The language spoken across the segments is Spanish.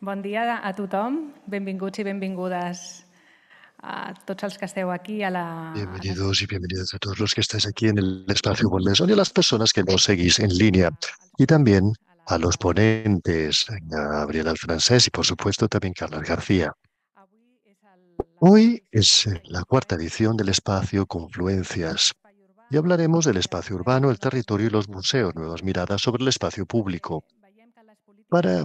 Buen día a tothom, bienvenidos y benvingudes a todos los que esteu aquí a la... Bienvenidos y bienvenidas a todos los que estáis aquí en el espacio Bolmesón y a las personas que nos seguís en línea y también a los ponentes, Gabriela Francés y por supuesto también Carlos García. Hoy es la cuarta edición del espacio Confluencias y hablaremos del espacio urbano, el territorio y los museos, nuevas miradas sobre el espacio público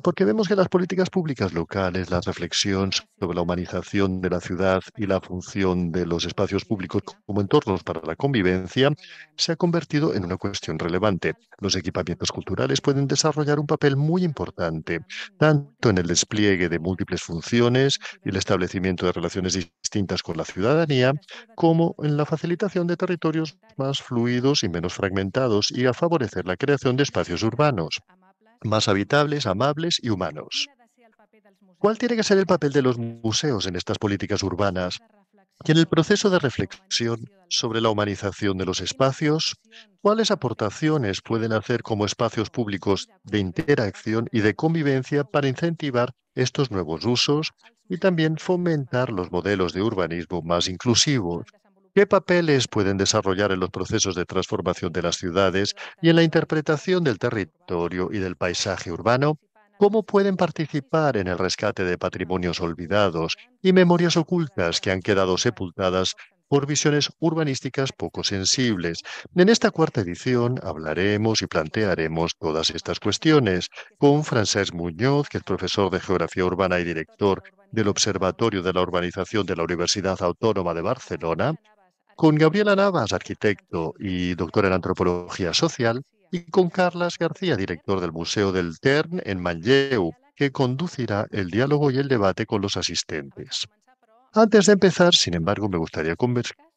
porque vemos que las políticas públicas locales, la reflexión sobre la humanización de la ciudad y la función de los espacios públicos como entornos para la convivencia se ha convertido en una cuestión relevante. Los equipamientos culturales pueden desarrollar un papel muy importante, tanto en el despliegue de múltiples funciones y el establecimiento de relaciones distintas con la ciudadanía, como en la facilitación de territorios más fluidos y menos fragmentados y a favorecer la creación de espacios urbanos más habitables, amables y humanos. ¿Cuál tiene que ser el papel de los museos en estas políticas urbanas y en el proceso de reflexión sobre la humanización de los espacios? ¿Cuáles aportaciones pueden hacer como espacios públicos de interacción y de convivencia para incentivar estos nuevos usos y también fomentar los modelos de urbanismo más inclusivos? ¿Qué papeles pueden desarrollar en los procesos de transformación de las ciudades y en la interpretación del territorio y del paisaje urbano? ¿Cómo pueden participar en el rescate de patrimonios olvidados y memorias ocultas que han quedado sepultadas por visiones urbanísticas poco sensibles. En esta cuarta edición hablaremos y plantearemos todas estas cuestiones con Francesc Muñoz, que es profesor de Geografía Urbana y director del Observatorio de la Urbanización de la Universidad Autónoma de Barcelona, con Gabriela Navas, arquitecto y doctor en antropología social, y con Carlas García, director del Museo del TERN en Manlleu, que conducirá el diálogo y el debate con los asistentes. Antes de empezar, sin embargo, me gustaría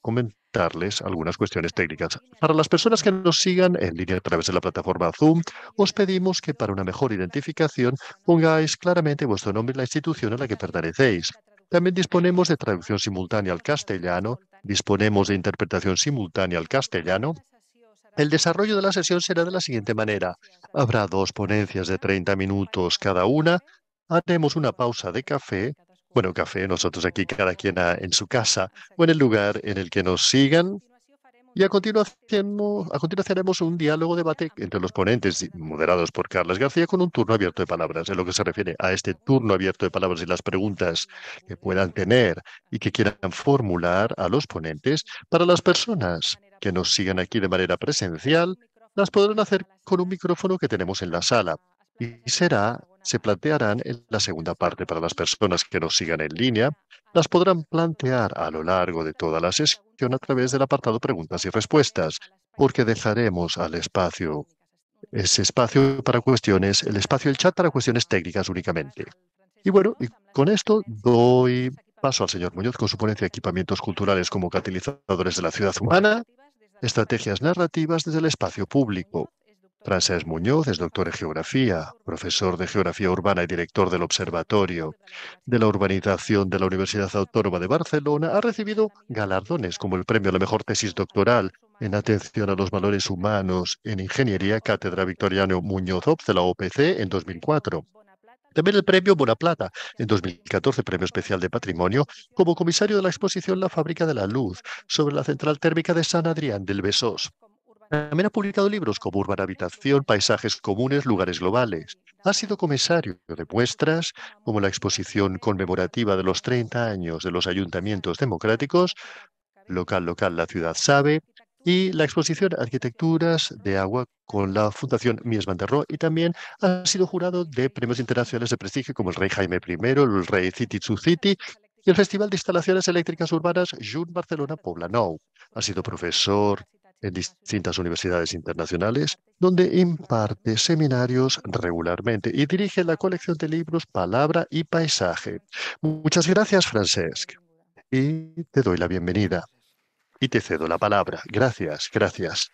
comentarles algunas cuestiones técnicas. Para las personas que nos sigan en línea a través de la plataforma Zoom, os pedimos que para una mejor identificación pongáis claramente vuestro nombre y la institución a la que pertenecéis. También disponemos de traducción simultánea al castellano disponemos de interpretación simultánea al castellano, el desarrollo de la sesión será de la siguiente manera. Habrá dos ponencias de 30 minutos cada una. Haremos una pausa de café. Bueno, café, nosotros aquí, cada quien en su casa o en el lugar en el que nos sigan. Y a continuación, a haremos un diálogo debate entre los ponentes moderados por Carlos García con un turno abierto de palabras. En lo que se refiere a este turno abierto de palabras y las preguntas que puedan tener y que quieran formular a los ponentes, para las personas que nos sigan aquí de manera presencial, las podrán hacer con un micrófono que tenemos en la sala y será, se plantearán en la segunda parte para las personas que nos sigan en línea. Las podrán plantear a lo largo de toda la sesión a través del apartado preguntas y respuestas, porque dejaremos al espacio ese espacio para cuestiones, el espacio del chat para cuestiones técnicas únicamente. Y bueno, con esto doy paso al señor Muñoz con su ponencia de equipamientos culturales como catalizadores de la ciudad humana, estrategias narrativas desde el espacio público. Francesc Muñoz es doctor en Geografía, profesor de Geografía Urbana y director del Observatorio de la Urbanización de la Universidad Autónoma de Barcelona. Ha recibido galardones como el premio a la mejor tesis doctoral en atención a los valores humanos en ingeniería Cátedra Victoriano Muñoz Ops de la OPC en 2004. También el premio Plata en 2014 Premio Especial de Patrimonio, como comisario de la exposición La Fábrica de la Luz sobre la central térmica de San Adrián del Besós. También ha publicado libros como Urbana Habitación, Paisajes Comunes, Lugares Globales. Ha sido comisario de muestras como la exposición conmemorativa de los 30 años de los ayuntamientos democráticos, Local Local La Ciudad Sabe, y la exposición Arquitecturas de Agua con la Fundación Mies van der Rohe y también ha sido jurado de premios internacionales de prestigio como el Rey Jaime I, el Rey City to City y el Festival de Instalaciones Eléctricas Urbanas Jun Barcelona Poblanou. Ha sido profesor en distintas universidades internacionales, donde imparte seminarios regularmente y dirige la colección de libros Palabra y Paisaje. Muchas gracias, Francesc. Y te doy la bienvenida. Y te cedo la palabra. Gracias, gracias.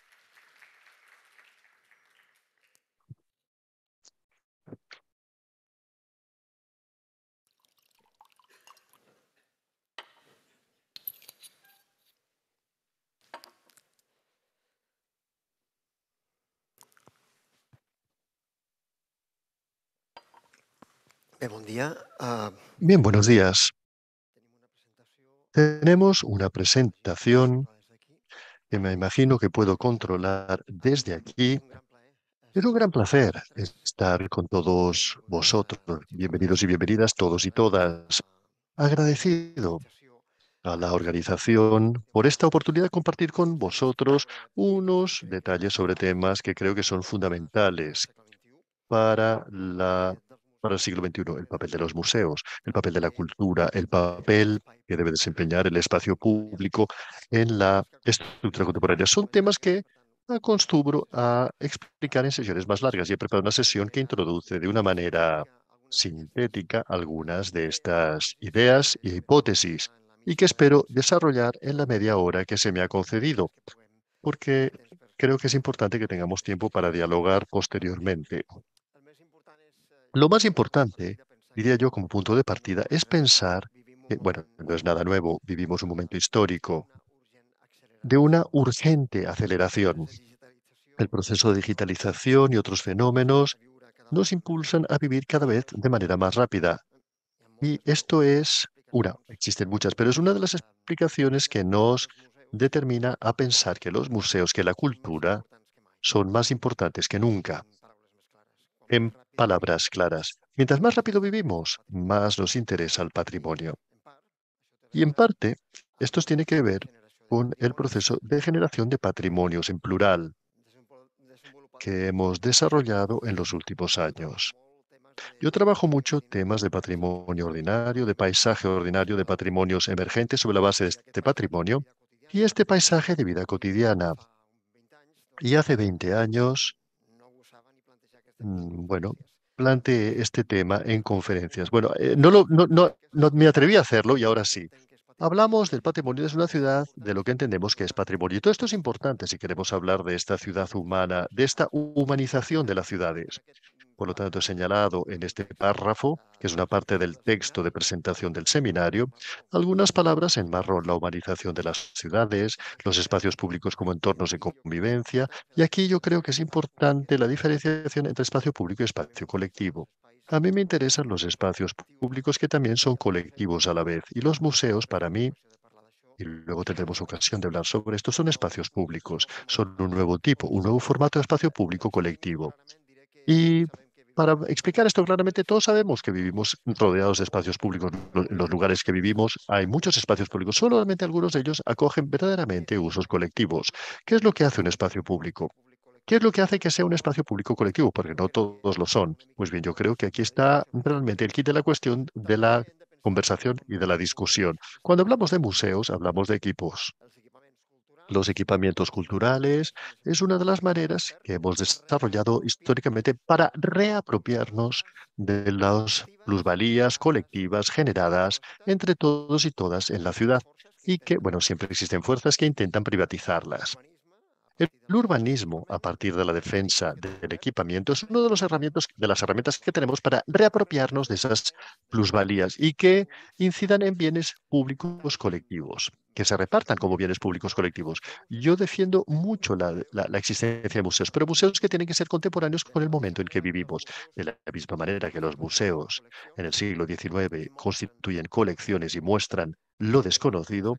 Eh, ah, Bien, buenos días. Tenemos una presentación que me imagino que puedo controlar desde aquí. Es un gran placer estar con todos vosotros. Bienvenidos y bienvenidas todos y todas. Agradecido a la organización por esta oportunidad de compartir con vosotros unos detalles sobre temas que creo que son fundamentales para la para el siglo XXI, el papel de los museos, el papel de la cultura, el papel que debe desempeñar el espacio público en la estructura contemporánea. Son temas que acostumbro a explicar en sesiones más largas y he preparado una sesión que introduce de una manera sintética algunas de estas ideas y hipótesis y que espero desarrollar en la media hora que se me ha concedido, porque creo que es importante que tengamos tiempo para dialogar posteriormente. Lo más importante, diría yo como punto de partida, es pensar que, bueno, no es nada nuevo, vivimos un momento histórico de una urgente aceleración. El proceso de digitalización y otros fenómenos nos impulsan a vivir cada vez de manera más rápida. Y esto es una, existen muchas, pero es una de las explicaciones que nos determina a pensar que los museos, que la cultura, son más importantes que nunca. En palabras claras. Mientras más rápido vivimos, más nos interesa el patrimonio. Y en parte, esto tiene que ver con el proceso de generación de patrimonios en plural que hemos desarrollado en los últimos años. Yo trabajo mucho temas de patrimonio ordinario, de paisaje ordinario, de patrimonios emergentes sobre la base de este patrimonio y este paisaje de vida cotidiana. Y hace 20 años Mm, bueno, planteé este tema en conferencias. Bueno, eh, no, lo, no, no, no me atreví a hacerlo y ahora sí. Hablamos del patrimonio de una ciudad, de lo que entendemos que es patrimonio. Y todo esto es importante si queremos hablar de esta ciudad humana, de esta humanización de las ciudades por lo tanto, he señalado en este párrafo, que es una parte del texto de presentación del seminario, algunas palabras en marrón, la humanización de las ciudades, los espacios públicos como entornos de convivencia, y aquí yo creo que es importante la diferenciación entre espacio público y espacio colectivo. A mí me interesan los espacios públicos que también son colectivos a la vez, y los museos para mí y luego tendremos ocasión de hablar sobre esto, son espacios públicos, son un nuevo tipo, un nuevo formato de espacio público colectivo. Y para explicar esto claramente, todos sabemos que vivimos rodeados de espacios públicos. En los lugares que vivimos hay muchos espacios públicos, solamente algunos de ellos acogen verdaderamente usos colectivos. ¿Qué es lo que hace un espacio público? ¿Qué es lo que hace que sea un espacio público colectivo? Porque no todos lo son. Pues bien, yo creo que aquí está realmente el kit de la cuestión de la conversación y de la discusión. Cuando hablamos de museos, hablamos de equipos los equipamientos culturales es una de las maneras que hemos desarrollado históricamente para reapropiarnos de las plusvalías colectivas generadas entre todos y todas en la ciudad y que, bueno, siempre existen fuerzas que intentan privatizarlas. El urbanismo, a partir de la defensa del equipamiento, es una de, los herramientas, de las herramientas que tenemos para reapropiarnos de esas plusvalías y que incidan en bienes públicos colectivos, que se repartan como bienes públicos colectivos. Yo defiendo mucho la, la existencia de museos, pero museos que tienen que ser contemporáneos con el momento en que vivimos. De la misma manera que los museos en el siglo XIX constituyen colecciones y muestran lo desconocido,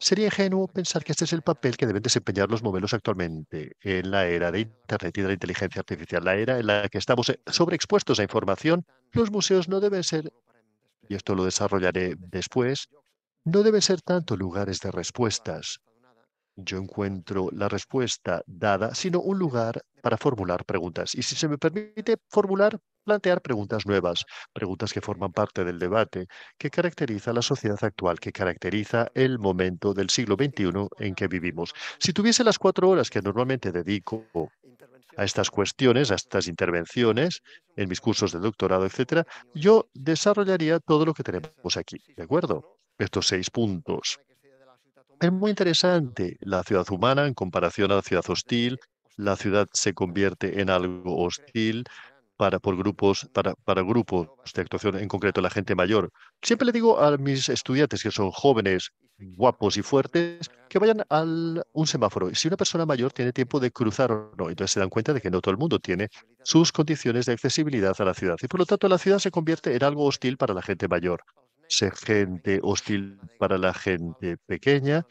Sería ingenuo pensar que este es el papel que deben desempeñar los modelos actualmente en la era de Internet y de la inteligencia artificial, la era en la que estamos eh, sobreexpuestos a información. Los museos no deben ser, y esto lo desarrollaré después, no deben ser tanto lugares de respuestas. Yo encuentro la respuesta dada, sino un lugar para formular preguntas. Y si se me permite formular plantear preguntas nuevas, preguntas que forman parte del debate que caracteriza la sociedad actual, que caracteriza el momento del siglo XXI en que vivimos. Si tuviese las cuatro horas que normalmente dedico a estas cuestiones, a estas intervenciones, en mis cursos de doctorado, etcétera, yo desarrollaría todo lo que tenemos aquí, ¿de acuerdo? Estos seis puntos. Es muy interesante la ciudad humana en comparación a la ciudad hostil. La ciudad se convierte en algo hostil, para, por grupos, para, grupos de actuación, en concreto la gente mayor. Siempre le digo a mis estudiantes que son jóvenes, guapos y fuertes, que vayan a un semáforo. Y Si una persona mayor tiene tiempo de cruzar o no, entonces se dan cuenta de que no todo el mundo tiene sus condiciones de accesibilidad a la ciudad. Y por lo tanto, la ciudad se convierte en algo hostil para la gente mayor. Ser gente hostil para la gente pequeña,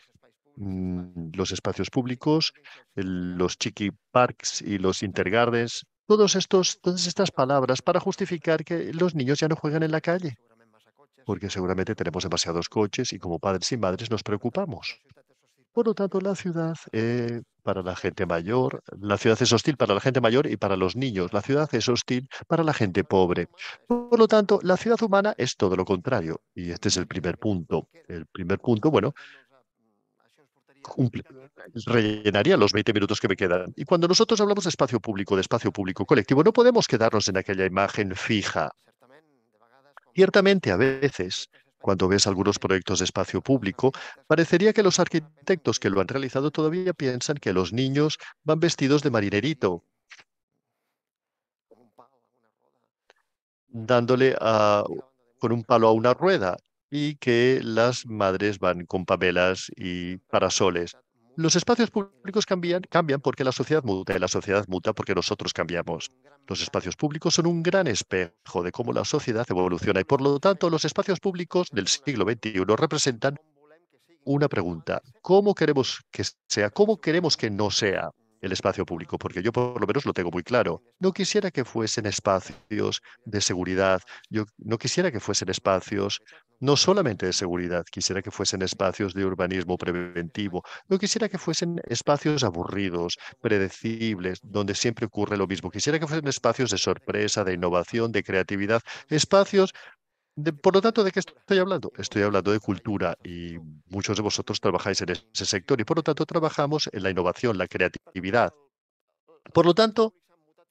mm, los espacios públicos, los chiqui parks y los intergardens estos, todas estas palabras para justificar que los niños ya no juegan en la calle, porque seguramente tenemos demasiados coches y como padres y madres nos preocupamos. Por lo tanto, la ciudad eh, para la gente mayor, la ciudad es hostil para la gente mayor y para los niños, la ciudad es hostil para la gente pobre. Por lo tanto, la ciudad humana es todo lo contrario. Y este es el primer punto. El primer punto, bueno, rellenaría los 20 minutos que me quedan. Y cuando nosotros hablamos de espacio público, de espacio público colectivo, no podemos quedarnos en aquella imagen fija. Ciertamente, a veces, cuando ves algunos proyectos de espacio público, parecería que los arquitectos que lo han realizado todavía piensan que los niños van vestidos de marinerito, dándole a, con un palo a una rueda y que las madres van con papelas y parasoles. Los espacios públicos cambian, cambian porque la sociedad muta y la sociedad muta porque nosotros cambiamos. Los espacios públicos son un gran espejo de cómo la sociedad evoluciona y por lo tanto los espacios públicos del siglo XXI representan una pregunta. ¿Cómo queremos que sea? ¿Cómo queremos que no sea? el espacio público, porque yo por lo menos lo tengo muy claro. No quisiera que fuesen espacios de seguridad, yo no quisiera que fuesen espacios no solamente de seguridad, quisiera que fuesen espacios de urbanismo preventivo, no quisiera que fuesen espacios aburridos, predecibles, donde siempre ocurre lo mismo, quisiera que fuesen espacios de sorpresa, de innovación, de creatividad, espacios por lo tanto, ¿de qué estoy hablando? Estoy hablando de cultura y muchos de vosotros trabajáis en ese sector y por lo tanto trabajamos en la innovación, la creatividad. Por lo tanto,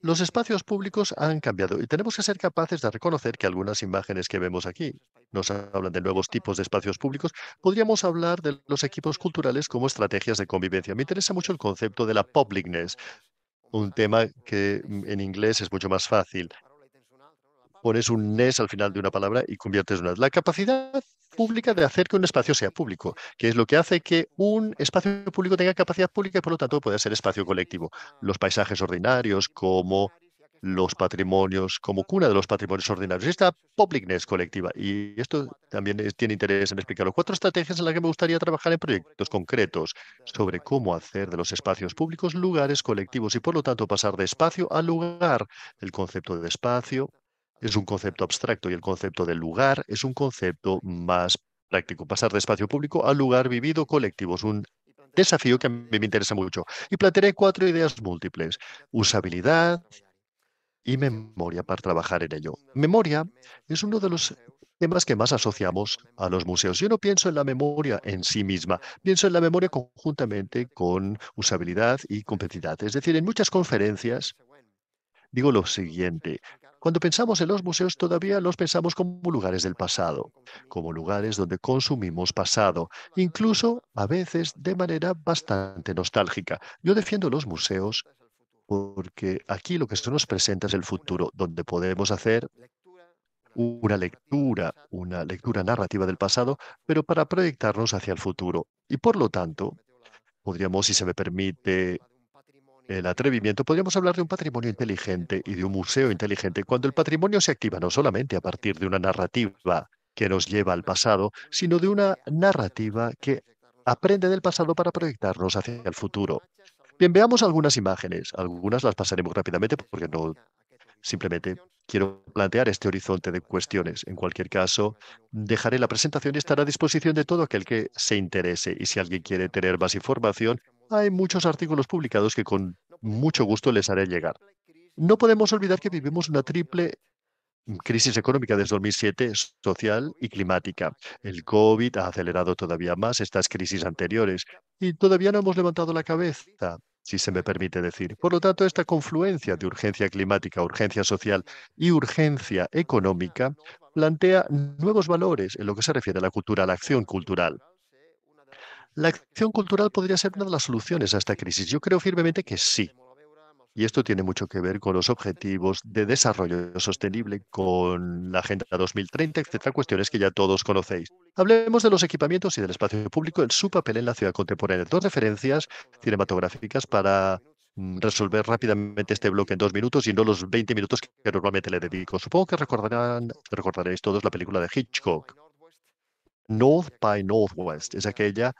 los espacios públicos han cambiado y tenemos que ser capaces de reconocer que algunas imágenes que vemos aquí nos hablan de nuevos tipos de espacios públicos. Podríamos hablar de los equipos culturales como estrategias de convivencia. Me interesa mucho el concepto de la publicness, un tema que en inglés es mucho más fácil pones un NES al final de una palabra y conviertes una. La capacidad pública de hacer que un espacio sea público, que es lo que hace que un espacio público tenga capacidad pública y por lo tanto pueda ser espacio colectivo. Los paisajes ordinarios como los patrimonios, como cuna de los patrimonios ordinarios. Esta publicness colectiva. Y esto también tiene interés en explicarlo. Cuatro estrategias en las que me gustaría trabajar en proyectos concretos sobre cómo hacer de los espacios públicos lugares colectivos y por lo tanto pasar de espacio a lugar. El concepto de espacio es un concepto abstracto y el concepto del lugar es un concepto más práctico, pasar de espacio público a lugar vivido colectivo. Es un desafío que a mí me interesa mucho. Y plantearé cuatro ideas múltiples. Usabilidad y memoria para trabajar en ello. Memoria es uno de los temas que más asociamos a los museos. Yo no pienso en la memoria en sí misma, pienso en la memoria conjuntamente con usabilidad y competencia. Es decir, en muchas conferencias digo lo siguiente, cuando pensamos en los museos, todavía los pensamos como lugares del pasado, como lugares donde consumimos pasado, incluso a veces de manera bastante nostálgica. Yo defiendo los museos porque aquí lo que se nos presenta es el futuro, donde podemos hacer una lectura, una lectura narrativa del pasado, pero para proyectarnos hacia el futuro. Y por lo tanto, podríamos, si se me permite, el atrevimiento, podríamos hablar de un patrimonio inteligente y de un museo inteligente cuando el patrimonio se activa no solamente a partir de una narrativa que nos lleva al pasado, sino de una narrativa que aprende del pasado para proyectarnos hacia el futuro. Bien, veamos algunas imágenes. Algunas las pasaremos rápidamente porque no simplemente quiero plantear este horizonte de cuestiones. En cualquier caso, dejaré la presentación y estará a disposición de todo aquel que se interese. Y si alguien quiere tener más información, hay muchos artículos publicados que con mucho gusto les haré llegar. No podemos olvidar que vivimos una triple crisis económica desde 2007, social y climática. El COVID ha acelerado todavía más estas crisis anteriores y todavía no hemos levantado la cabeza, si se me permite decir. Por lo tanto, esta confluencia de urgencia climática, urgencia social y urgencia económica plantea nuevos valores en lo que se refiere a la cultura, a la acción cultural. La acción cultural podría ser una de las soluciones a esta crisis. Yo creo firmemente que sí. Y esto tiene mucho que ver con los objetivos de desarrollo sostenible, con la Agenda 2030, etcétera, cuestiones que ya todos conocéis. Hablemos de los equipamientos y del espacio público en su papel en la ciudad contemporánea. Dos referencias cinematográficas para mm, resolver rápidamente este bloque en dos minutos y no los 20 minutos que normalmente le dedico. Supongo que recordarán, recordaréis todos la película de Hitchcock. North by Northwest es aquella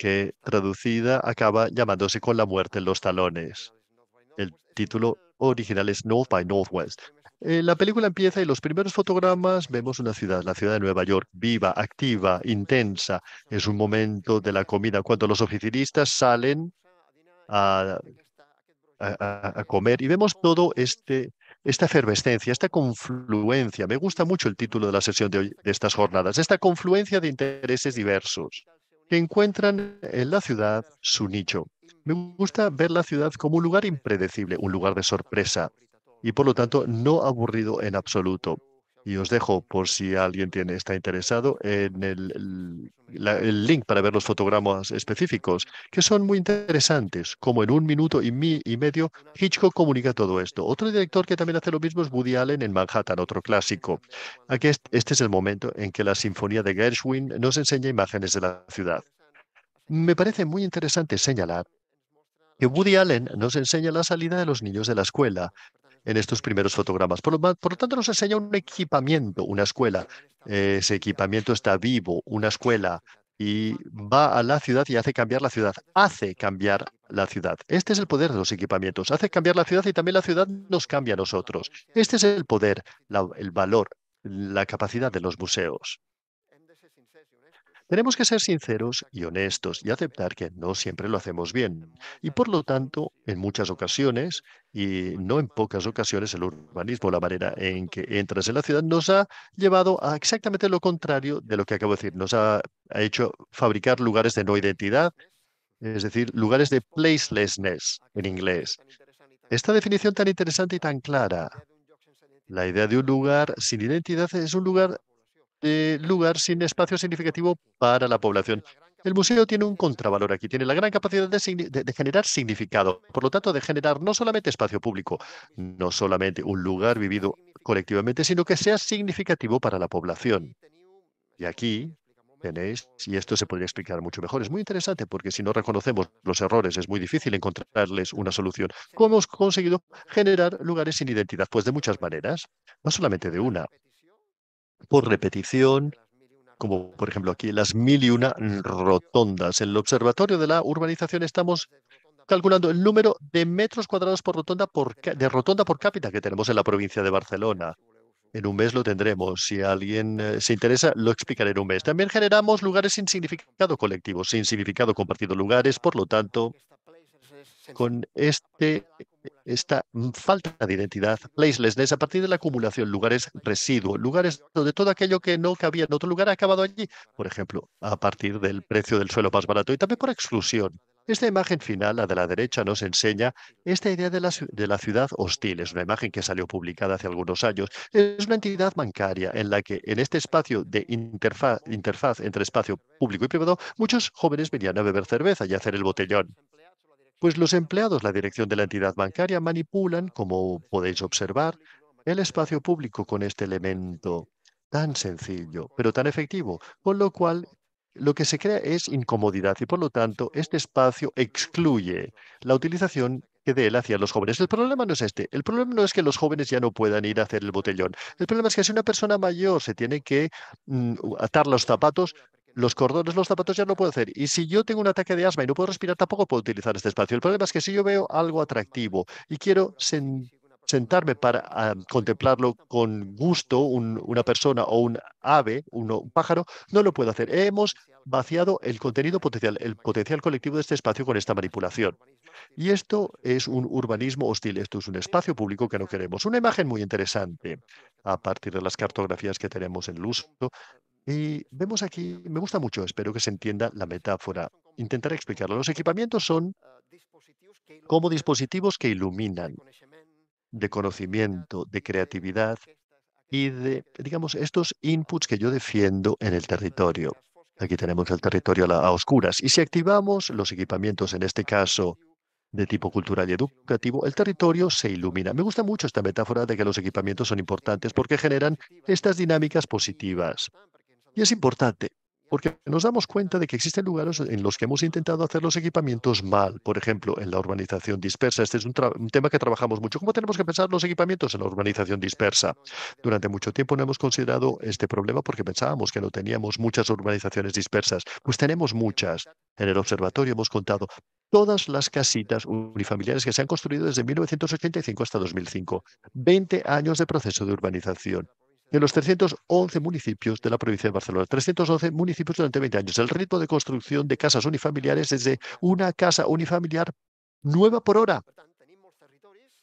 que traducida acaba llamándose Con la muerte en los talones. El título original es North by Northwest. Eh, la película empieza y los primeros fotogramas vemos una ciudad, la ciudad de Nueva York, viva, activa, intensa. Es un momento de la comida cuando los oficinistas salen a, comer y vemos todo este esta efervescencia, esta confluencia. Me gusta mucho el título de la sesión de, de estas jornadas, esta confluencia de intereses diversos que encuentran en la ciudad su nicho. Me gusta ver la ciudad como un lugar impredecible, un lugar de sorpresa y por lo tanto no aburrido en absoluto. Y os dejo, por si alguien tiene, está interesado, en el, link para ver los fotogramas específicos, que son muy interesantes, como en un minuto y, y, medio Hitchcock comunica todo esto. Otro director que también hace lo mismo es Woody Allen en Manhattan, otro clásico. Aquí este es el momento en que la Sinfonía de Gershwin nos enseña imágenes de la ciudad. Me parece muy interesante señalar que Woody Allen nos enseña la salida de los niños de la escuela en estos primeros fotogramas. Por lo, tanto, nos enseña un equipamiento, una escuela. Eh, ese equipamiento está vivo, una escuela, y va a la ciudad y hace cambiar la ciudad, hace cambiar la ciudad. Este es el poder de los equipamientos, hace cambiar la ciudad y también la ciudad nos cambia a nosotros. Este es el poder, el valor, la capacidad de los museos. Tenemos que ser sinceros y honestos y aceptar que no siempre lo hacemos bien. Y por lo tanto, en muchas ocasiones, y no en pocas ocasiones, el urbanismo, la manera en que entras en la ciudad, nos ha llevado a exactamente lo contrario de lo que acabo de decir. Nos ha, hecho fabricar lugares de no identidad, es decir, lugares de placelessness en inglés. Esta definición tan interesante y tan clara la idea de un lugar sin identidad es un lugar de eh, lugar sin espacio significativo para la población. El museo tiene un contravalor aquí, tiene la gran capacidad de, de, generar significado, por lo tanto, de generar no solamente espacio público, no solamente un lugar vivido colectivamente, sino que sea significativo para la población. Y aquí tenéis, y esto se podría explicar mucho mejor, es muy interesante porque si no reconocemos los errores es muy difícil encontrarles una solución. ¿Cómo hemos conseguido generar lugares sin identidad? Pues de muchas maneras, no solamente de una por repetición, como por ejemplo aquí las mil y una rotondas. En el observatorio de la urbanización estamos calculando el número de metros cuadrados por rotonda por, de rotonda por cápita que tenemos en la provincia de Barcelona. En un mes lo tendremos. Si alguien eh, se interesa, lo explicaré en un mes. También generamos lugares sin significado colectivo, sin significado compartido, lugares, por lo tanto, con este esta mm, falta de identidad, placelessness, a partir de la acumulación, lugares residuos, lugares donde todo aquello que no cabía en otro lugar ha acabado allí, por ejemplo, a partir del precio del suelo más barato y también por exclusión. Esta imagen final, la de la derecha, nos enseña esta idea de la, ciudad hostil. Es una imagen que salió publicada hace algunos años. Es una entidad bancaria en la que, en este espacio de interfaz, interfaz entre espacio público y privado, muchos jóvenes venían a beber cerveza y a hacer el botellón. Pues los empleados, la dirección de la entidad bancaria manipulan, como podéis observar, el espacio público con este elemento tan sencillo, pero tan efectivo, con lo cual lo que se crea es incomodidad y por lo tanto este espacio excluye la utilización que de él hacia los jóvenes. El problema no es este. El problema no es que los jóvenes ya no puedan ir a hacer el botellón. El problema es que si una persona mayor se tiene que mm, atar los zapatos, los cordones, los zapatos ya no puedo hacer. Y si yo tengo un ataque de asma y no puedo respirar, tampoco puedo utilizar este espacio. El problema es que si yo veo algo pues atractivo y quiero sentarme para ah, contemplarlo con gusto, una persona o un ave, un pájaro, no lo puedo hacer. Hemos vaciado el contenido potencial, el potencial colectivo de este espacio con esta manipulación. Y esto es un urbanismo hostil, esto es un espacio público que no queremos. Una imagen muy interesante a partir de las cartografías que tenemos en el uso y vemos aquí, me gusta mucho, espero que se entienda la metáfora. Intentaré explicarlo. Los equipamientos son como dispositivos que iluminan de conocimiento, de creatividad y de, digamos, estos inputs que yo defiendo en el territorio. Aquí tenemos el territorio a, oscuras. Y si activamos los equipamientos, en este caso de tipo cultural y educativo, el territorio se ilumina. Me gusta mucho esta metáfora de que los equipamientos son importantes porque generan estas dinámicas positivas. Y es importante porque nos damos cuenta de que existen lugares en los que hemos intentado hacer los equipamientos mal. Por ejemplo, en la urbanización dispersa. Este es un, tema que trabajamos mucho. ¿Cómo tenemos que pensar los equipamientos en la urbanización dispersa? Durante mucho tiempo no hemos considerado este problema porque pensábamos que no teníamos muchas urbanizaciones dispersas. Pues tenemos muchas. En el observatorio hemos contado todas las casitas unifamiliares que se han construido desde 1985 hasta 2005. 20 años de proceso de urbanización en los 311 municipios de la provincia de Barcelona. 311 municipios durante 20 años. El ritmo de construcción de casas unifamiliares es de una casa unifamiliar nueva por hora.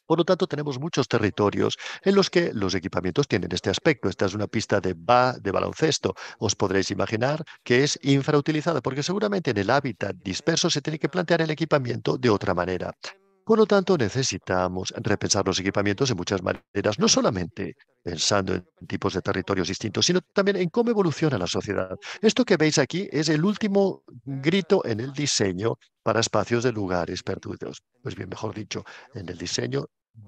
Por lo tanto, tenemos muchos territorios en los que los equipamientos tienen este aspecto. Esta es una pista de, ba de baloncesto. Os podréis imaginar que es infrautilizada porque seguramente en el hábitat disperso se tiene que plantear el equipamiento de otra manera. Por lo tanto, necesitamos repensar los equipamientos de muchas maneras, no solamente pensando en tipos de territorios distintos, sino también en cómo evoluciona la sociedad. Esto que veis aquí es el último grito en el diseño para espacios de lugares perdidos. Pues bien, mejor dicho, en el diseño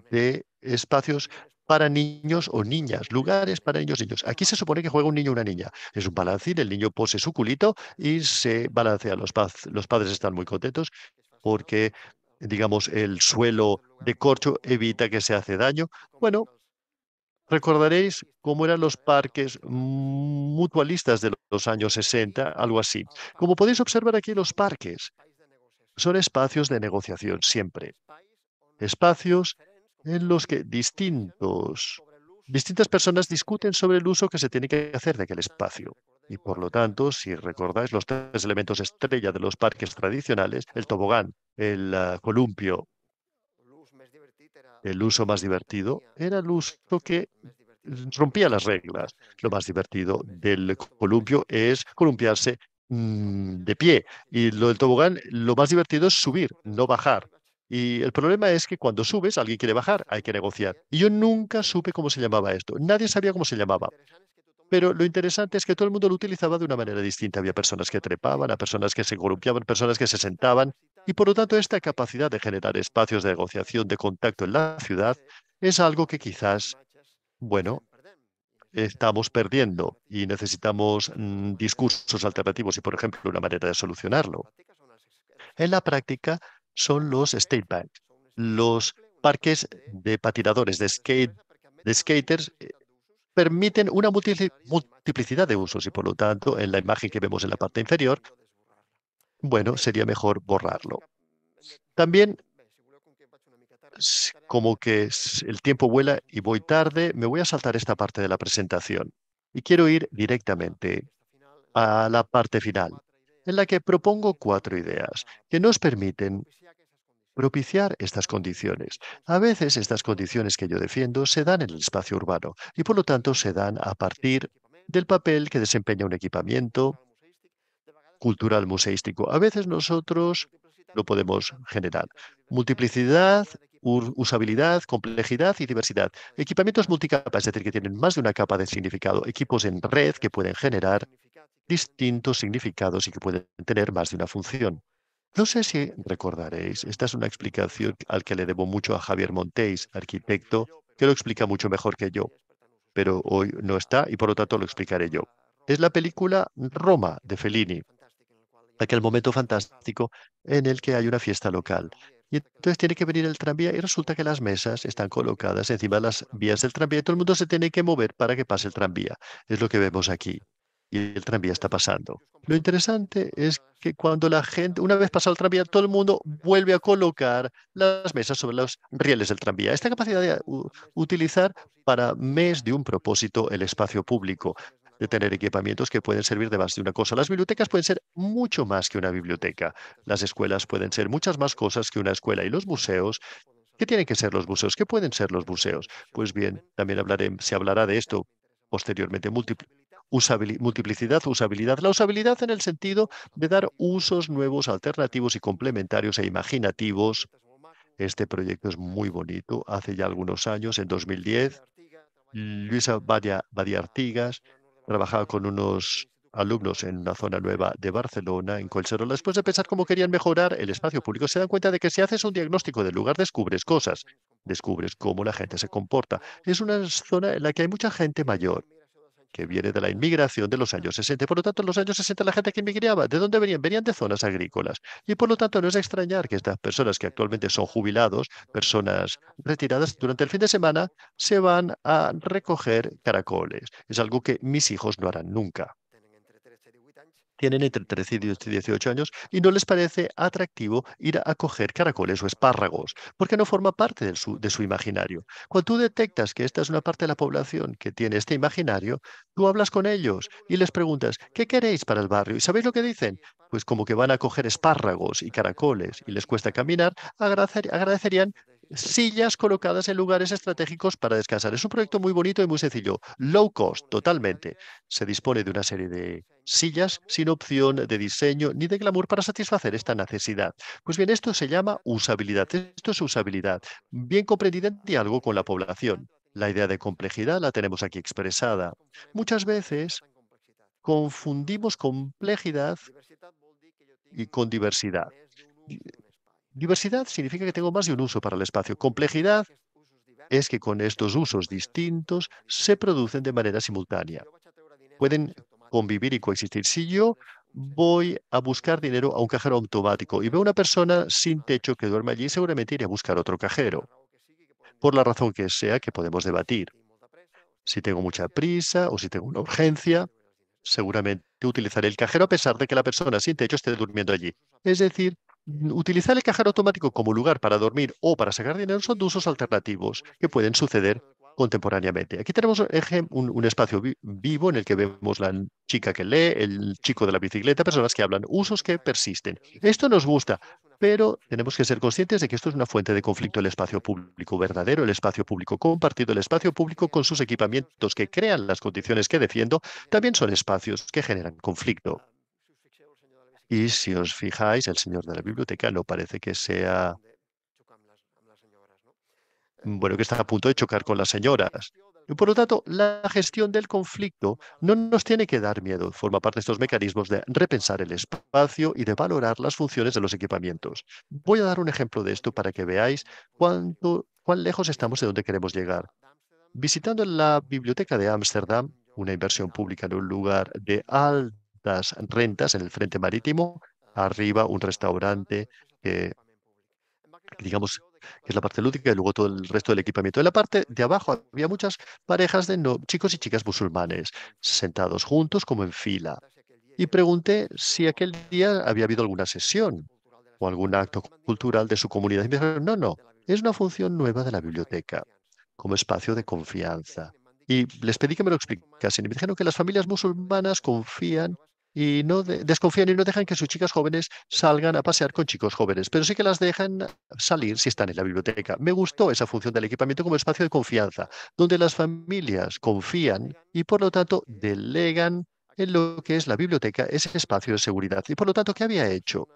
de espacios para niños o niñas, lugares para niños y niños. Aquí se supone que juega un niño o una niña. Es un balancín, el niño pose su culito y se balancea. los padres están muy contentos porque digamos, el suelo de corcho evita que se hace daño. Bueno, recordaréis cómo eran los parques mutualistas de los años 60, algo así. Como podéis observar aquí, los parques son espacios de negociación siempre. Espacios en los que distintos, distintas personas discuten sobre el uso que se tiene que hacer de aquel espacio. Y por lo tanto, si recordáis los tres elementos estrella de los parques tradicionales, el tobogán, el ah, columpio, el uso más divertido, era el uso que rompía las reglas. Lo más divertido del columpio es columpiarse mm, de pie. Y lo del tobogán, lo más divertido es subir, no bajar. Y el problema es que cuando subes, alguien quiere bajar, hay que negociar. Y yo nunca supe cómo se llamaba esto. Nadie sabía cómo se llamaba. Pero lo interesante es que todo el mundo lo utilizaba de una manera distinta. Había personas que trepaban, a personas que se golpeaban, personas que se sentaban. Y por lo tanto, esta capacidad de generar espacios de negociación, de contacto en la ciudad, es algo que quizás, bueno, estamos perdiendo y necesitamos mm, discursos alternativos y, por ejemplo, una manera de solucionarlo. En la práctica son los state banks, los parques de patinadores, de skaters eh, permiten una multiplicidad de usos y por lo tanto en la imagen que vemos en la parte inferior, bueno, sería mejor borrarlo. También como que el tiempo vuela y voy tarde, me voy a saltar esta parte de la presentación y quiero ir directamente a la parte final, en la que propongo cuatro ideas que nos permiten propiciar estas condiciones. A veces estas condiciones que yo defiendo se dan en el espacio urbano y por lo tanto se dan a partir del papel que desempeña un equipamiento cultural museístico. A veces nosotros lo podemos generar. Multiplicidad, usabilidad, complejidad y diversidad. Equipamientos multicapas, es decir, que tienen más de una capa de significado. Equipos en red que pueden generar distintos significados y que pueden tener más de una función. No sé si recordaréis, esta es una explicación al que le debo mucho a Javier Montés, arquitecto, que lo explica mucho mejor que yo, pero hoy no está y por lo tanto lo explicaré yo. Es la película Roma de Fellini, aquel momento fantástico en el que hay una fiesta local. Y entonces tiene que venir el tranvía y resulta que las mesas están colocadas encima de las vías del tranvía y todo el mundo se tiene que mover para que pase el tranvía. Es lo que vemos aquí y el tranvía está pasando. Lo interesante es que cuando la gente, una vez pasado el tranvía, todo el mundo vuelve a colocar las mesas sobre los rieles del tranvía. Esta capacidad de utilizar para mes de un propósito el espacio público, de tener equipamientos que pueden servir de base de una cosa. Las bibliotecas pueden ser mucho más que una biblioteca. Las escuelas pueden ser muchas más cosas que una escuela y los museos ¿Qué tienen que ser los museos? ¿Qué pueden ser los museos? Pues bien, también se hablará de esto posteriormente, múltiples multiplicidad, usabilidad. La usabilidad en el sentido de dar usos nuevos, alternativos y complementarios e imaginativos. Este proyecto es muy bonito. Hace ya algunos años, en 2010, Luisa Badia, Badia Artigas trabajaba con unos alumnos en una zona nueva de Barcelona, en Colserola, después de pensar cómo querían mejorar el espacio público, se dan cuenta de que si haces un diagnóstico del lugar, descubres cosas, descubres cómo la gente se comporta. Es una zona en la que hay mucha gente mayor que viene de la inmigración de los años 60. Por lo tanto, en los años 60 la gente que inmigraba, ¿de dónde venían? Venían de zonas agrícolas. Y por lo tanto, no es extrañar que estas personas que actualmente son jubilados, personas retiradas, durante el fin de semana se van a recoger caracoles. Es algo que mis hijos no harán nunca tienen entre 13 y 18 años y no les parece atractivo ir a coger caracoles o espárragos, porque no forma parte de su, de su imaginario. Cuando tú detectas que esta es una parte de la población que tiene este imaginario, tú hablas con ellos y les preguntas, ¿qué queréis para el barrio? ¿Y sabéis lo que dicen? Pues como que van a coger espárragos y caracoles y les cuesta caminar, agradecerían sillas colocadas en lugares estratégicos para descansar. Es un proyecto muy bonito y muy sencillo. Low cost, totalmente. Se dispone de una serie de sillas sin opción de diseño ni de glamour para satisfacer esta necesidad. Pues bien, esto se llama usabilidad. Esto es usabilidad, bien comprendida en diálogo con la población. La idea de complejidad la tenemos aquí expresada. Muchas veces confundimos complejidad y con diversidad Diversidad significa que tengo más de un uso para el espacio. Complejidad es que con estos usos distintos se producen de manera simultánea. Pueden convivir y coexistir. Si yo voy a buscar dinero a un cajero automático y veo una persona sin techo que duerme allí, seguramente iré a buscar otro cajero, por la razón que sea que podemos debatir. Si tengo mucha prisa o si tengo una urgencia, seguramente utilizaré el cajero a pesar de que la persona sin techo esté durmiendo allí. Es decir, Utilizar el cajero automático como lugar para dormir o para sacar dinero son usos alternativos que pueden suceder contemporáneamente. Aquí tenemos un, espacio vivo en el que vemos la chica que lee, el chico de la bicicleta, personas que hablan, usos que persisten. Esto nos gusta, pero tenemos que ser conscientes de que esto es una fuente de conflicto el espacio público verdadero, el espacio público compartido, el espacio público con sus equipamientos que crean las condiciones que defiendo, también son espacios que generan conflicto. Y si os fijáis, el señor de la biblioteca no parece que sea, bueno, que está a punto de chocar con las señoras. por lo tanto, la gestión del conflicto no nos tiene que dar miedo. Forma parte de estos mecanismos de repensar el espacio y de valorar las funciones de los equipamientos. Voy a dar un ejemplo de esto para que veáis cuánto, cuán lejos estamos de donde queremos llegar. Visitando la biblioteca de Ámsterdam, una inversión pública en un lugar de alto las rentas en el frente marítimo, arriba un restaurante que, digamos, que es la parte lúdica y luego todo el resto del equipamiento. En la parte de abajo había muchas parejas de chicos y chicas musulmanes, sentados juntos como en fila. Y pregunté si aquel día había habido alguna sesión o algún acto cultural de su comunidad. Y me dijeron, no, no, es una función nueva de la biblioteca, como espacio de confianza. Y les pedí que me lo explicasen. Y me dijeron que las familias musulmanas confían y no desconfían y no dejan que sus chicas jóvenes salgan a pasear con chicos jóvenes, pero sí que las dejan salir si están en la biblioteca. Me gustó esa función del equipamiento como espacio de confianza, donde las familias confían y por lo tanto delegan en lo que es la biblioteca ese espacio de seguridad. Y por lo tanto, ¿qué había hecho?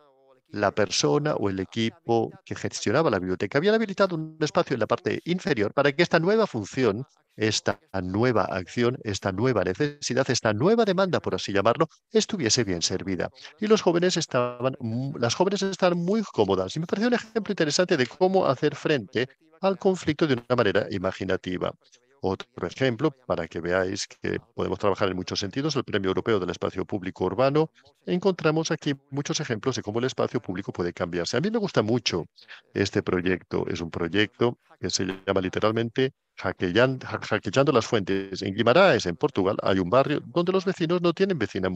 la persona o el equipo que gestionaba la biblioteca habían habilitado un espacio en la parte inferior para que esta nueva función, esta nueva acción, esta nueva necesidad, esta nueva demanda, por así llamarlo, estuviese bien servida. Y los jóvenes estaban, las jóvenes estaban muy cómodas. Y me pareció un ejemplo interesante de cómo hacer frente al conflicto de una manera imaginativa. Otro ejemplo, para que veáis que podemos trabajar en muchos sentidos, el Premio Europeo del Espacio Público Urbano, encontramos aquí muchos ejemplos de cómo el espacio público puede cambiarse. A mí me gusta mucho este proyecto. Es un proyecto que se llama literalmente Hackeando las Fuentes. En Guimarães, en Portugal, hay un barrio donde los vecinos no tienen vecina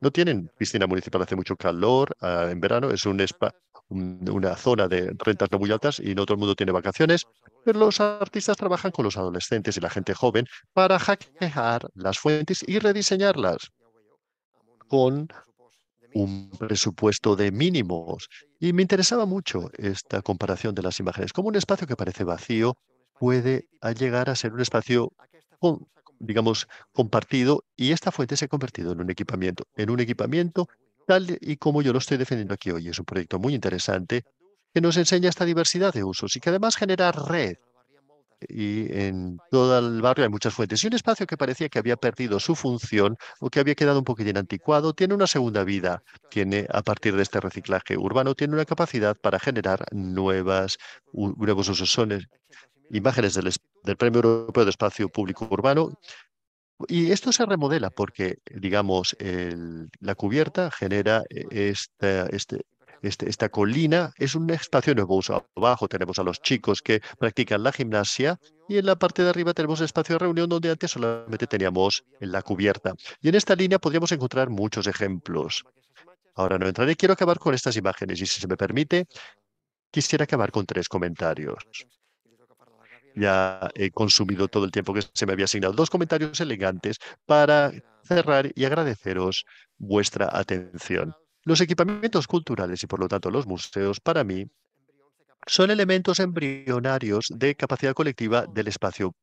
no tienen piscina municipal, hace mucho calor ah, en verano, es un spa, una zona de rentas no muy altas y no todo el mundo tiene vacaciones, pero los artistas trabajan con los adolescentes y la gente joven para hackear las fuentes y rediseñarlas con un presupuesto de mínimos. Y me interesaba mucho esta comparación de las imágenes, como un espacio que parece vacío puede llegar a ser un espacio digamos, compartido y esta fuente se ha convertido en un equipamiento, en un equipamiento tal y como yo lo estoy defendiendo aquí hoy. Es un proyecto muy interesante que nos enseña esta diversidad de usos y que además genera red. Y en todo el barrio hay muchas fuentes. Y un espacio que parecía que había perdido su función o que había quedado un poquitín anticuado, tiene una segunda vida. Tiene, a partir de este reciclaje urbano, tiene una capacidad para generar nuevas, nuevos usos. Son imágenes del, Premio Europeo de Espacio Público Urbano y esto se remodela porque, digamos, la cubierta genera eh, esta, este, este, esta colina. Es un espacio nuevo. Abajo tenemos a los chicos que practican la gimnasia y en la parte de arriba tenemos el espacio de reunión donde antes solamente teníamos la cubierta. Y en esta línea podríamos encontrar muchos ejemplos. Ahora no entraré. Quiero acabar con estas imágenes y si se me permite, quisiera acabar con tres comentarios ya he consumido todo el tiempo que se me había asignado. Dos comentarios elegantes para cerrar y agradeceros vuestra atención. Los equipamientos culturales y por lo tanto los museos para mí son elementos embrionarios de capacidad colectiva del espacio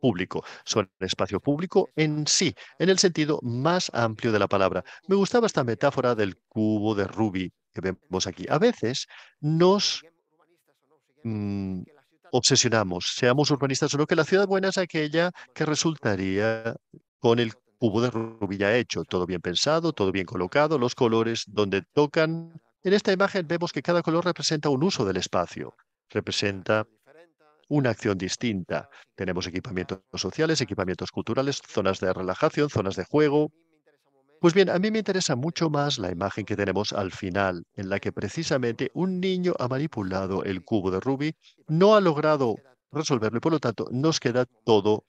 público. Son el espacio público en sí, en el sentido más amplio de la palabra. Me gustaba esta metáfora del cubo de Rubí que vemos aquí. A veces nos mm, obsesionamos, seamos urbanistas o que la ciudad buena es aquella que resultaría con el cubo de rubí hecho, todo bien pensado, todo bien colocado, los colores donde tocan. En esta imagen vemos que cada color representa un uso del espacio, representa una acción distinta. Tenemos equipamientos sociales, equipamientos culturales, zonas de relajación, zonas de juego, pues bien, a mí me interesa mucho más la imagen que tenemos al final, en la que precisamente un niño ha manipulado el cubo de ruby no ha logrado resolverlo y por lo tanto nos queda todo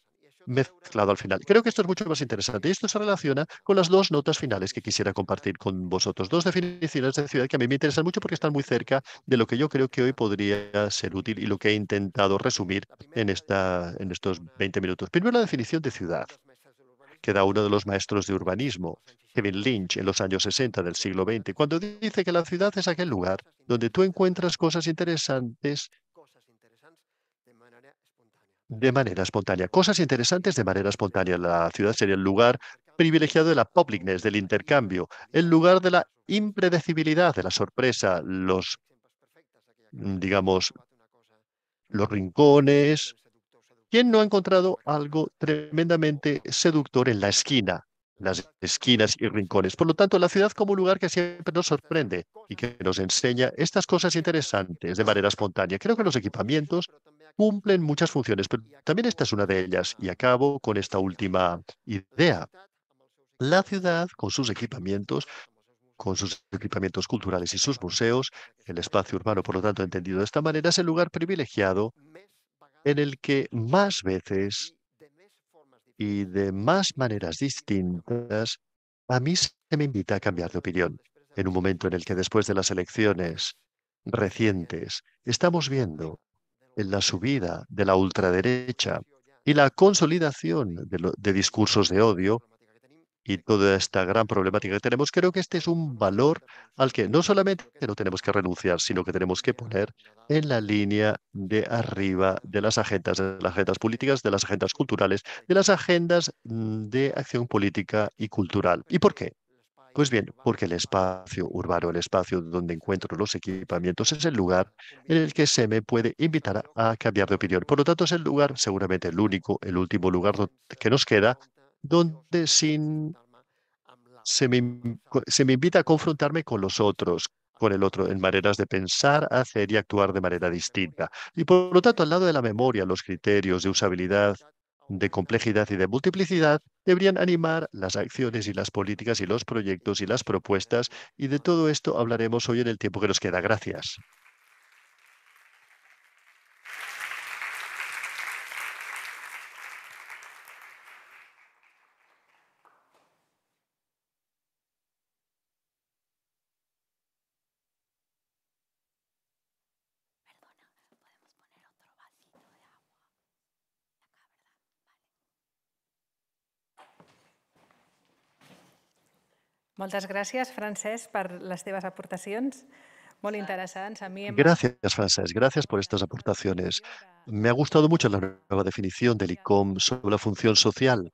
mezclado al final. Creo que esto es mucho más interesante y esto se relaciona con las dos notas finales que quisiera compartir con vosotros. Dos definiciones de ciudad que a mí me interesan mucho porque están muy cerca de lo que yo creo que hoy podría ser útil y lo que he intentado resumir en, esta, en estos 20 minutos. Primero, la definición de ciudad que uno de los maestros de urbanismo, Kevin Lynch, en los años 60 del siglo XX, cuando dice que la ciudad es aquel lugar donde tú encuentras cosas interesantes de manera espontánea. Cosas interesantes de manera espontánea. La ciudad sería el lugar privilegiado de la publicness, del intercambio, el lugar de la impredecibilidad, de la sorpresa, los, digamos, los rincones ¿Quién no ha encontrado algo tremendamente seductor en la esquina, las esquinas y rincones? Por lo tanto, la ciudad como un lugar que siempre nos sorprende y que nos enseña estas cosas interesantes de manera espontánea. Creo que los equipamientos cumplen muchas funciones, pero también esta es una de ellas. Y acabo con esta última idea. La ciudad, con sus equipamientos, con sus equipamientos culturales y sus museos, el espacio urbano, por lo tanto, entendido de esta manera, es el lugar privilegiado en el que más veces y de más maneras distintas, a mí se me invita a cambiar de opinión. En un momento en el que después de las elecciones recientes estamos viendo en la subida de la ultraderecha y la consolidación de, de discursos de odio y toda esta gran problemática que tenemos, creo que este es un valor al que no solamente no tenemos que renunciar, sino que tenemos que poner en la línea de arriba de las agendas, de las agendas políticas, de las agendas culturales, de las agendas mm, de acción política y cultural. ¿Y por qué? Pues bien, porque el espacio urbano, el espacio donde encuentro los equipamientos, es el lugar en el que se me puede invitar a, cambiar de opinión. Por lo tanto, es el lugar, seguramente el único, el último lugar que nos queda donde sin, se, me, se me invita a confrontarme con los otros, con el otro, en maneras de pensar, hacer y actuar de manera distinta. Y por lo tanto, al lado de la memoria, los criterios de usabilidad, de complejidad y de multiplicidad deberían animar las acciones y las políticas y los proyectos y las propuestas. Y de todo esto hablaremos hoy en el tiempo que nos queda. Gracias. Muchas gracias, Francesc, por las teves aportaciones, Muy interesantes. Em- gracias, Francesc. Gracias por estas aportaciones. Me ha gustado mucho la nueva definición del ICOM sobre la función social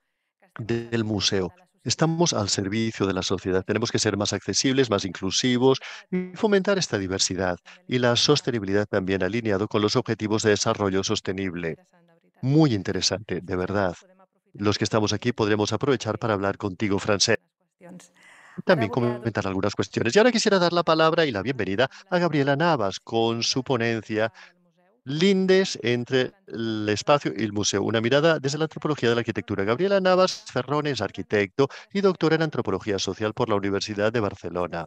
del museo. Estamos al servicio de la sociedad. Tenemos que ser más accesibles, más inclusivos y fomentar esta diversidad y la sostenibilidad también alineado con los objetivos de desarrollo sostenible. Muy interesante, de verdad. Los que estamos aquí podremos aprovechar para hablar contigo, Francesc también comentar algunas cuestiones. Y ahora quisiera dar la palabra y la bienvenida a Gabriela Navas con su ponencia Lindes entre el espacio y el museo, una mirada desde la antropología de la arquitectura. Gabriela Navas Ferrones, arquitecto y doctora en antropología social por la Universidad de Barcelona.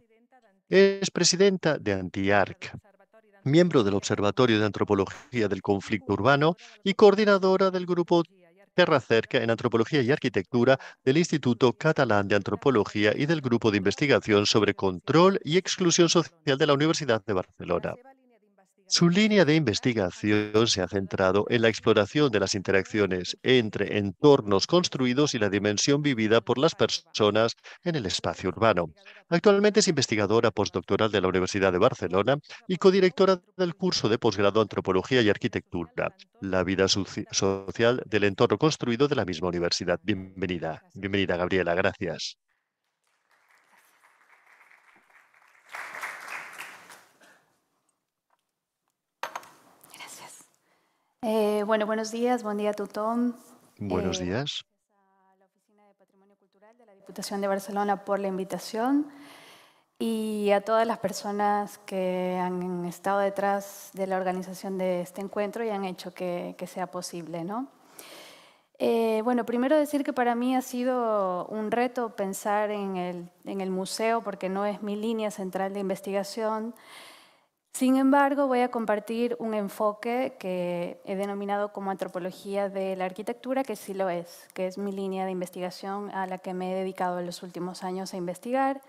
Es presidenta de Antiarc, miembro del Observatorio de Antropología del Conflicto Urbano y coordinadora del grupo Terra Cerca en Antropología y Arquitectura del Instituto Catalán de Antropología y del Grupo de Investigación sobre Control y Exclusión Social de la Universidad de Barcelona. Su línea de investigación se ha centrado en la exploración de las interacciones entre entornos construidos y la dimensión vivida por las personas en el espacio urbano. Actualmente es investigadora postdoctoral de la Universidad de Barcelona y codirectora del curso de posgrado Antropología y Arquitectura, la vida social del entorno construido de la misma universidad. Bienvenida, bienvenida Gabriela, gracias. Eh, bueno, buenos días, buen día, Tutón. Buenos eh, días. A la Oficina de Patrimonio Cultural de la Diputación de Barcelona por la invitación y a todas las personas que han estado detrás de la organización de este encuentro y han hecho que, sea posible, eh, bueno, primero decir que para mí ha sido un reto pensar en el, en el museo porque no es mi línea central de investigación. Sin embargo, voy a compartir un enfoque que he denominado como antropología de la arquitectura, que sí lo es, que es mi línea de investigación a la que me he dedicado en los últimos años a investigar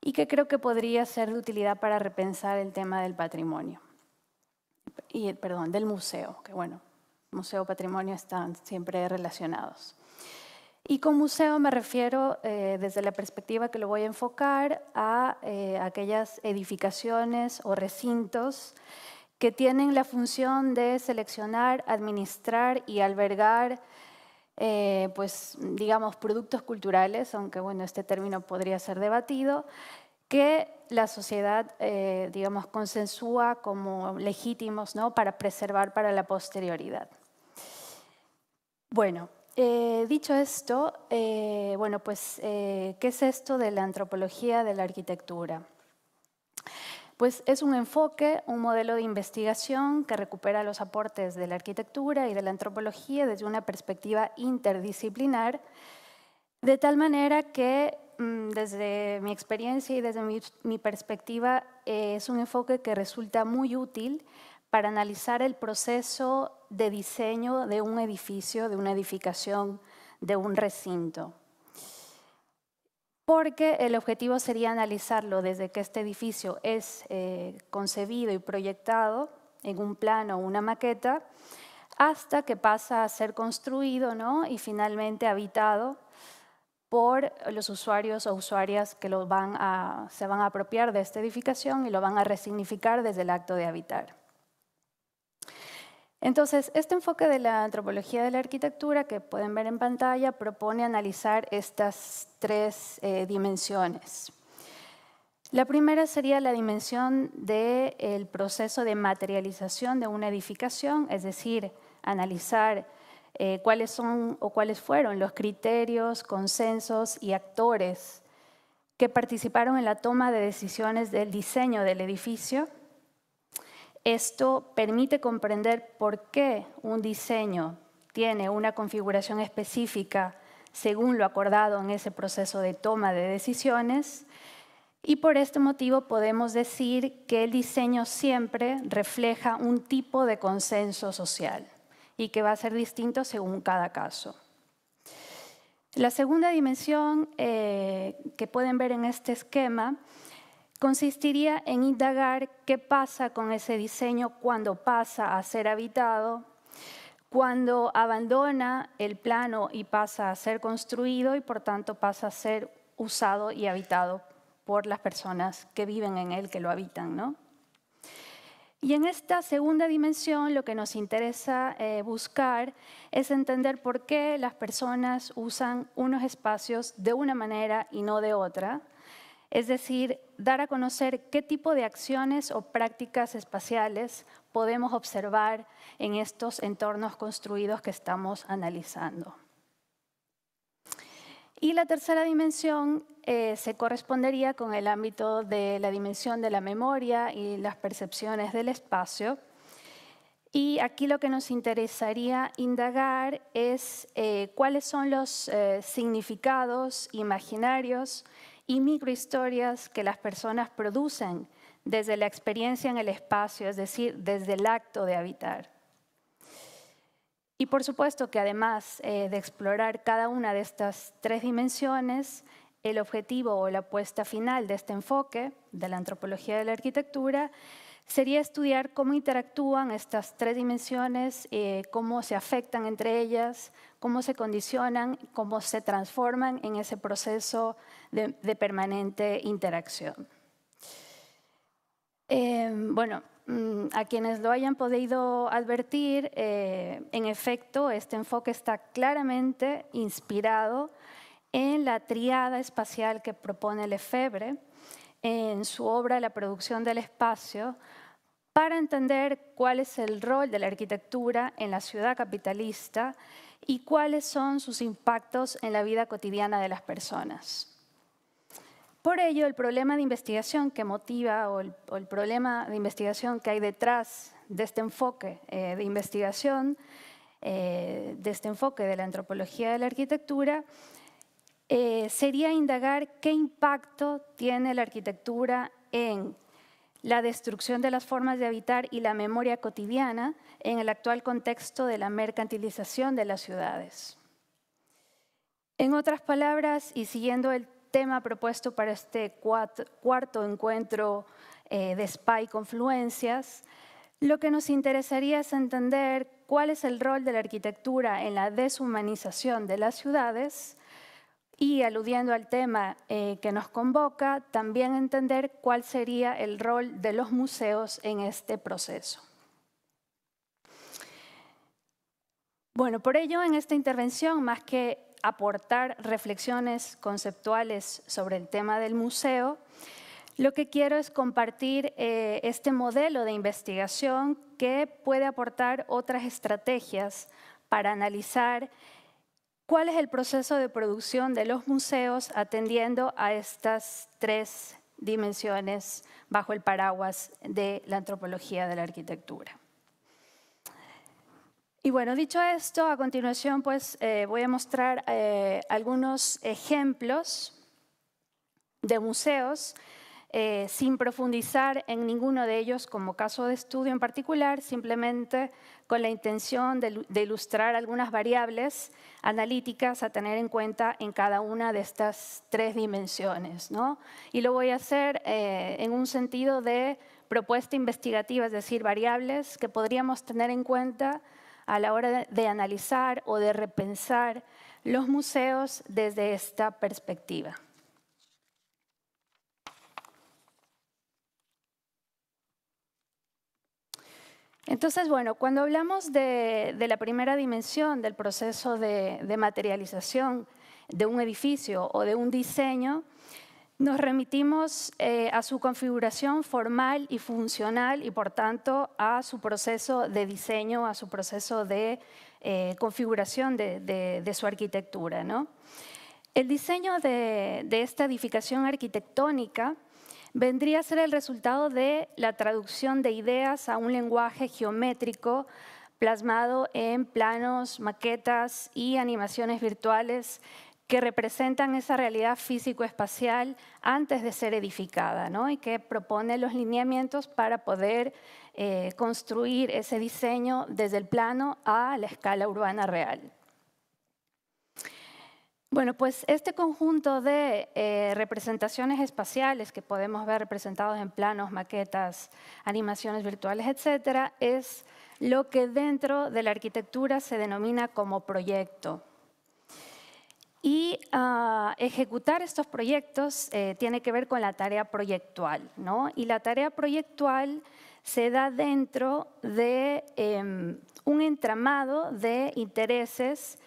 y que creo que podría ser de utilidad para repensar el tema del patrimonio. Y, perdón, del museo, que bueno, museo patrimonio están siempre relacionados. Y con museo me refiero eh, desde la perspectiva que lo voy a enfocar a eh, aquellas edificaciones o recintos que tienen la función de seleccionar, administrar y albergar, eh, pues digamos, productos culturales, aunque bueno, este término podría ser debatido, que la sociedad, digamos, consensúa como legítimos, Para preservar para la posterioridad. Bueno, eh, dicho esto, eh, bueno, pues, eh, ¿qué es esto de la antropología de la arquitectura? Pues es un enfoque, un modelo de investigación que recupera los aportes de la arquitectura y de la antropología desde una perspectiva interdisciplinar, de tal manera que mm, desde mi experiencia y desde mi, mi perspectiva es un enfoque que resulta muy útil para analizar el proceso de diseño de un edificio, de una edificación, de un recinto. Porque el objetivo sería analizarlo desde que este edificio es eh, concebido y proyectado en un plano o una maqueta, hasta que pasa a ser construido ¿no? y finalmente habitado por los usuarios o usuarias que van se van a apropiar de esta edificación y lo van a resignificar desde el acto de habitar. Entonces, este enfoque de la antropología de la arquitectura que pueden ver en pantalla propone analizar estas tres eh, dimensiones. La primera sería la dimensión del proceso de materialización de una edificación, es decir, analizar eh, cuáles son o cuáles fueron los criterios, consensos y actores que participaron en la toma de decisiones del diseño del edificio esto permite comprender por qué un diseño tiene una configuración específica según lo acordado en ese proceso de toma de decisiones y por este motivo podemos decir que el diseño siempre refleja un tipo de consenso social y que va a ser distinto según cada caso. La segunda dimensión eh, que pueden ver en este esquema consistiría en indagar qué pasa con ese diseño cuando pasa a ser habitado, cuando abandona el plano y pasa a ser construido y por tanto pasa a ser usado y habitado por las personas que viven en él, que lo habitan. Y en esta segunda dimensión lo que nos interesa eh, buscar es entender por qué las personas usan unos espacios de una manera y no de otra, es decir, dar a conocer qué tipo de acciones o prácticas espaciales podemos observar en estos entornos construidos que estamos analizando. Y la tercera dimensión eh, se correspondería con el ámbito de la dimensión de la memoria y las percepciones del espacio. Y aquí lo que nos interesaría indagar es eh, cuáles son los eh, significados imaginarios y microhistorias que las personas producen desde la experiencia en el espacio, es decir, desde el acto de habitar. Y por supuesto que además eh, de explorar cada una de estas tres dimensiones, el objetivo o la apuesta final de este enfoque de la antropología de la arquitectura sería estudiar cómo interactúan estas tres dimensiones, eh, cómo se afectan entre ellas, cómo se condicionan, cómo se transforman en ese proceso de, permanente interacción. Em, bueno, mm, a quienes lo hayan podido advertir, eh, en efecto, este enfoque está claramente inspirado en la triada espacial que propone Lefebvre, en su obra La producción del espacio para entender cuál es el rol de la arquitectura en la ciudad capitalista y cuáles son sus impactos en la vida cotidiana de las personas. Por ello, el problema de investigación que motiva o el, problema de investigación que hay detrás de este enfoque eh, de investigación, eh, de este enfoque de la antropología de la arquitectura, eh, sería indagar qué impacto tiene la arquitectura en la destrucción de las formas de habitar y la memoria cotidiana en el actual contexto de la mercantilización de las ciudades. En otras palabras, y siguiendo el tema propuesto para este cuarto encuentro eh, de SPY Confluencias, lo que nos interesaría es entender cuál es el rol de la arquitectura en la deshumanización de las ciudades, y aludiendo al tema eh, que nos convoca, también entender cuál sería el rol de los museos en este proceso. Bueno, por ello en esta intervención, más que aportar reflexiones conceptuales sobre el tema del museo, lo que quiero es compartir eh, este modelo de investigación que puede aportar otras estrategias para analizar ¿Cuál es el proceso de producción de los museos atendiendo a estas tres dimensiones bajo el paraguas de la antropología de la arquitectura? Y bueno, dicho esto, a continuación pues eh, voy a mostrar eh, algunos ejemplos de museos eh, sin profundizar en ninguno de ellos como caso de estudio en particular, simplemente con la intención de ilustrar algunas variables analíticas a tener en cuenta en cada una de estas tres dimensiones. ¿no? Y lo voy a hacer eh, en un sentido de propuesta investigativa, es decir, variables que podríamos tener en cuenta a la hora de analizar o de repensar los museos desde esta perspectiva. Entonces, bueno, cuando hablamos de, la primera dimensión del proceso de, materialización de un edificio o de un diseño, nos remitimos eh, a su configuración formal y funcional y por tanto a su proceso de diseño, a su proceso de eh, configuración de, su arquitectura. El diseño de, esta edificación arquitectónica vendría a ser el resultado de la traducción de ideas a un lenguaje geométrico plasmado en planos, maquetas y animaciones virtuales que representan esa realidad físico-espacial antes de ser edificada ¿no? y que propone los lineamientos para poder eh, construir ese diseño desde el plano a la escala urbana real. Bueno, pues este conjunto de eh, representaciones espaciales que podemos ver representados en planos, maquetas, animaciones virtuales, etcétera, es lo que dentro de la arquitectura se denomina como proyecto. Y ah, ejecutar estos proyectos eh, tiene que ver con la tarea proyectual, ¿no? Y la tarea proyectual se da dentro de em, un entramado de intereses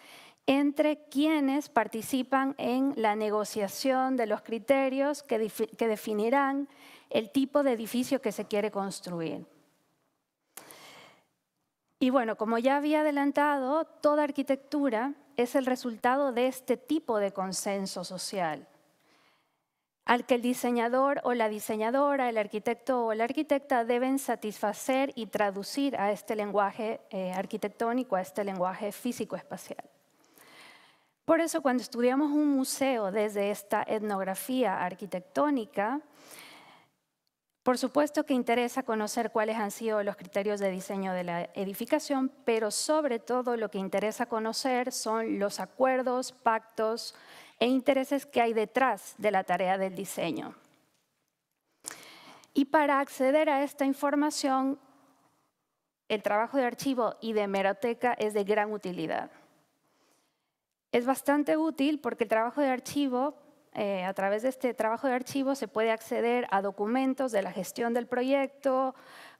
entre quienes participan en la negociación de los criterios que, definirán el tipo de edificio que se quiere construir. Y bueno, como ya había adelantado, toda arquitectura es el resultado de este tipo de consenso social, al que el diseñador o la diseñadora, el arquitecto o la arquitecta deben satisfacer y traducir a este lenguaje eh, arquitectónico, a este lenguaje físico-espacial. Por eso cuando estudiamos un museo desde esta etnografía arquitectónica, por supuesto que interesa conocer cuáles han sido los criterios de diseño de la edificación, pero sobre todo lo que interesa conocer son los acuerdos, pactos e intereses que hay detrás de la tarea del diseño. Y para acceder a esta información, el trabajo de archivo y de hemeroteca es de gran utilidad. Es bastante útil porque el trabajo de archivo, eh, a través de este trabajo de archivo se puede acceder a documentos de la gestión del proyecto,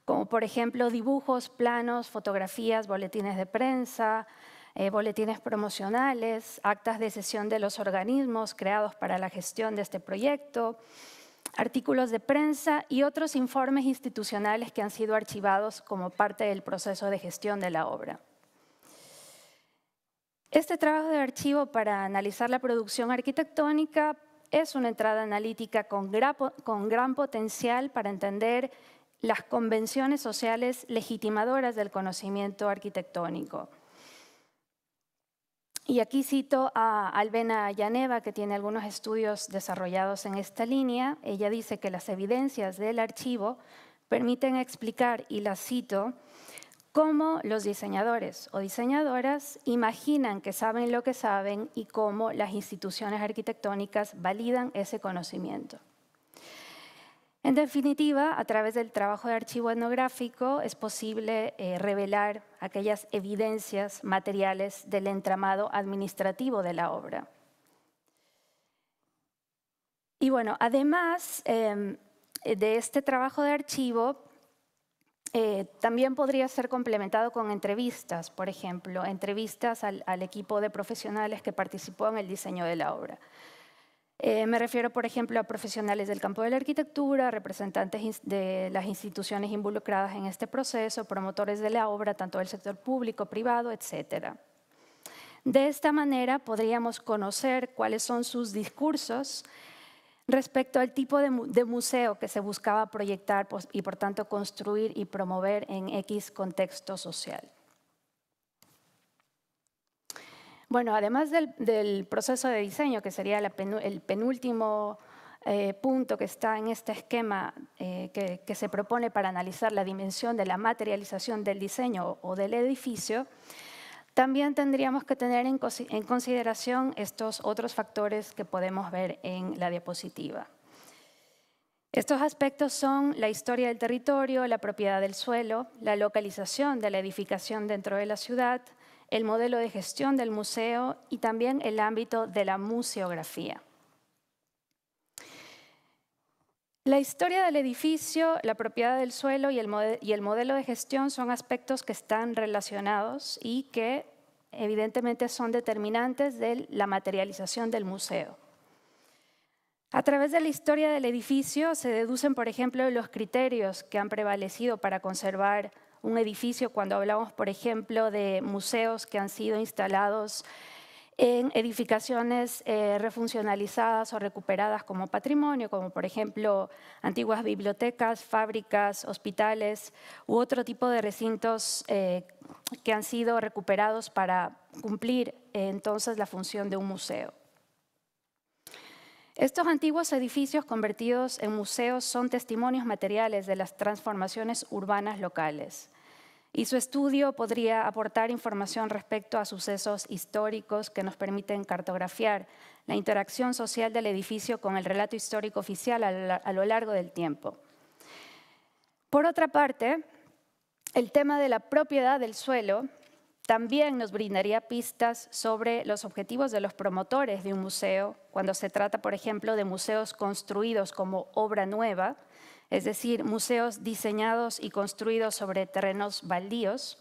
como por ejemplo dibujos, planos, fotografías, boletines de prensa, eh, boletines promocionales, actas de sesión de los organismos creados para la gestión de este proyecto, artículos de prensa y otros informes institucionales que han sido archivados como parte del proceso de gestión de la obra. Este trabajo de archivo para analizar la producción arquitectónica es una entrada analítica con, gran potencial para entender las convenciones sociales legitimadoras del conocimiento arquitectónico. Y aquí cito a Albena Llaneva, que tiene algunos estudios desarrollados en esta línea. Ella dice que las evidencias del archivo permiten explicar, y la cito, cómo los diseñadores o diseñadoras imaginan que saben lo que saben y cómo las instituciones arquitectónicas validan ese conocimiento. En definitiva, a través del trabajo de archivo etnográfico es posible eh, revelar aquellas evidencias materiales del entramado administrativo de la obra. Y bueno, además em, de este trabajo de archivo, eh, también podría ser complementado con entrevistas, por ejemplo, entrevistas al, equipo de profesionales que participó en el diseño de la obra. Eh, me refiero, por ejemplo, a profesionales del campo de la arquitectura, representantes de las instituciones involucradas en este proceso, promotores de la obra, tanto del sector público, privado, etc. De esta manera podríamos conocer cuáles son sus discursos, respecto al tipo de, museo que se buscaba proyectar pues, y por tanto construir y promover en X contexto social. Bueno, además del, proceso de diseño, que sería el penúltimo eh, punto que está en este esquema eh, que, que se propone para analizar la dimensión de la materialización del diseño o del edificio, también tendríamos que tener en consideración estos otros factores que podemos ver en la diapositiva. Estos aspectos son la historia del territorio, la propiedad del suelo, la localización de la edificación dentro de la ciudad, el modelo de gestión del museo y también el ámbito de la museografía. La historia del edificio, la propiedad del suelo y el, modelo de gestión son aspectos que están relacionados y que evidentemente son determinantes de la materialización del museo. A través de la historia del edificio se deducen, por ejemplo, los criterios que han prevalecido para conservar un edificio cuando hablamos, por ejemplo, de museos que han sido instalados en edificaciones eh, refuncionalizadas o recuperadas como patrimonio, como por ejemplo antiguas bibliotecas, fábricas, hospitales u otro tipo de recintos eh, que han sido recuperados para cumplir eh, entonces la función de un museo. Estos antiguos edificios convertidos en museos son testimonios materiales de las transformaciones urbanas locales y su estudio podría aportar información respecto a sucesos históricos que nos permiten cartografiar la interacción social del edificio con el relato histórico oficial a lo largo del tiempo. Por otra parte, el tema de la propiedad del suelo también nos brindaría pistas sobre los objetivos de los promotores de un museo, cuando se trata, por ejemplo, de museos construidos como obra nueva, es decir, museos diseñados y construidos sobre terrenos baldíos,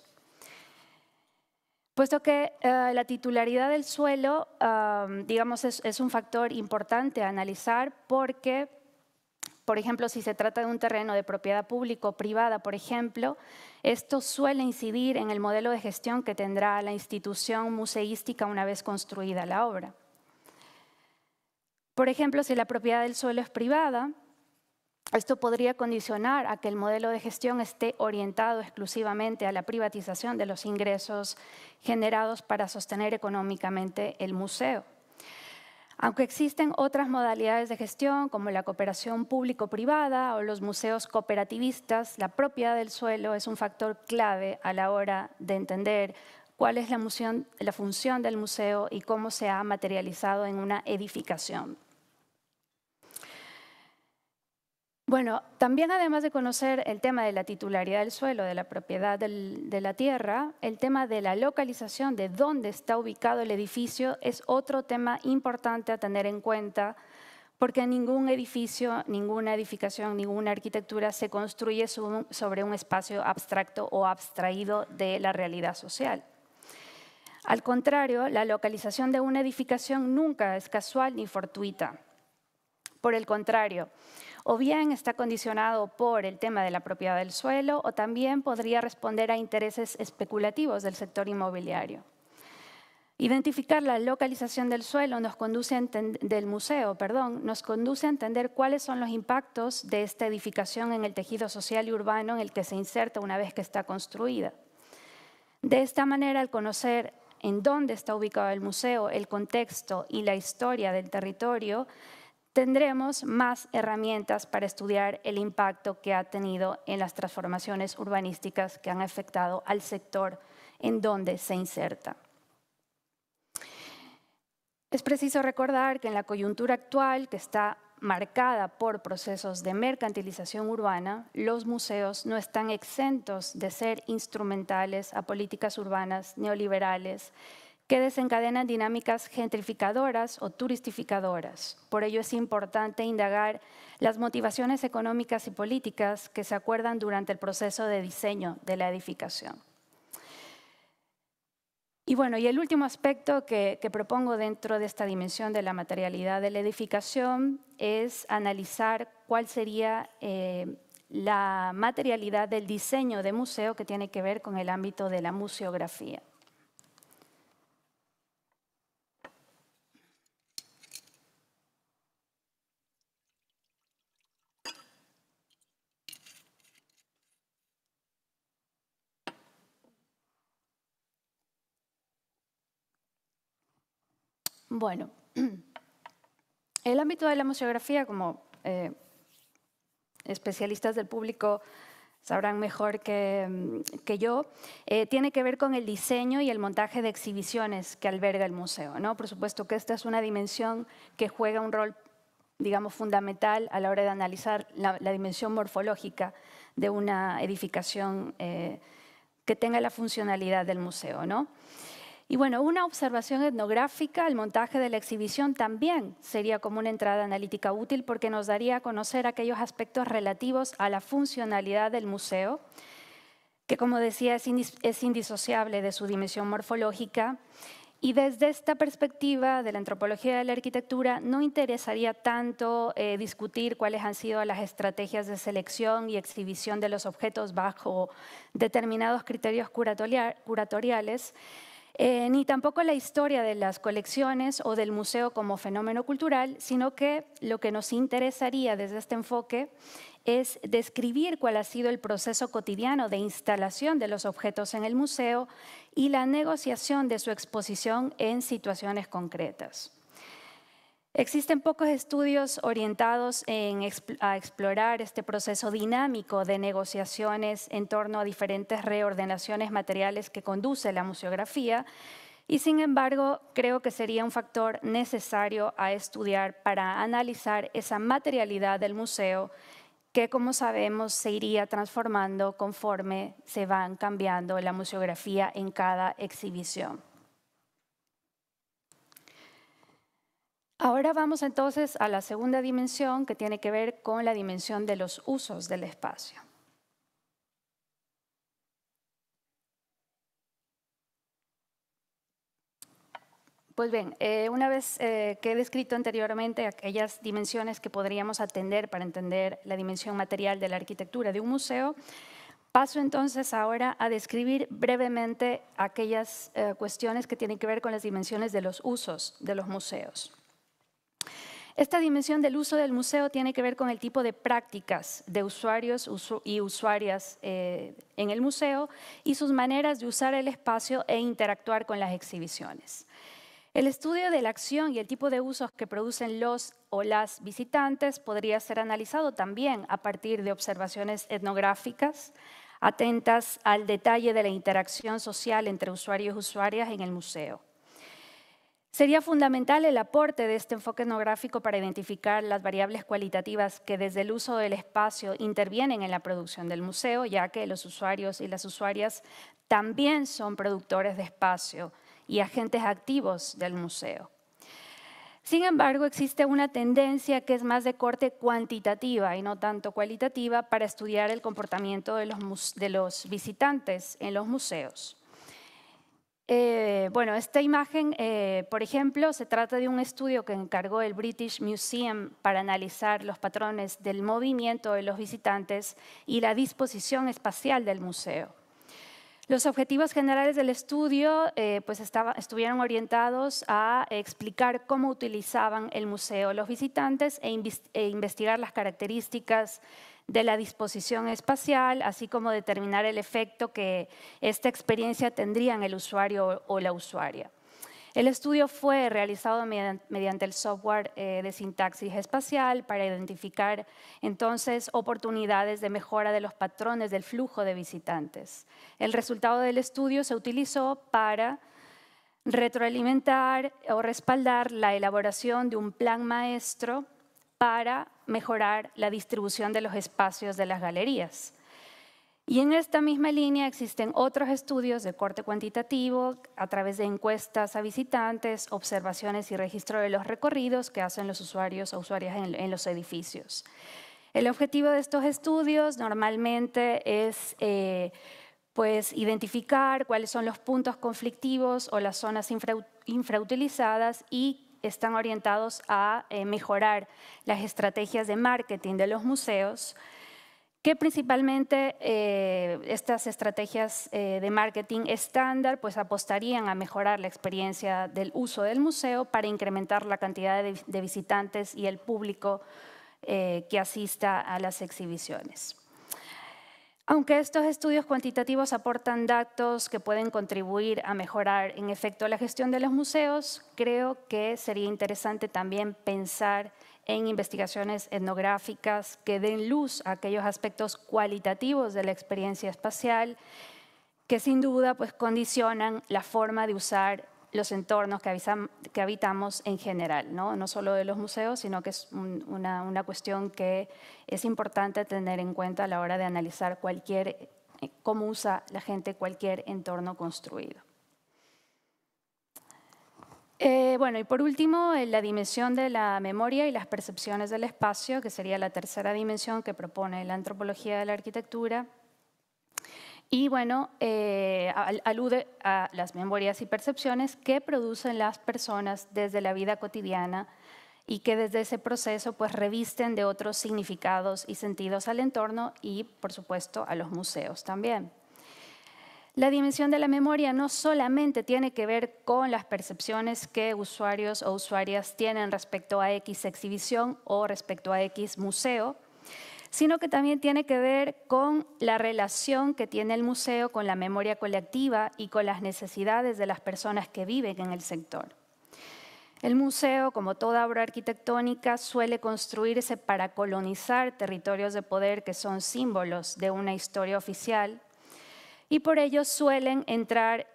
puesto que eh, la titularidad del suelo, digamos, es, es, un factor importante a analizar porque, por ejemplo, si se trata de un terreno de propiedad pública o privada, por ejemplo, esto suele incidir en el modelo de gestión que tendrá la institución museística una vez construida la obra. Por ejemplo, si la propiedad del suelo es privada, esto podría condicionar a que el modelo de gestión esté orientado exclusivamente a la privatización de los ingresos generados para sostener económicamente el museo. Aunque existen otras modalidades de gestión, como la cooperación público-privada o los museos cooperativistas, la propiedad del suelo es un factor clave a la hora de entender cuál es la, función, del museo y cómo se ha materializado en una edificación. Bueno, también además de conocer el tema de la titularidad del suelo, de la propiedad de la tierra, el tema de la localización, de dónde está ubicado el edificio, es otro tema importante a tener en cuenta, porque ningún edificio, ninguna edificación, ninguna arquitectura se construye sobre un espacio abstracto o abstraído de la realidad social. Al contrario, la localización de una edificación nunca es casual ni fortuita. Por el contrario, o bien está condicionado por el tema de la propiedad del suelo o también podría responder a intereses especulativos del sector inmobiliario. Identificar la localización del suelo nos conduce del museo, perdón, nos conduce a entender cuáles son los impactos de esta edificación en el tejido social y urbano en el que se inserta una vez que está construida. De esta manera, al conocer en dónde está ubicado el museo, el contexto y la historia del territorio, tendremos más herramientas para estudiar el impacto que ha tenido en las transformaciones urbanísticas que han afectado al sector en donde se inserta. Es preciso recordar que en la coyuntura actual, que está marcada por procesos de mercantilización urbana, los museos no están exentos de ser instrumentales a políticas urbanas neoliberales que desencadenan dinámicas gentrificadoras o turistificadoras. Por ello es importante indagar las motivaciones económicas y políticas que se acuerdan durante el proceso de diseño de la edificación. Y bueno, y el último aspecto que, propongo dentro de esta dimensión de la materialidad de la edificación es analizar cuál sería eh, la materialidad del diseño de museo que tiene que ver con el ámbito de la museografía. Bueno, el ámbito de la museografía, como eh, especialistas del público sabrán mejor que, mm, yo, eh, tiene que ver con el diseño y el montaje de exhibiciones que alberga el museo. ¿no? Por supuesto que esta es una dimensión que juega un rol digamos, fundamental a la hora de analizar la, dimensión morfológica de una edificación eh, que tenga la funcionalidad del museo. ¿no? Y bueno, una observación etnográfica, el montaje de la exhibición también sería como una entrada analítica útil porque nos daría a conocer aquellos aspectos relativos a la funcionalidad del museo, que como decía es, indisociable de su dimensión morfológica. Y desde esta perspectiva de la antropología de la arquitectura, no interesaría tanto eh, discutir cuáles han sido las estrategias de selección y exhibición de los objetos bajo determinados criterios curatoriales, eh, ni tampoco la historia de las colecciones o del museo como fenómeno cultural, sino que lo que nos interesaría desde este enfoque es describir cuál ha sido el proceso cotidiano de instalación de los objetos en el museo y la negociación de su exposición en situaciones concretas. Existen pocos estudios orientados a explorar este proceso dinámico de negociaciones en torno a diferentes reordenaciones materiales que conduce la museografía y sin embargo creo que sería un factor necesario a estudiar para analizar esa materialidad del museo que como sabemos se iría transformando conforme se van cambiando la museografía en cada exhibición. Ahora vamos entonces a la segunda dimensión que tiene que ver con la dimensión de los usos del espacio. Pues bien, eh, una vez eh, que he descrito anteriormente aquellas dimensiones que podríamos atender para entender la dimensión material de la arquitectura de un museo, paso entonces ahora a describir brevemente aquellas eh, cuestiones que tienen que ver con las dimensiones de los usos de los museos. Esta dimensión del uso del museo tiene que ver con el tipo de prácticas de usuarios y usuarias eh, en el museo y sus maneras de usar el espacio e interactuar con las exhibiciones. El estudio de la acción y el tipo de usos que producen los o las visitantes podría ser analizado también a partir de observaciones etnográficas atentas al detalle de la interacción social entre usuarios y usuarias en el museo. Sería fundamental el aporte de este enfoque etnográfico para identificar las variables cualitativas que desde el uso del espacio intervienen en la producción del museo, ya que los usuarios y las usuarias también son productores de espacio y agentes activos del museo. Sin embargo, existe una tendencia que es más de corte cuantitativa y no tanto cualitativa para estudiar el comportamiento de los, de los visitantes en los museos. Eh, bueno, esta imagen, eh, por ejemplo, se trata de un estudio que encargó el British Museum para analizar los patrones del movimiento de los visitantes y la disposición espacial del museo. Los objetivos generales del estudio eh, pues estuvieron orientados a explicar cómo utilizaban el museo los visitantes e, e investigar las características de la disposición espacial, así como determinar el efecto que esta experiencia tendría en el usuario o la usuaria. El estudio fue realizado mediante el software eh, de sintaxis espacial para identificar entonces oportunidades de mejora de los patrones del flujo de visitantes. El resultado del estudio se utilizó para retroalimentar o respaldar la elaboración de un plan maestro para mejorar la distribución de los espacios de las galerías. Y en esta misma línea existen otros estudios de corte cuantitativo a través de encuestas a visitantes, observaciones y registro de los recorridos que hacen los usuarios o usuarias en, los edificios. El objetivo de estos estudios normalmente es eh, pues, identificar cuáles son los puntos conflictivos o las zonas infrautilizadas y están orientados a eh, mejorar las estrategias de marketing de los museos, que principalmente eh, estas estrategias eh, de marketing estándar pues apostarían a mejorar la experiencia del uso del museo para incrementar la cantidad de visitantes y el público que asista a las exhibiciones. Aunque estos estudios cuantitativos aportan datos que pueden contribuir a mejorar en efecto la gestión de los museos, creo que sería interesante también pensar en investigaciones etnográficas que den luz a aquellos aspectos cualitativos de la experiencia espacial que sin duda pues, condicionan la forma de usar los entornos que, habitamos en general, ¿no? solo de los museos, sino que es una, cuestión que es importante tener en cuenta a la hora de analizar cualquier, eh, cómo usa la gente cualquier entorno construido. Eh, bueno, y por último, eh, la dimensión de la memoria y las percepciones del espacio, que sería la tercera dimensión que propone la antropología de la arquitectura. Y bueno, eh, alude a las memorias y percepciones que producen las personas desde la vida cotidiana y que desde ese proceso pues revisten de otros significados y sentidos al entorno y por supuesto a los museos también. La dimensión de la memoria no solamente tiene que ver con las percepciones que usuarios o usuarias tienen respecto a X exhibición o respecto a X museo, sino que también tiene que ver con la relación que tiene el museo con la memoria colectiva y con las necesidades de las personas que viven en el sector. El museo, como toda obra arquitectónica, suele construirse para colonizar territorios de poder que son símbolos de una historia oficial y por ello suelen entrar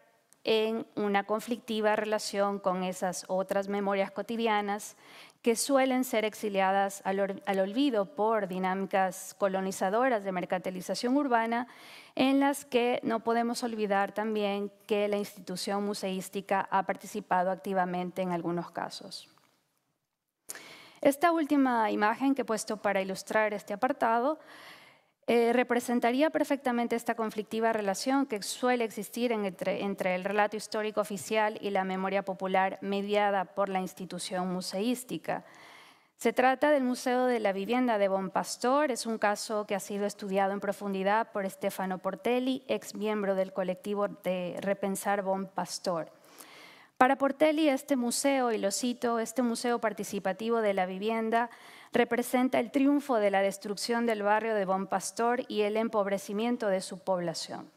en una conflictiva relación con esas otras memorias cotidianas que suelen ser exiliadas al, olvido por dinámicas colonizadoras de mercantilización urbana, en las que no podemos olvidar también que la institución museística ha participado activamente en algunos casos. Esta última imagen que he puesto para ilustrar este apartado eh, representaría perfectamente esta conflictiva relación que suele existir entre, el relato histórico oficial y la memoria popular mediada por la institución museística. Se trata del Museo de la Vivienda de Bon Pastor. es un caso que ha sido estudiado en profundidad por Stefano Portelli, ex miembro del colectivo de Repensar Bon Pastor. Para Portelli, este museo, y lo cito, este museo participativo de la vivienda representa el triunfo de la destrucción del barrio de Bon Pastor y el empobrecimiento de su población.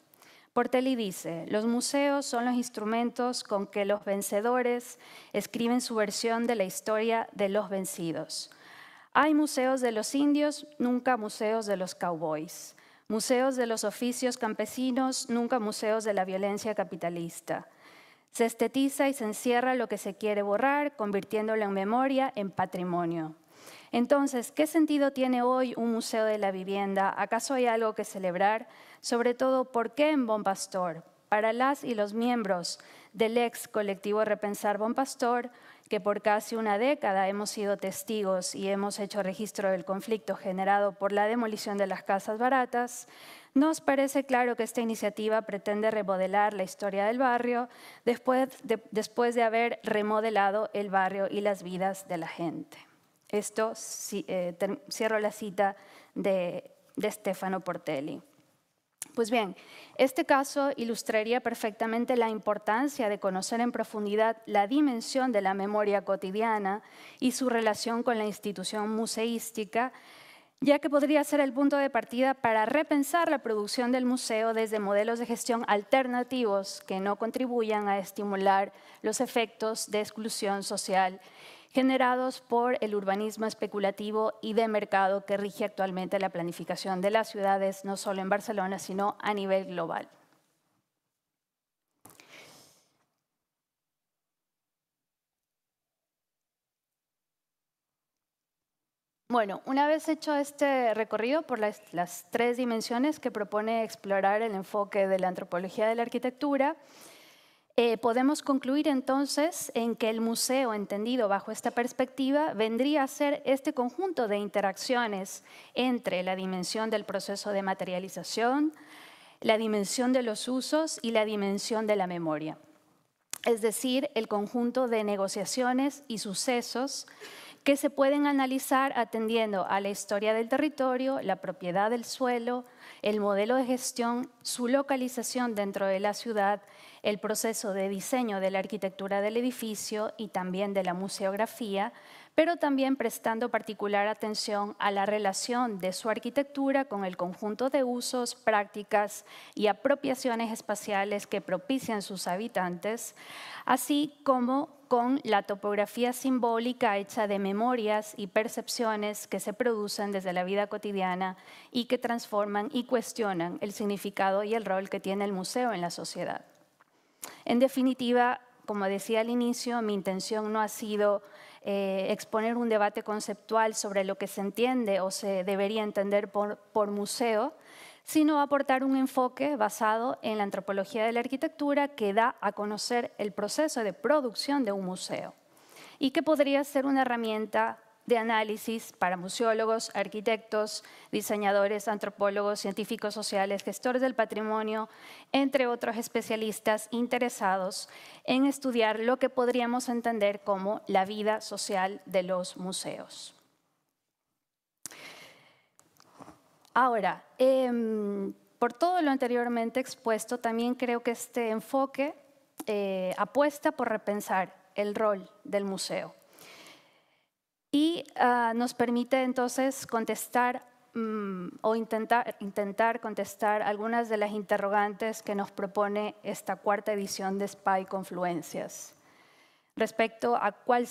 Portelli dice, los museos son los instrumentos con que los vencedores escriben su versión de la historia de los vencidos. Hay museos de los indios, nunca museos de los cowboys. Museos de los oficios campesinos, nunca museos de la violencia capitalista. Se estetiza y se encierra lo que se quiere borrar, convirtiéndolo en memoria en patrimonio. Entonces, ¿qué sentido tiene hoy un museo de la vivienda? ¿Acaso hay algo que celebrar? Sobre todo, ¿por qué en Bon Pastor? Para las y los miembros del ex colectivo Repensar Bon Pastor, que por casi una década hemos sido testigos y hemos hecho registro del conflicto generado por la demolición de las casas baratas, nos parece claro que esta iniciativa pretende remodelar la historia del barrio después de, haber remodelado el barrio y las vidas de la gente. Esto eh, cierro la cita de Stefano Portelli. Pues bien, este caso ilustraría perfectamente la importancia de conocer en profundidad la dimensión de la memoria cotidiana y su relación con la institución museística ya que podría ser el punto de partida para repensar la producción del museo desde modelos de gestión alternativos que no contribuyan a estimular los efectos de exclusión social generados por el urbanismo especulativo y de mercado que rige actualmente la planificación de las ciudades, no solo en Barcelona, sino a nivel global. Bueno, una vez hecho este recorrido por las, tres dimensiones que propone explorar el enfoque de la antropología de la arquitectura, eh, podemos concluir entonces en que el museo, entendido bajo esta perspectiva, vendría a ser este conjunto de interacciones entre la dimensión del proceso de materialización, la dimensión de los usos y la dimensión de la memoria, es decir, el conjunto de negociaciones y sucesos que se pueden analizar atendiendo a la historia del territorio, la propiedad del suelo, el modelo de gestión, su localización dentro de la ciudad, el proceso de diseño de la arquitectura del edificio y también de la museografía, pero también prestando particular atención a la relación de su arquitectura con el conjunto de usos, prácticas y apropiaciones espaciales que propician sus habitantes, así como con la topografía simbólica hecha de memorias y percepciones que se producen desde la vida cotidiana y que transforman y cuestionan el significado y el rol que tiene el museo en la sociedad. En definitiva, como decía al inicio, mi intención no ha sido eh, exponer un debate conceptual sobre lo que se entiende o se debería entender por museo, sino aportar un enfoque basado en la antropología de la arquitectura que da a conocer el proceso de producción de un museo y que podría ser una herramienta de análisis para museólogos, arquitectos, diseñadores, antropólogos, científicos sociales, gestores del patrimonio, entre otros especialistas interesados en estudiar lo que podríamos entender como la vida social de los museos. Ahora, em, por todo lo anteriormente expuesto, también creo que este enfoque eh, apuesta por repensar el rol del museo y ah, nos permite entonces contestar mm, o intentar, contestar algunas de las interrogantes que nos propone esta cuarta edición de SPY Confluencias respecto a cuál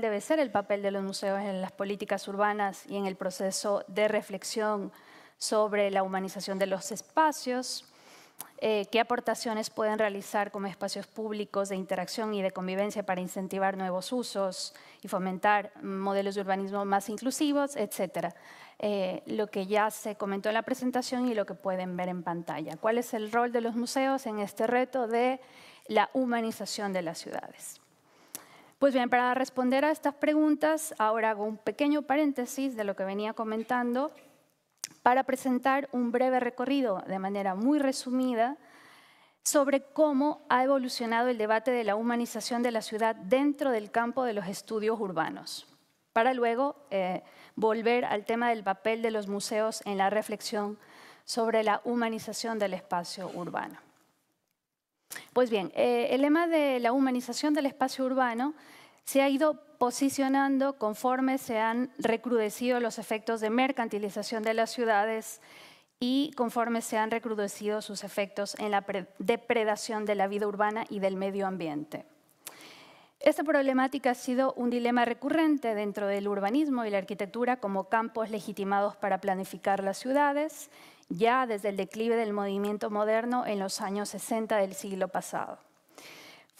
debe ser el papel de los museos en las políticas urbanas y en el proceso de reflexión sobre la humanización de los espacios, eh, qué aportaciones pueden realizar como espacios públicos de interacción y de convivencia para incentivar nuevos usos y fomentar modelos de urbanismo más inclusivos, etcétera. Eh, lo que ya se comentó en la presentación y lo que pueden ver en pantalla. ¿Cuál es el rol de los museos en este reto de la humanización de las ciudades? Pues bien, para responder a estas preguntas, ahora hago un pequeño paréntesis de lo que venía comentando para presentar un breve recorrido de manera muy resumida sobre cómo ha evolucionado el debate de la humanización de la ciudad dentro del campo de los estudios urbanos, para luego eh, volver al tema del papel de los museos en la reflexión sobre la humanización del espacio urbano. Pues bien, eh, el lema de la humanización del espacio urbano se ha ido posicionando conforme se han recrudecido los efectos de mercantilización de las ciudades y conforme se han recrudecido sus efectos en la depredación de la vida urbana y del medio ambiente. Esta problemática ha sido un dilema recurrente dentro del urbanismo y la arquitectura como campos legitimados para planificar las ciudades, ya desde el declive del movimiento moderno en los años 60 del siglo pasado.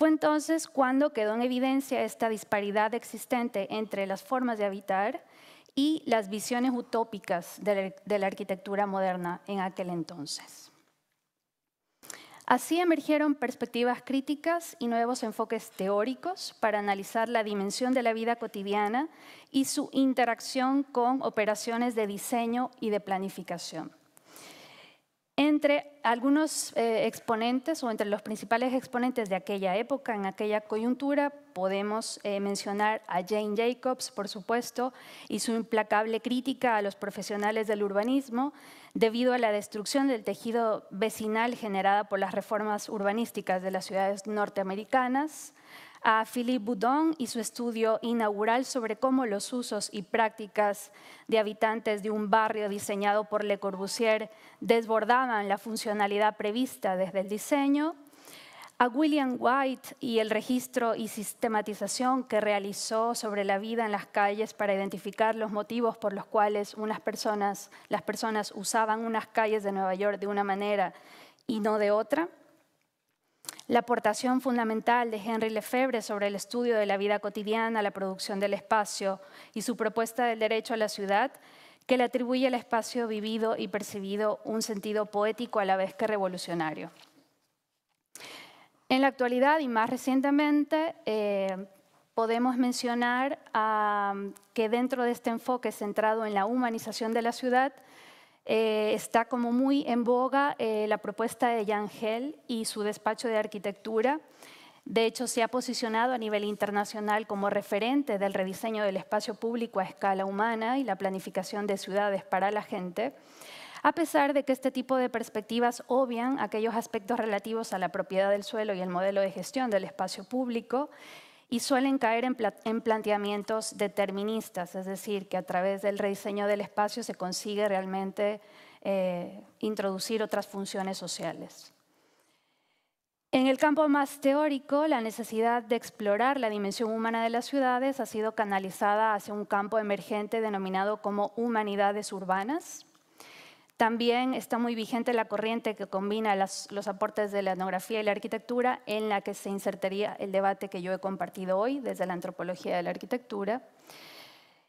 Fue entonces cuando quedó en evidencia esta disparidad existente entre las formas de habitar y las visiones utópicas de la, arquitectura moderna en aquel entonces. Así emergieron perspectivas críticas y nuevos enfoques teóricos para analizar la dimensión de la vida cotidiana y su interacción con operaciones de diseño y de planificación entre algunos eh, exponentes o entre los principales exponentes de aquella época, en aquella coyuntura, podemos eh, mencionar a Jane Jacobs, por supuesto, y su implacable crítica a los profesionales del urbanismo debido a la destrucción del tejido vecinal generada por las reformas urbanísticas de las ciudades norteamericanas, a Philippe Boudon y su estudio inaugural sobre cómo los usos y prácticas de habitantes de un barrio diseñado por Le Corbusier desbordaban la funcionalidad prevista desde el diseño, a William White y el registro y sistematización que realizó sobre la vida en las calles para identificar los motivos por los cuales unas personas, las personas usaban unas calles de Nueva York de una manera y no de otra la aportación fundamental de Henry Lefebvre sobre el estudio de la vida cotidiana, la producción del espacio y su propuesta del derecho a la ciudad, que le atribuye al espacio vivido y percibido un sentido poético a la vez que revolucionario. En la actualidad y más recientemente, eh, podemos mencionar ah, que dentro de este enfoque centrado en la humanización de la ciudad, eh, está como muy en boga eh, la propuesta de Jan Hell y su despacho de arquitectura. De hecho, se ha posicionado a nivel internacional como referente del rediseño del espacio público a escala humana y la planificación de ciudades para la gente, a pesar de que este tipo de perspectivas obvian aquellos aspectos relativos a la propiedad del suelo y el modelo de gestión del espacio público, y suelen caer en, planteamientos deterministas, es decir, que a través del rediseño del espacio se consigue realmente eh, introducir otras funciones sociales. En el campo más teórico, la necesidad de explorar la dimensión humana de las ciudades ha sido canalizada hacia un campo emergente denominado como humanidades urbanas, también está muy vigente la corriente que combina los aportes de la etnografía y la arquitectura, en la que se insertaría el debate que yo he compartido hoy desde la antropología de la arquitectura.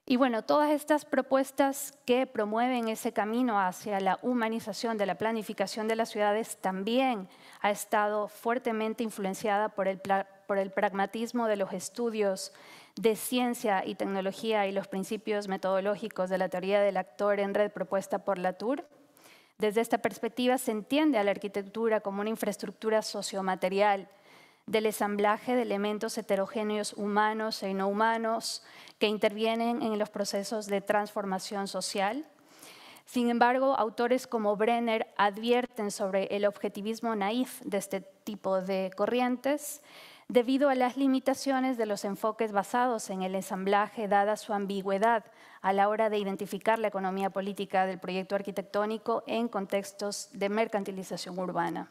Y bueno, todas estas propuestas que promueven ese camino hacia la humanización de la planificación de las ciudades también ha estado fuertemente influenciada por el, por el pragmatismo de los estudios de ciencia y tecnología y los principios metodológicos de la teoría del actor en red propuesta por Latour desde esta perspectiva se entiende a la arquitectura como una infraestructura sociomaterial del ensamblaje de elementos heterogéneos humanos e no humanos que intervienen en los procesos de transformación social. Sin embargo, autores como Brenner advierten sobre el objetivismo naif de este tipo de corrientes debido a las limitaciones de los enfoques basados en el ensamblaje dada su ambigüedad a la hora de identificar la economía política del proyecto arquitectónico en contextos de mercantilización urbana.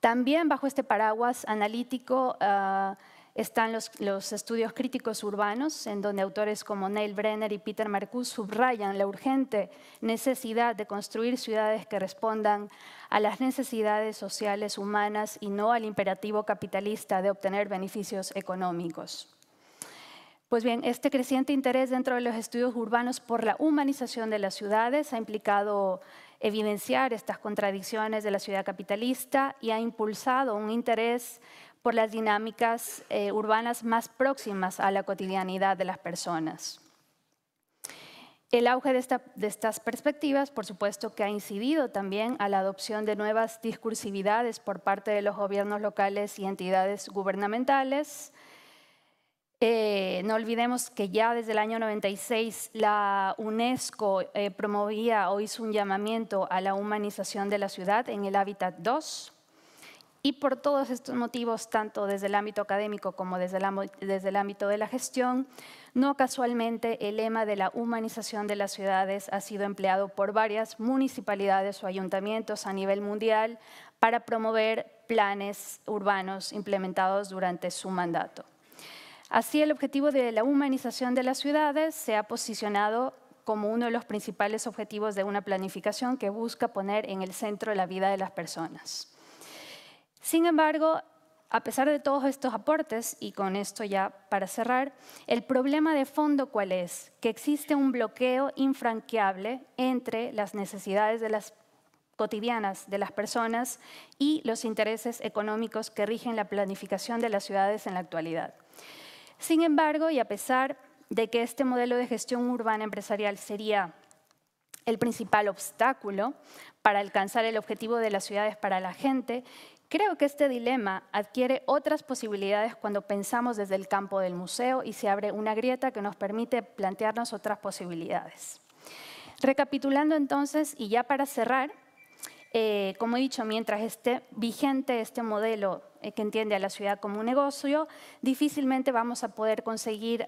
También bajo este paraguas analítico ah, están los, estudios críticos urbanos, en donde autores como Neil Brenner y Peter Marcus subrayan la urgente necesidad de construir ciudades que respondan a las necesidades sociales humanas y no al imperativo capitalista de obtener beneficios económicos. Pues bien, este creciente interés dentro de los estudios urbanos por la humanización de las ciudades ha implicado evidenciar estas contradicciones de la ciudad capitalista y ha impulsado un interés por las dinámicas eh, urbanas más próximas a la cotidianidad de las personas. El auge de, estas perspectivas, por supuesto, que ha incidido también a la adopción de nuevas discursividades por parte de los gobiernos locales y entidades gubernamentales, eh, no olvidemos que ya desde el año 96 la UNESCO eh, promovía o hizo un llamamiento a la humanización de la ciudad en el Hábitat 2. Y por todos estos motivos, tanto desde el ámbito académico como desde el ámbito de la gestión, no casualmente el lema de la humanización de las ciudades ha sido empleado por varias municipalidades o ayuntamientos a nivel mundial para promover planes urbanos implementados durante su mandato. Así, el objetivo de la humanización de las ciudades se ha posicionado como uno de los principales objetivos de una planificación que busca poner en el centro la vida de las personas. Sin embargo, a pesar de todos estos aportes, y con esto ya para cerrar, el problema de fondo cuál es? Que existe un bloqueo infranqueable entre las necesidades cotidianas de las personas y los intereses económicos que rigen la planificación de las ciudades en la actualidad. Sin embargo, y a pesar de que este modelo de gestión urbana empresarial sería el principal obstáculo para alcanzar el objetivo de las ciudades para la gente, creo que este dilema adquiere otras posibilidades cuando pensamos desde el campo del museo y se abre una grieta que nos permite plantearnos otras posibilidades. Recapitulando entonces, y ya para cerrar, eh, como he dicho, mientras esté vigente este modelo eh, que entiende a la ciudad como un negocio, difícilmente vamos a poder conseguir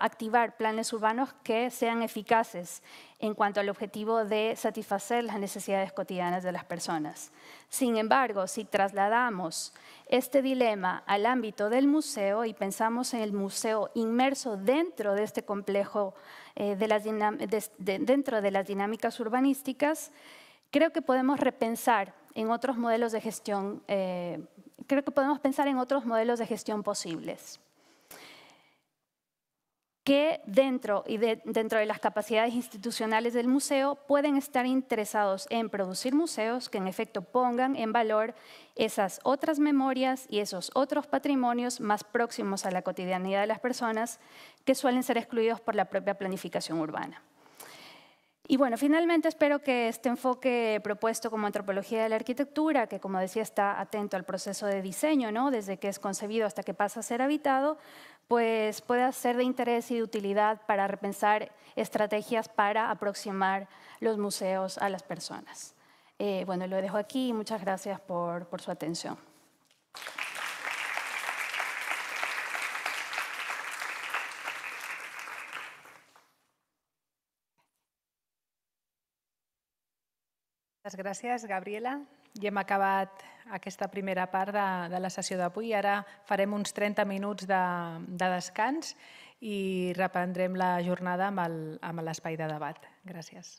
activar planes urbanos que sean eficaces en cuanto al objetivo de satisfacer las necesidades cotidianas de las personas. Sin embargo, si trasladamos este dilema al ámbito del museo y pensamos en el museo inmerso dentro de este complejo, eh, dentro de las dinámicas urbanísticas, creo que podemos repensar en otros modelos de gestión eh, creo que podemos pensar en otros modelos de gestión posibles que dentro, y dentro de las capacidades institucionales del museo pueden estar interesados en producir museos que en efecto pongan en valor esas otras memorias y esos otros patrimonios más próximos a la cotidianidad de las personas que suelen ser excluidos por la propia planificación urbana. Y bueno, finalmente espero que este enfoque propuesto como antropología de la arquitectura, que como decía está atento al proceso de diseño, ¿no? desde que es concebido hasta que pasa a ser habitado, pues pueda ser de interés y de utilidad para repensar estrategias para aproximar los museos a las personas. Eh, bueno, lo dejo aquí y muchas gracias por, por su atención. Moltes gràcies, Gabriela. I hem acabat aquesta primera part de, de la sessió d'avui. Ara farem uns 30 minuts de, de descans i reprendrem la jornada amb l'espai de debat. Gràcies.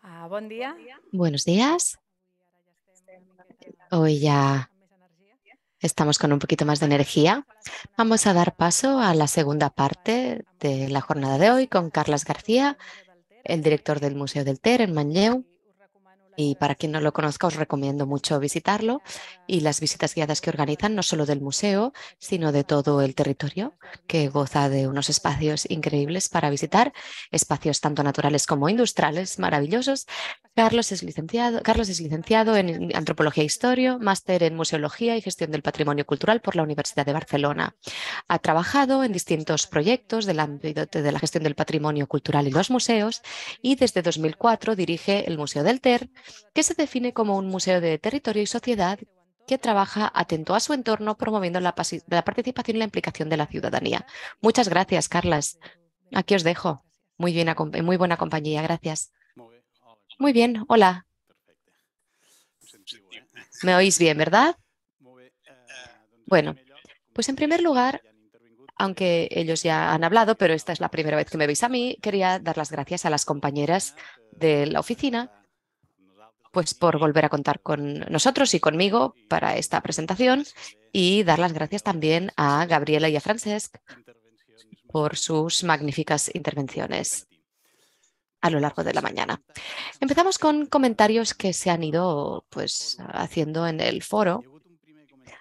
Ah, bon dia. Buenos días. Hoy ya Estamos con un poquito más de energía. Vamos a dar paso a la segunda parte de la jornada de hoy con Carlas García, el director del Museo del Ter en Manlleu. Y para quien no lo conozca, os recomiendo mucho visitarlo y las visitas guiadas que organizan, no solo del museo, sino de todo el territorio, que goza de unos espacios increíbles para visitar, espacios tanto naturales como industriales, maravillosos. Carlos es licenciado, Carlos es licenciado en Antropología e Historia, máster en Museología y Gestión del Patrimonio Cultural por la Universidad de Barcelona. Ha trabajado en distintos proyectos del de la gestión del patrimonio cultural y los museos y desde 2004 dirige el Museo del Ter, que se define como un museo de territorio y sociedad que trabaja atento a su entorno promoviendo la, participación y la implicación de la ciudadanía. Muchas gracias, Carlas. Aquí os dejo. Muy, bien, eh, muy buena compañía, gracias. Muy bien, hola. ¿Me oís bien, verdad? Bueno, pues en primer lugar, aunque ellos ya han hablado, pero esta es la primera vez que me veis a mí, quería dar las gracias a las compañeras de la oficina pues por volver a contar con nosotros y conmigo para esta presentación y dar las gracias también a Gabriela y a Francesc por sus magníficas intervenciones a lo largo de la mañana. Empezamos con comentarios que se han ido pues haciendo en el foro.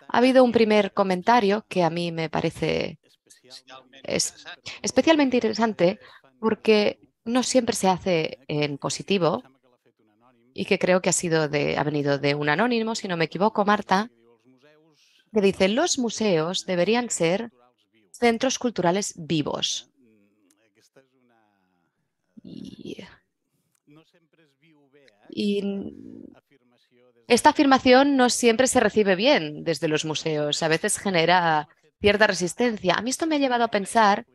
Ha habido un primer comentario que a mí me parece especialmente interesante porque no siempre se hace en positivo y que creo que ha, venido de un anónimo, si no me equivoco, Marta, que dice, los museos deberían ser centros culturales vivos. y esta afirmación no siempre se recibe bien desde los museos, a veces genera cierta resistencia. A mí esto me ha llevado a pensar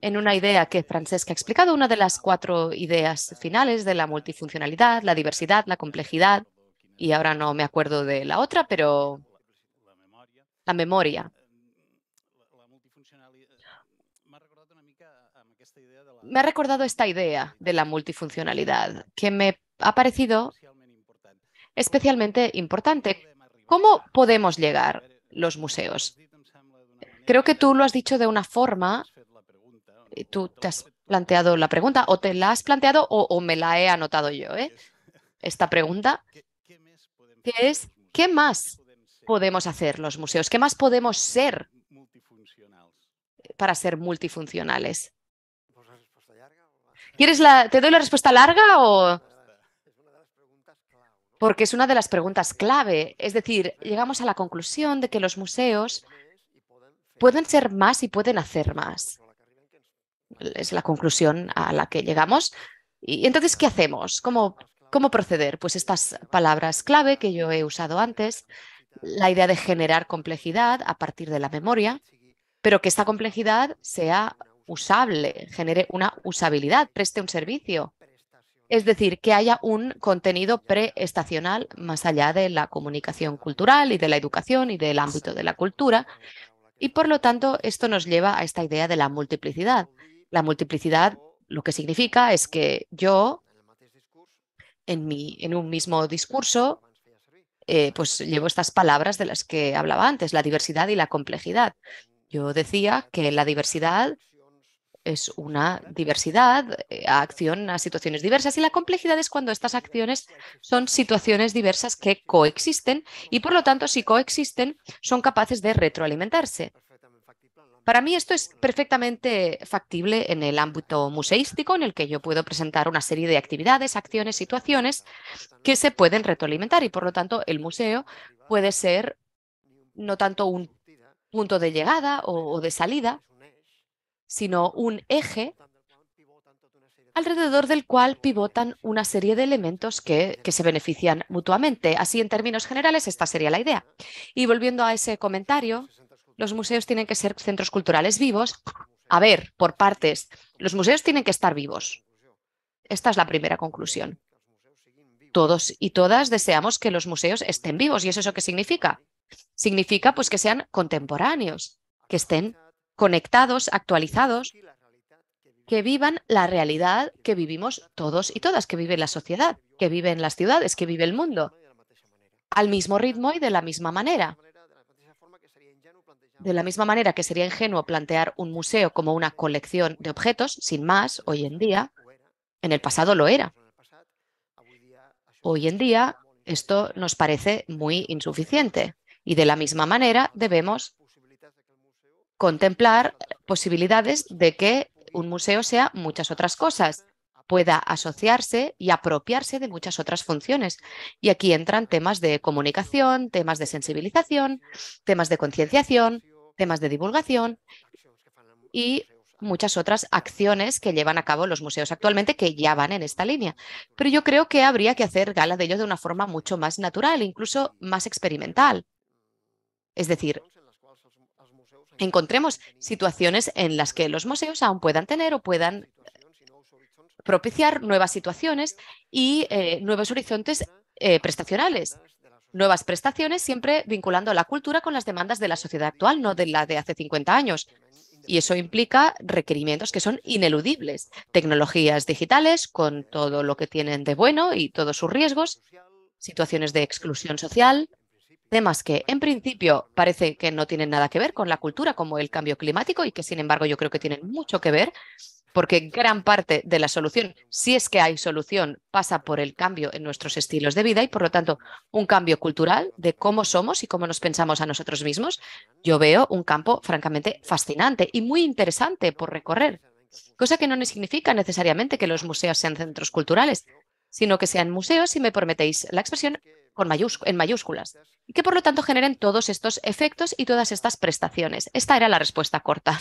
en una idea que Francesca ha explicado, una de las cuatro ideas finales de la multifuncionalidad, la diversidad, la complejidad, y ahora no me acuerdo de la otra, pero la memoria. Me ha recordado esta idea de la multifuncionalidad, que me ha parecido especialmente importante. ¿Cómo podemos llegar los museos? Creo que tú lo has dicho de una forma eh, tú te has planteado la pregunta o te la has planteado o, me la he anotado yo, ¿eh? Esta pregunta, es, ¿qué más podemos hacer los museos? ¿Qué más podemos ser para ser multifuncionales? ¿Quieres la, ¿Te doy la respuesta larga o...? Porque es una de las preguntas clave. Es decir, llegamos a la conclusión de que los museos pueden ser más y pueden hacer más es la conclusión a la que llegamos. Y entonces, ¿qué hacemos? ¿Cómo, cómo proceder? Pues estas palabras clave que yo he usado antes, la idea de generar complejidad a partir de la memoria, pero que esta complejidad sea usable, genere una usabilidad, preste un servicio. Es decir, que haya un contenido preestacional más allá de la comunicación cultural y de la educación y del ámbito de la cultura. Y por lo tanto, esto nos lleva a esta idea de la multiplicidad, la multiplicidad lo que significa es que yo, en, mi, en un mismo discurso, eh, pues llevo estas palabras de las que hablaba antes, la diversidad y la complejidad. Yo decía que la diversidad es una diversidad, eh, a acción a situaciones diversas y la complejidad es cuando estas acciones son situaciones diversas que coexisten y por lo tanto si coexisten son capaces de retroalimentarse. Para mí esto es perfectamente factible en el ámbito museístico, en el que yo puedo presentar una serie de actividades, acciones, situaciones que se pueden retroalimentar y por lo tanto el museo puede ser no tanto un punto de llegada o, de salida, sino un eje alrededor del cual pivotan una serie de elementos que, se benefician mutuamente. Así, en términos generales, esta sería la idea. Y volviendo a ese comentario los museos tienen que ser centros culturales vivos. A ver, por partes, los museos tienen que estar vivos. Esta es la primera conclusión. Todos y todas deseamos que los museos estén vivos. ¿Y eso es lo que significa? Significa pues que sean contemporáneos, que estén conectados, actualizados, que vivan la realidad que vivimos todos y todas, que vive la sociedad, que vive en las ciudades, que vive el mundo, al mismo ritmo y de la misma manera. De la misma manera que sería ingenuo plantear un museo como una colección de objetos, sin más, hoy en día, en el pasado lo era. Hoy en día esto nos parece muy insuficiente y de la misma manera debemos contemplar posibilidades de que un museo sea muchas otras cosas pueda asociarse y apropiarse de muchas otras funciones. Y aquí entran temas de comunicación, temas de sensibilización, temas de concienciación, temas de divulgación y muchas otras acciones que llevan a cabo los museos actualmente que ya van en esta línea. Pero yo creo que habría que hacer gala de ello de una forma mucho más natural, incluso más experimental. Es decir, encontremos situaciones en las que los museos aún puedan tener o puedan propiciar nuevas situaciones y eh, nuevos horizontes eh, prestacionales. Nuevas prestaciones siempre vinculando la cultura con las demandas de la sociedad actual, no de la de hace 50 años. Y eso implica requerimientos que son ineludibles. Tecnologías digitales con todo lo que tienen de bueno y todos sus riesgos, situaciones de exclusión social, temas que en principio parece que no tienen nada que ver con la cultura, como el cambio climático, y que sin embargo yo creo que tienen mucho que ver porque gran parte de la solución, si es que hay solución, pasa por el cambio en nuestros estilos de vida y, por lo tanto, un cambio cultural de cómo somos y cómo nos pensamos a nosotros mismos. Yo veo un campo francamente fascinante y muy interesante por recorrer, cosa que no significa necesariamente que los museos sean centros culturales, sino que sean museos, si me prometéis la expresión, en mayúsculas, y que por lo tanto generen todos estos efectos y todas estas prestaciones. Esta era la respuesta corta.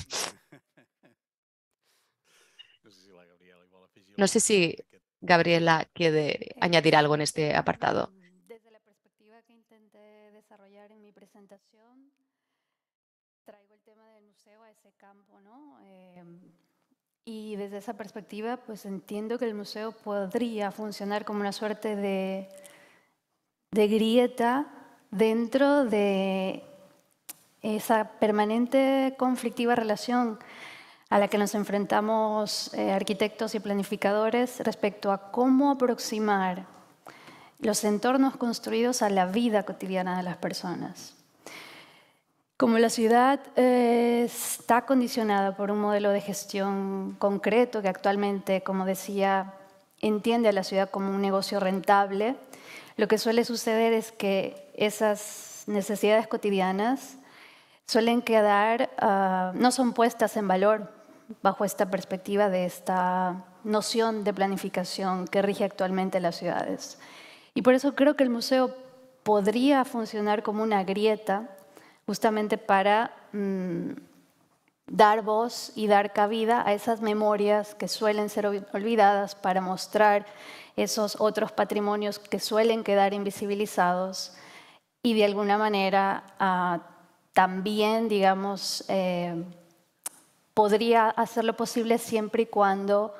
No sé si Gabriela quiere añadir algo en este apartado. Desde la perspectiva que intenté desarrollar en mi presentación, traigo el tema del museo a ese campo, ¿no? Em, y desde esa perspectiva, pues entiendo que el museo podría funcionar como una suerte de grieta dentro de esa permanente conflictiva relación a la que nos enfrentamos eh, arquitectos y planificadores respecto a cómo aproximar los entornos construidos a la vida cotidiana de las personas. Como la ciudad eh, está condicionada por un modelo de gestión concreto que actualmente, como decía, entiende a la ciudad como un negocio rentable, lo que suele suceder es que esas necesidades cotidianas suelen quedar, ah, no son puestas en valor bajo esta perspectiva de esta noción de planificación que rige actualmente las ciudades. Y por eso creo que el museo podría funcionar como una grieta justamente para mm, dar voz y dar cabida a esas memorias que suelen ser olvidadas para mostrar esos otros patrimonios que suelen quedar invisibilizados y de alguna manera ah, también, digamos, eh, podría hacerlo posible siempre y cuando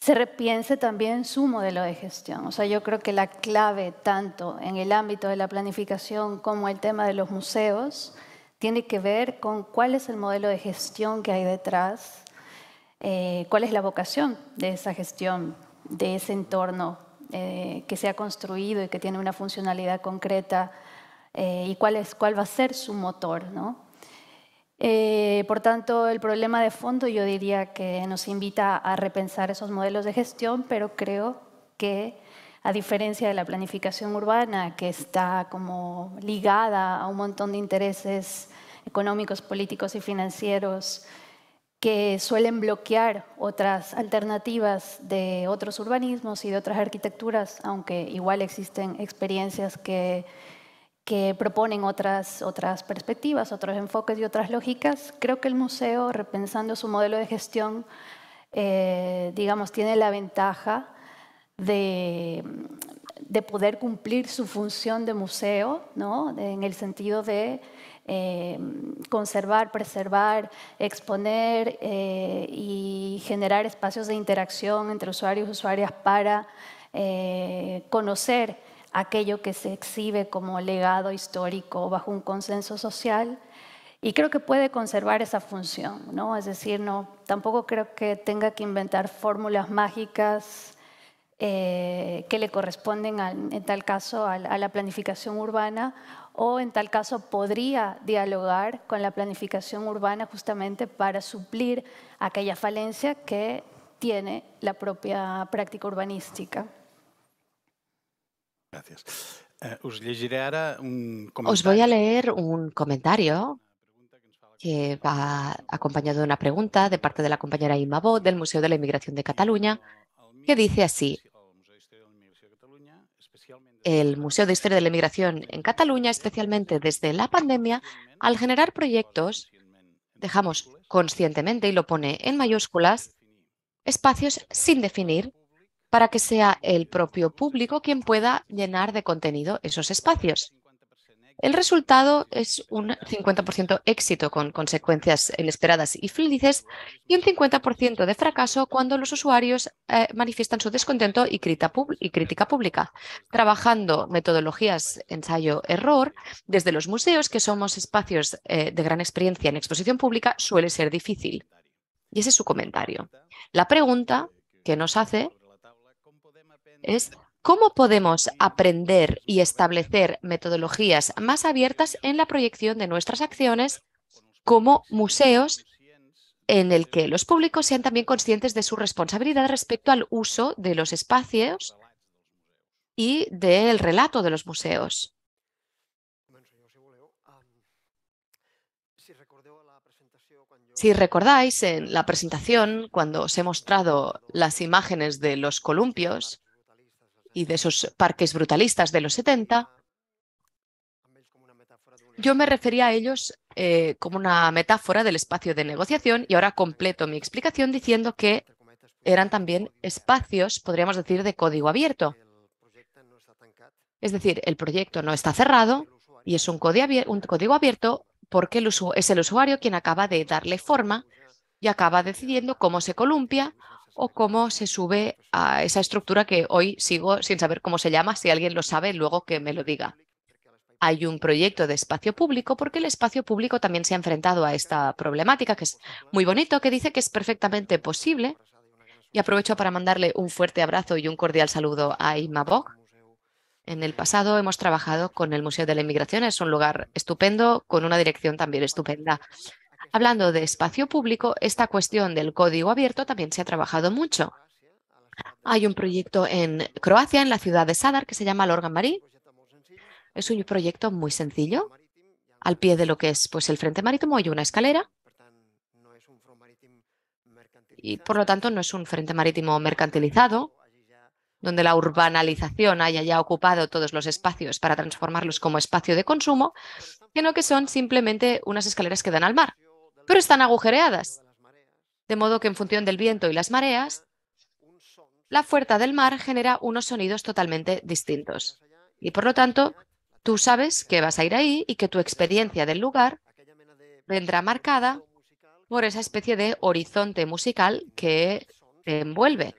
se repiense también su modelo de gestión. O sea, yo creo que la clave tanto en el ámbito de la planificación como el tema de los museos tiene que ver con cuál es el modelo de gestión que hay detrás, eh, cuál es la vocación de esa gestión, de ese entorno eh, que se ha construido y que tiene una funcionalidad concreta eh, y cuál, es, cuál va a ser su motor, ¿no? Eh, por tanto, el problema de fondo yo diría que nos invita a repensar esos modelos de gestión, pero creo que a diferencia de la planificación urbana, que está como ligada a un montón de intereses económicos, políticos y financieros que suelen bloquear otras alternativas de otros urbanismos y de otras arquitecturas, aunque igual existen experiencias que que proponen otras, otras perspectivas, otros enfoques y otras lógicas. Creo que el museo, repensando su modelo de gestión, eh, digamos, tiene la ventaja de, poder cumplir su función de museo, en el sentido de eh, conservar, preservar, exponer eh, y generar espacios de interacción entre usuarios y usuarias para conocer aquello que se exhibe como legado histórico bajo un consenso social y creo que puede conservar esa función, ¿no? Es decir, no, tampoco creo que tenga que inventar fórmulas mágicas eh, que le corresponden en tal caso a, la planificación urbana o en tal caso podría dialogar con la planificación urbana justamente para suplir aquella falencia que tiene la propia práctica urbanística. Gracias. Eh, Os, voy a leer un comentario que va acompañado de una pregunta de parte de la compañera Ima Bo, del Museo de la Inmigración de Cataluña, que dice así. El Museo de Historia de la Inmigración en Cataluña, especialmente desde la pandemia, al generar proyectos, dejamos conscientemente, y lo pone en mayúsculas, espacios sin definir para que sea el propio público quien pueda llenar de contenido esos espacios. El resultado es un 50% éxito con consecuencias inesperadas y felices y un 50% de fracaso cuando los usuarios eh, manifiestan su descontento y, crítica pública, trabajando metodologías ensayo-error desde los museos, que somos espacios eh, de gran experiencia en exposición pública, suele ser difícil. Y ese es su comentario. La pregunta que nos hace es cómo podemos aprender y establecer metodologías más abiertas en la proyección de nuestras acciones como museos en el que los públicos sean también conscientes de su responsabilidad respecto al uso de los espacios y del relato de los museos. Si recordáis en la presentación, cuando os he mostrado las imágenes de los columpios, y de esos parques brutalistas de los 70, yo me refería a ellos eh, como una metáfora del espacio de negociación y ahora completo mi explicación diciendo que eran también espacios, podríamos decir, de código abierto. Es decir, el proyecto no está cerrado y es un, código abierto porque es el usuario quien acaba de darle forma y acaba decidiendo cómo se columpia o cómo se sube a esa estructura que hoy sigo sin saber cómo se llama. Si alguien lo sabe, luego que me lo diga. Hay un proyecto de espacio público porque el espacio público también se ha enfrentado a esta problemática, que es muy bonito, que dice que es perfectamente posible. Y aprovecho para mandarle un fuerte abrazo y un cordial saludo a Bog. En el pasado hemos trabajado con el Museo de la Inmigración, es un lugar estupendo, con una dirección también estupenda. Hablando de espacio público, esta cuestión del código abierto también se ha trabajado mucho. Hay un proyecto en Croacia, en la ciudad de Sadar, que se llama Lorgan Marí. Es un proyecto muy sencillo. Al pie de lo que es pues, el frente marítimo hay una escalera. Y por lo tanto no es un frente marítimo mercantilizado, donde la urbanización haya ya ocupado todos los espacios para transformarlos como espacio de consumo, sino que son simplemente unas escaleras que dan al mar pero están agujereadas. De modo que en función del viento y las mareas, la fuerza del mar genera unos sonidos totalmente distintos. Y por lo tanto, tú sabes que vas a ir ahí y que tu experiencia del lugar vendrá marcada por esa especie de horizonte musical que te envuelve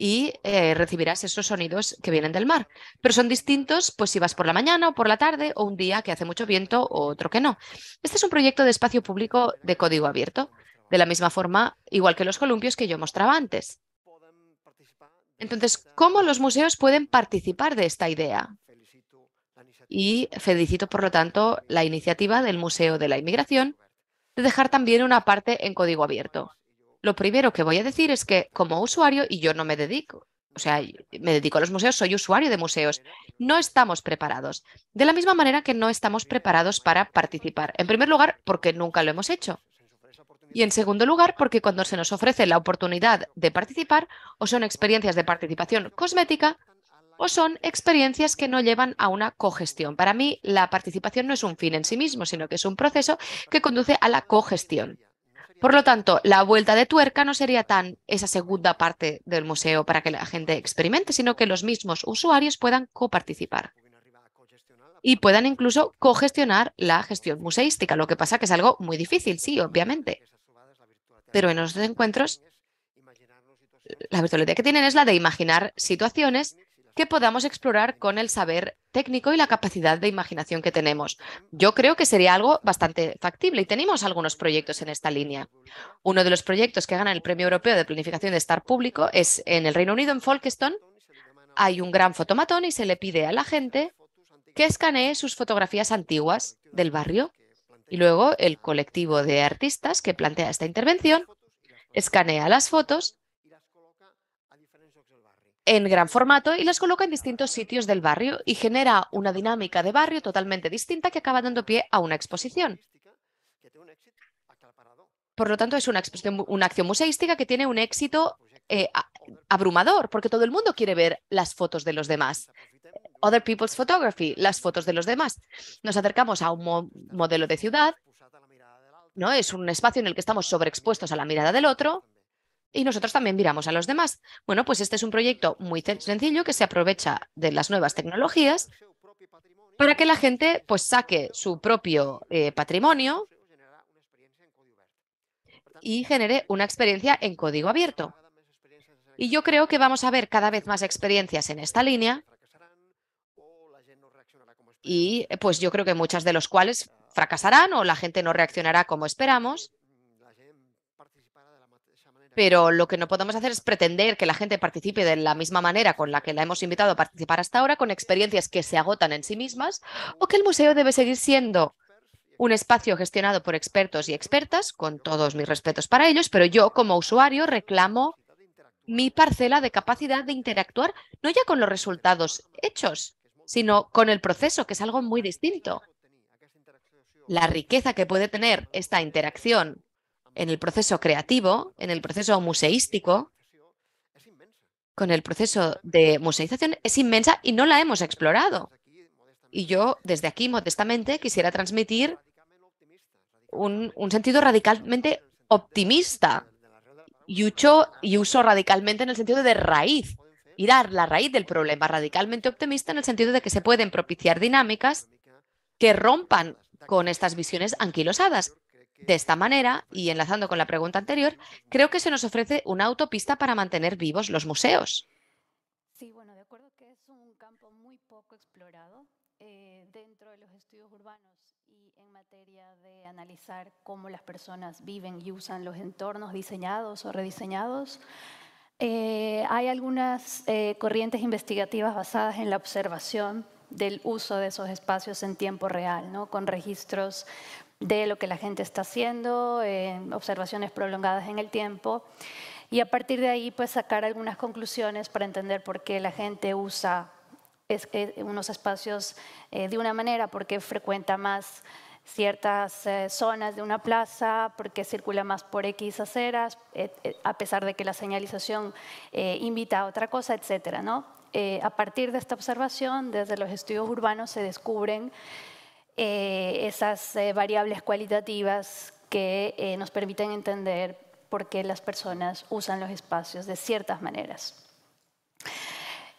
y eh, recibirás esos sonidos que vienen del mar. Pero son distintos pues si vas por la mañana o por la tarde o un día que hace mucho viento o otro que no. Este es un proyecto de espacio público de código abierto, de la misma forma, igual que los columpios que yo mostraba antes. Entonces, ¿cómo los museos pueden participar de esta idea? Y felicito, por lo tanto, la iniciativa del Museo de la Inmigración de dejar también una parte en código abierto lo primero que voy a decir es que como usuario, y yo no me dedico, o sea, me dedico a los museos, soy usuario de museos, no estamos preparados. De la misma manera que no estamos preparados para participar. En primer lugar, porque nunca lo hemos hecho. Y en segundo lugar, porque cuando se nos ofrece la oportunidad de participar, o son experiencias de participación cosmética, o son experiencias que no llevan a una cogestión. Para mí, la participación no es un fin en sí mismo, sino que es un proceso que conduce a la cogestión. Por lo tanto, la vuelta de tuerca no sería tan esa segunda parte del museo para que la gente experimente, sino que los mismos usuarios puedan coparticipar y puedan incluso cogestionar la gestión museística, lo que pasa que es algo muy difícil, sí, obviamente. Pero en los encuentros, la virtualidad que tienen es la de imaginar situaciones que podamos explorar con el saber técnico y la capacidad de imaginación que tenemos. Yo creo que sería algo bastante factible y tenemos algunos proyectos en esta línea. Uno de los proyectos que gana el Premio Europeo de Planificación de Estar Público es en el Reino Unido, en Folkestone, hay un gran fotomatón y se le pide a la gente que escanee sus fotografías antiguas del barrio. Y luego el colectivo de artistas que plantea esta intervención escanea las fotos en gran formato y las coloca en distintos sitios del barrio y genera una dinámica de barrio totalmente distinta que acaba dando pie a una exposición. Por lo tanto, es una, exposición, una acción museística que tiene un éxito eh, abrumador, porque todo el mundo quiere ver las fotos de los demás. Other people's photography, las fotos de los demás. Nos acercamos a un modelo de ciudad, ¿no? Es un espacio en el que estamos sobreexpuestos a la mirada del otro, y nosotros también miramos a los demás. Bueno, pues este es un proyecto muy sencillo que se aprovecha de las nuevas tecnologías para que la gente pues saque su propio eh, patrimonio y genere una experiencia en código abierto. Y yo creo que vamos a ver cada vez más experiencias en esta línea y pues yo creo que muchas de los cuales fracasarán o la gente no reaccionará como esperamos pero lo que no podemos hacer es pretender que la gente participe de la misma manera con la que la hemos invitado a participar hasta ahora, con experiencias que se agotan en sí mismas, o que el museo debe seguir siendo un espacio gestionado por expertos y expertas, con todos mis respetos para ellos, pero yo como usuario reclamo mi parcela de capacidad de interactuar no ya con los resultados hechos, sino con el proceso, que es algo muy distinto. La riqueza que puede tener esta interacción en el proceso creativo, en el proceso museístico, con el proceso de museización es inmensa y no la hemos explorado. Y yo desde aquí, modestamente, quisiera transmitir un, sentido radicalmente optimista y uso, uso radicalmente en el sentido de raíz, y dar la raíz del problema, radicalmente optimista en el sentido de que se pueden propiciar dinámicas que rompan con estas visiones anquilosadas de esta manera, y enlazando con la pregunta anterior, creo que se nos ofrece una autopista para mantener vivos los museos. Sí, bueno, de acuerdo que es un campo muy poco explorado eh, dentro de los estudios urbanos y en materia de analizar cómo las personas viven y usan los entornos diseñados o rediseñados. Eh, hay algunas eh, corrientes investigativas basadas en la observación del uso de esos espacios en tiempo real, ¿no? con registros de lo que la gente está haciendo, eh, observaciones prolongadas en el tiempo y a partir de ahí pues sacar algunas conclusiones para entender por qué la gente usa eh, unos espacios eh, de una manera, por qué frecuenta más ciertas zonas de una plaza, por qué circula más por X aceras, a pesar de que la señalización invita a otra cosa, etcétera. ¿no? a partir de esta observación, desde los estudios urbanos se descubren eh, esas eh, variables cualitativas que eh, nos permiten entender por qué las personas usan los espacios de ciertas maneras.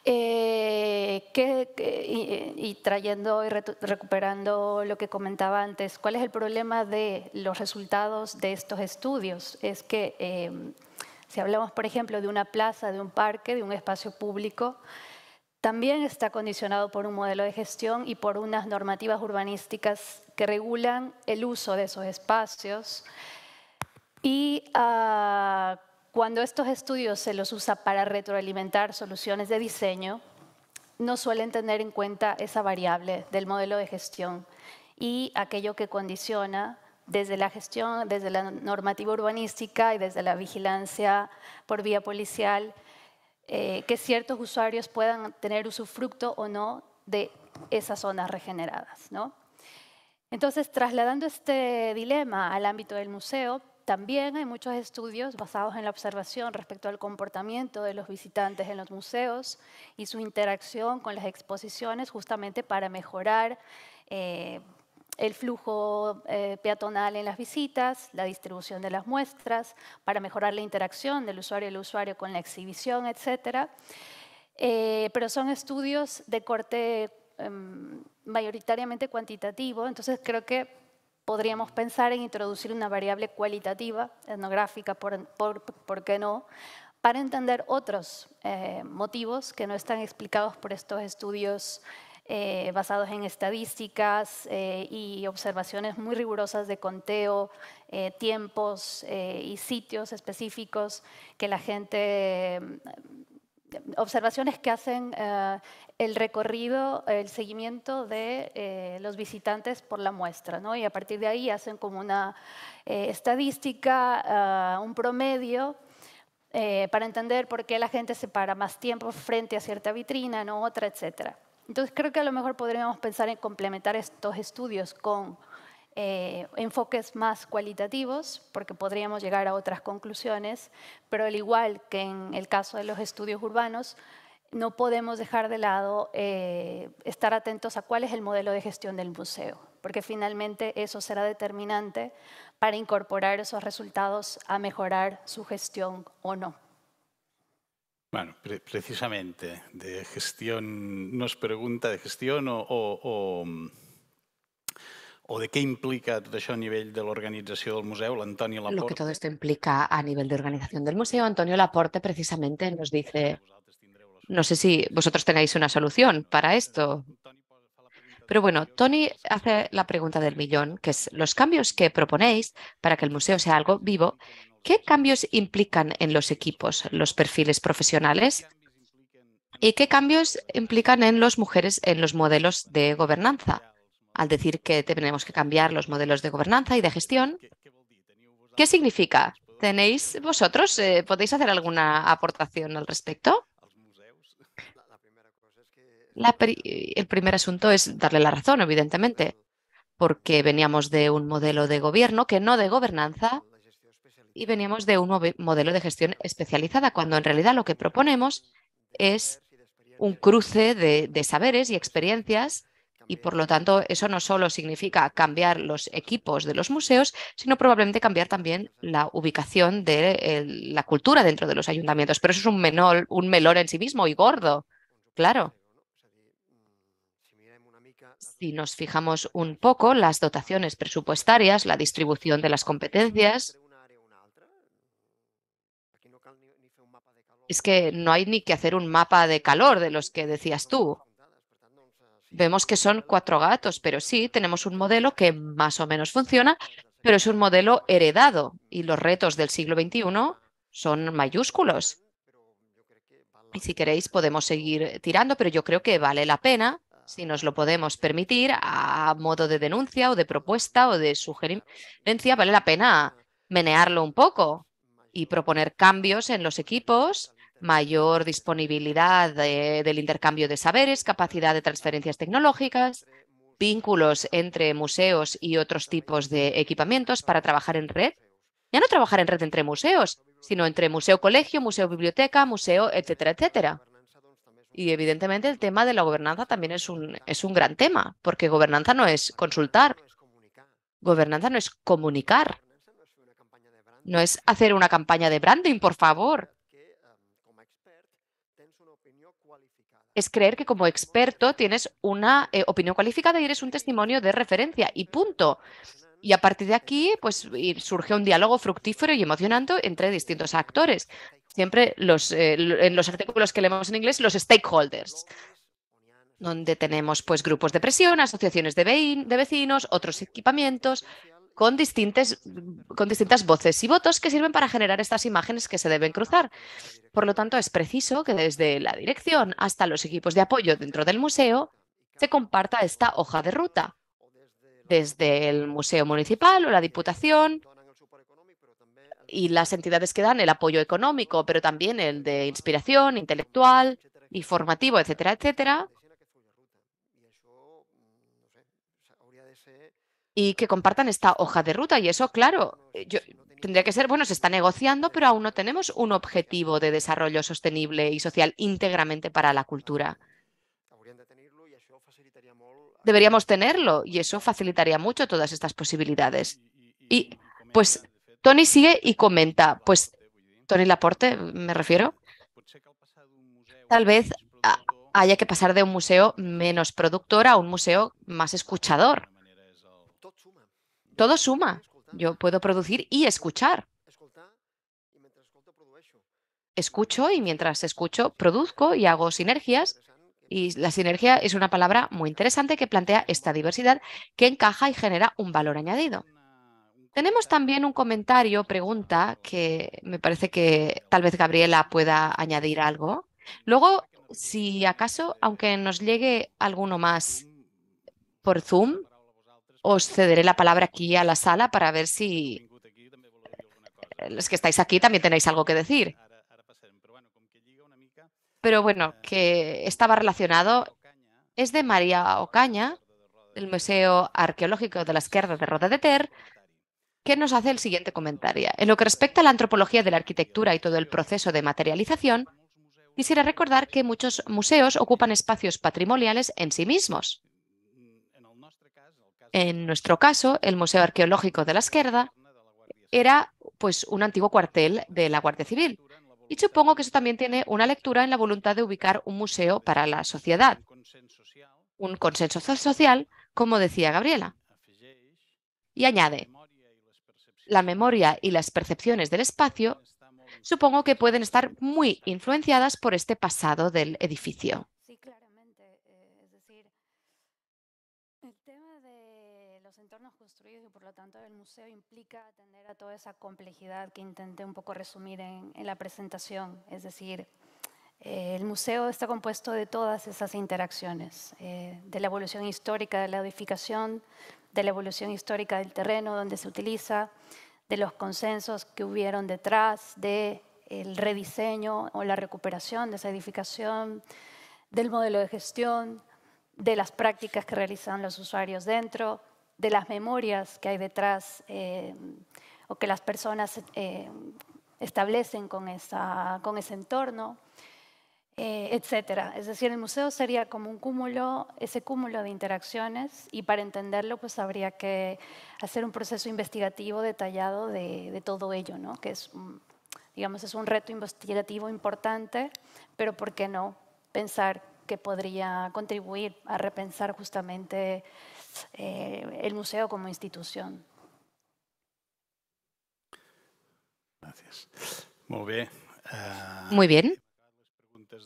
y, trayendo y recuperando lo que comentaba antes, ¿cuál es el problema de los resultados de estos estudios? Es que si hablamos, por ejemplo, de una plaza, de un parque, de un espacio público, también está condicionado por un modelo de gestión y por unas normativas urbanísticas que regulan el uso de esos espacios. Y ah, cuando estos estudios se los usa para retroalimentar soluciones de diseño, no suelen tener en cuenta esa variable del modelo de gestión y aquello que condiciona desde la gestión, desde la normativa urbanística y desde la vigilancia por vía policial, eh, que ciertos usuarios puedan tener usufructo o no de esas zonas regeneradas. Entonces, trasladando este dilema al ámbito del museo, también hay muchos estudios basados en la observación respecto al comportamiento de los visitantes en los museos y su interacción con las exposiciones justamente para mejorar eh, el flujo eh, peatonal en las visitas, la distribución de las muestras, para mejorar la interacción del usuario y el usuario con la exhibición, etc. Eh, pero son estudios de corte em, mayoritariamente cuantitativo, entonces creo que podríamos pensar en introducir una variable cualitativa, etnográfica, por, por qué no, para entender otros eh, motivos que no están explicados por estos estudios eh, basados en estadísticas eh, y observaciones muy rigurosas de conteo, eh, tiempos y sitios específicos que la gente, mm, observaciones que hacen el recorrido, el seguimiento de los visitantes por la muestra, ¿no? Y a partir de ahí hacen como una estadística, un promedio. para entender por qué la gente se para más tiempo frente a cierta vitrina, no otra, etcétera. Entonces creo que a lo mejor podríamos pensar en complementar estos estudios con eh, enfoques más cualitativos, porque podríamos llegar a otras conclusiones, pero al igual que en el caso de los estudios urbanos, no podemos dejar de lado eh, estar atentos a cuál es el modelo de gestión del museo, porque finalmente eso será determinante para incorporar esos resultados a mejorar su gestión o no. Bueno, precisamente, de gestión, nos pregunta de gestión o, de qué implica todo eso a nivel de la organización del museo, Antonio Laporte. Lo que todo esto implica a nivel de organización del museo, Antonio Laporte precisamente nos dice, no sé si vosotros tenéis una solución para esto. Pero bueno, Tony hace la pregunta del millón, que es los cambios que proponéis para que el museo sea algo vivo ¿Qué cambios implican en los equipos los perfiles profesionales? ¿Y qué cambios implican en las mujeres en los modelos de gobernanza? Al decir que tenemos que cambiar los modelos de gobernanza y de gestión, ¿qué significa? ¿Tenéis vosotros? Eh, ¿Podéis hacer alguna aportación al respecto? el primer asunto es darle la razón, evidentemente, porque veníamos de un modelo de gobierno que no de gobernanza y veníamos de un modelo de gestión especializada, cuando en realidad lo que proponemos es un cruce de, saberes y experiencias y por lo tanto eso no solo significa cambiar los equipos de los museos, sino probablemente cambiar también la ubicación de la cultura dentro de los ayuntamientos. Pero eso es un, menor, un melón en sí mismo y gordo, claro. Si nos fijamos un poco, las dotaciones presupuestarias, la distribución de las competencias, es que no hay ni que hacer un mapa de calor de los que decías tú. Vemos que son cuatro gatos, pero sí, tenemos un modelo que más o menos funciona, pero es un modelo heredado y los retos del siglo XXI son mayúsculos. Y si queréis podemos seguir tirando, pero yo creo que vale la pena, si nos lo podemos permitir, a modo de denuncia o de propuesta o de sugerencia, vale la pena menearlo un poco y proponer cambios en los equipos mayor disponibilidad del intercambio de saberes, capacidad de transferencias tecnológicas, vínculos entre museos y otros tipos de equipamientos para trabajar en red. Ya no trabajar en red entre museos, sino entre museo-colegio, museo-biblioteca, museo, etcétera, etcétera. Y evidentemente el tema de la gobernanza también es un, es un gran tema, porque gobernanza no es consultar, gobernanza no es comunicar, no es hacer una campaña de branding, por favor. es creer que como experto tienes una eh, opinión cualificada y eres un testimonio de referencia y punto. Y a partir de aquí, pues surge un diálogo fructífero y emocionante entre distintos actores. Siempre los, eh, en los artículos que leemos en inglés, los stakeholders, donde tenemos pues grupos de presión, asociaciones de vecinos, otros equipamientos, con, con distintas voces y votos que sirven para generar estas imágenes que se deben cruzar. Por lo tanto, es preciso que desde la dirección hasta los equipos de apoyo dentro del museo se comparta esta hoja de ruta. Desde el museo municipal o la diputación y las entidades que dan el apoyo económico, pero también el de inspiración intelectual y formativo, etcétera, etcétera, y que compartan esta hoja de ruta. Y eso, claro, eh, yo, tendría que ser, bueno, se está negociando, pero aún no tenemos un objetivo de desarrollo sostenible y social íntegramente para la cultura. Deberíamos tenerlo y eso facilitaría mucho todas estas posibilidades. Y pues Tony sigue y comenta, pues Tony Laporte, me refiero, tal vez ah, haya que pasar de un museo menos productor a un museo más escuchador todo suma. Yo puedo producir y escuchar. Escucho y mientras escucho, produzco y hago sinergias. Y la sinergia es una palabra muy interesante que plantea esta diversidad que encaja y genera un valor añadido. Tenemos también un comentario, pregunta, que me parece que tal vez Gabriela pueda añadir algo. Luego, si acaso, aunque nos llegue alguno más por Zoom, os cederé la palabra aquí a la sala para ver si los que estáis aquí también tenéis algo que decir. Pero bueno, que estaba relacionado, es de María Ocaña, del Museo Arqueológico de la Izquierda de Roda de Ter, que nos hace el siguiente comentario. En lo que respecta a la antropología de la arquitectura y todo el proceso de materialización, quisiera recordar que muchos museos ocupan espacios patrimoniales en sí mismos en nuestro caso, el Museo Arqueológico de la Izquierda era pues, un antiguo cuartel de la Guardia Civil. Y supongo que eso también tiene una lectura en la voluntad de ubicar un museo para la sociedad, un consenso social, como decía Gabriela. Y añade, la memoria y las percepciones del espacio supongo que pueden estar muy influenciadas por este pasado del edificio. lo tanto, el museo implica atender a toda esa complejidad que intenté un poco resumir en, la presentación. Es decir, eh, el museo está compuesto de todas esas interacciones, eh, de la evolución histórica de la edificación, de la evolución histórica del terreno donde se utiliza, de los consensos que hubieron detrás, de el rediseño o la recuperación de esa edificación, del modelo de gestión, de las prácticas que realizan los usuarios dentro, de las memorias que hay detrás eh, o que las personas eh, establecen con, esa, con ese entorno, etc. Eh, etcétera. Es decir, el museo sería como un cúmulo, ese cúmulo de interacciones y para entenderlo pues habría que hacer un proceso investigativo detallado de, todo ello, ¿no? que es, digamos, es un reto investigativo importante, pero ¿por qué no pensar que podría contribuir a repensar justamente eh, el museo como institución. Gracias. Muy bien. Eh,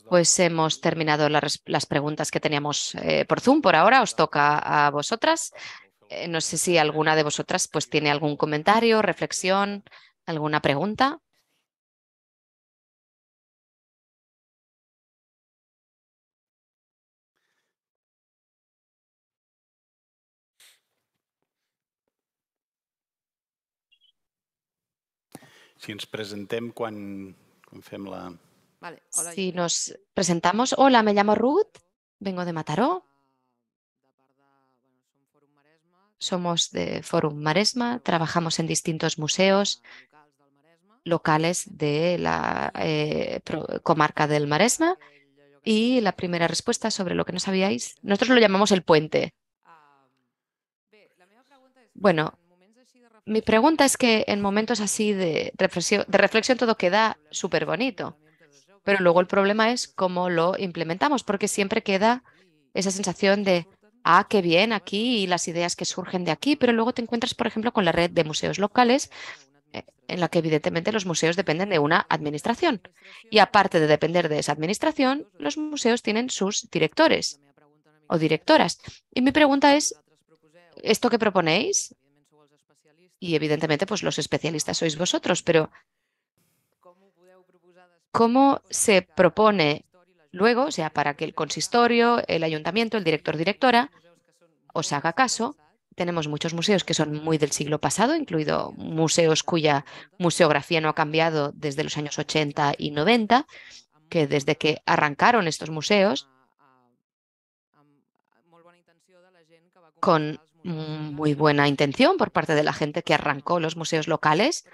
pues hemos terminado las, preguntas que teníamos eh, por Zoom. Por ahora os toca a vosotras. no sé si alguna de vosotras pues, tiene algún comentario, reflexión, alguna pregunta. Si Si nos presentamos, hola, me llamo Ruth, vengo de Mataró. Somos de Forum Maresma, trabajamos en distintos museos locales de la eh, comarca del Maresma. Y la primera respuesta sobre lo que no sabíais, nosotros lo llamamos el puente. Ah, bueno, mi pregunta es que en momentos así de reflexión, de reflexión todo queda súper bonito, pero luego el problema es cómo lo implementamos, porque siempre queda esa sensación de, ah, qué bien aquí y las ideas que surgen de aquí, pero luego te encuentras, por ejemplo, con la red de museos locales eh, en la que evidentemente los museos dependen de una administración. Y aparte de depender de esa administración, los museos tienen sus directores o directoras. Y mi pregunta es, ¿esto que proponéis y evidentemente pues los especialistas sois vosotros, pero ¿cómo se propone luego, o sea, para que el consistorio, el ayuntamiento, el director, directora, os haga caso? Tenemos muchos museos que son muy del siglo pasado, incluido museos cuya museografía no ha cambiado desde los años 80 y 90, que desde que arrancaron estos museos, con Mm, muy buena intención por parte de la gente que arrancó los museos locales,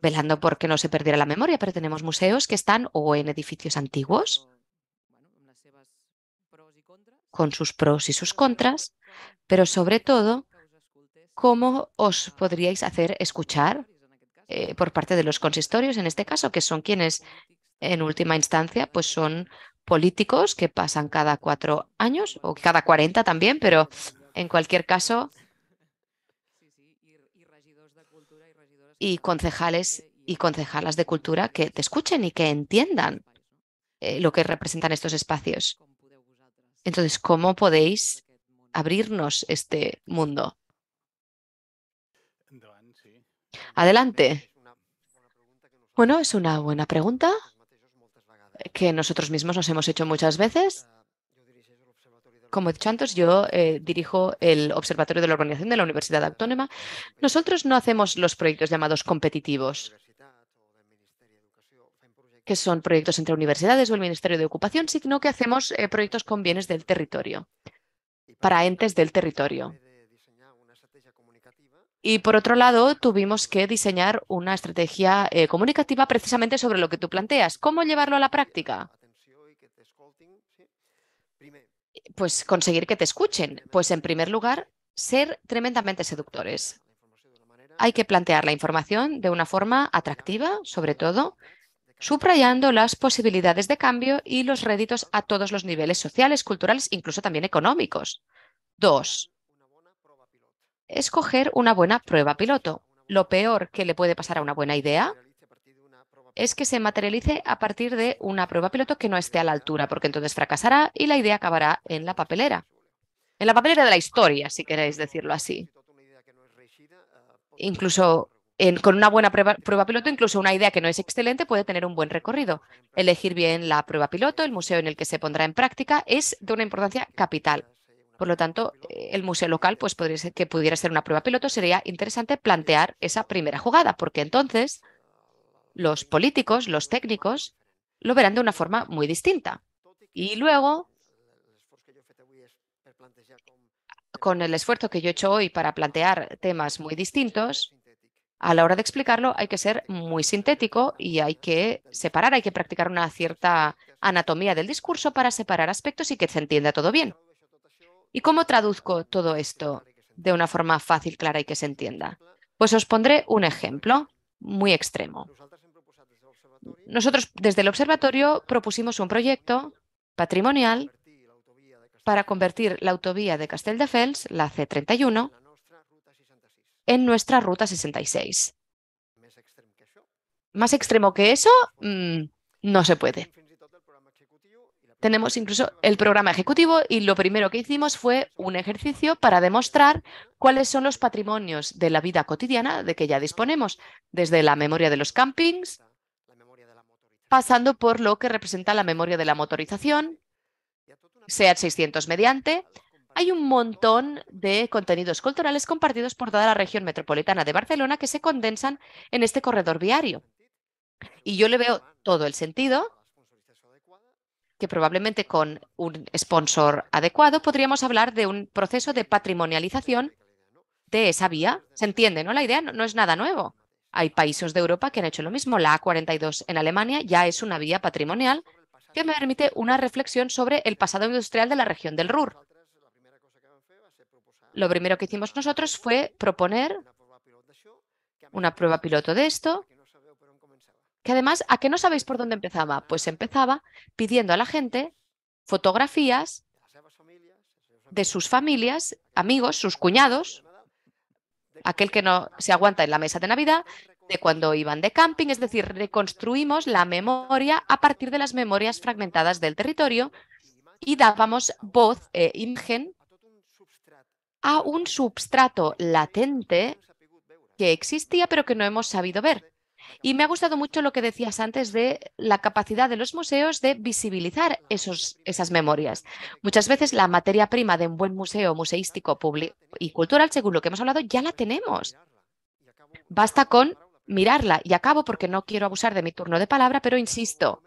velando por que no se perdiera la memoria, pero tenemos museos que están o en edificios antiguos, con sus pros y sus contras, pero sobre todo, cómo os podríais hacer escuchar eh, por parte de los consistorios, en este caso, que son quienes, en última instancia, pues son políticos que pasan cada cuatro años o cada cuarenta también, pero en cualquier caso, y concejales y concejalas de cultura que te escuchen y que entiendan eh, lo que representan estos espacios. Entonces, ¿cómo podéis abrirnos este mundo? Adelante. Bueno, es una buena pregunta que nosotros mismos nos hemos hecho muchas veces como he dicho antes, yo eh, dirijo el Observatorio de la Organización de la Universidad Autónoma. Nosotros no hacemos los proyectos llamados competitivos, que son proyectos entre universidades o el Ministerio de Ocupación, sino que hacemos eh, proyectos con bienes del territorio, para entes del territorio. Y por otro lado, tuvimos que diseñar una estrategia eh, comunicativa precisamente sobre lo que tú planteas. ¿Cómo llevarlo a la práctica? pues conseguir que te escuchen? Pues en primer lugar, ser tremendamente seductores. Hay que plantear la información de una forma atractiva, sobre todo, subrayando las posibilidades de cambio y los réditos a todos los niveles sociales, culturales, incluso también económicos. Dos, escoger una buena prueba piloto. Lo peor que le puede pasar a una buena idea es que se materialice a partir de una prueba piloto que no esté a la altura, porque entonces fracasará y la idea acabará en la papelera. En la papelera de la historia, si queréis decirlo así. Incluso con una buena prueba, prueba, piloto, incluso una idea que no es excelente puede tener un buen recorrido. Elegir bien la prueba piloto, el museo en el que se pondrá en práctica, es de una importancia capital. Por lo tanto, eh, el museo local, pues podría que pudiera ser una prueba piloto, sería interesante plantear esa primera jugada, porque entonces los políticos, los técnicos, lo verán de una forma muy distinta. Y luego, con el esfuerzo que yo he hecho hoy para plantear temas muy distintos, a la hora de explicarlo hay que ser muy sintético y hay que separar, hay que practicar una cierta anatomía del discurso para separar aspectos y que se entienda todo bien. ¿Y cómo traduzco todo esto de una forma fácil, clara y que se entienda? Pues os pondré un ejemplo muy extremo. Nosotros desde el observatorio propusimos un proyecto patrimonial para convertir la autovía de Castelldefels, la C31, en nuestra ruta 66. Más extremo que eso, mm, no se puede. Tenemos incluso el programa ejecutivo y lo primero que hicimos fue un ejercicio para demostrar cuáles son los patrimonios de la vida cotidiana de que ya disponemos, desde la memoria de los campings pasando por lo que representa la memoria de la motorización, SEAT 600 mediante. Hay un montón de contenidos culturales compartidos por toda la región metropolitana de Barcelona que se condensan en este corredor viario. Y yo le veo todo el sentido que probablemente con un sponsor adecuado podríamos hablar de un proceso de patrimonialización de esa vía. ¿Se entiende? ¿No? La idea no es nada nuevo. Hay países de Europa que han hecho lo mismo. La A42 en Alemania ya es una vía patrimonial que me permite una reflexión sobre el pasado industrial de la región del Ruhr. Lo primero que hicimos nosotros fue proponer una prueba piloto de esto, que además, ¿a qué no sabéis por dónde empezaba? Pues empezaba pidiendo a la gente fotografías de sus familias, amigos, sus cuñados, aquel que no se aguanta en la mesa de Navidad, de cuando iban de camping, es decir, reconstruimos la memoria a partir de las memorias fragmentadas del territorio y dábamos voz, e eh, imagen, a un substrato latente que existía pero que no hemos sabido ver. Y me ha gustado mucho lo que decías antes de la capacidad de los museos de visibilizar esos, esas memorias. Muchas veces la materia prima de un buen museo museístico y cultural, según lo que hemos hablado, ya la tenemos. Basta con mirarla y acabo porque no quiero abusar de mi turno de palabra, pero insisto,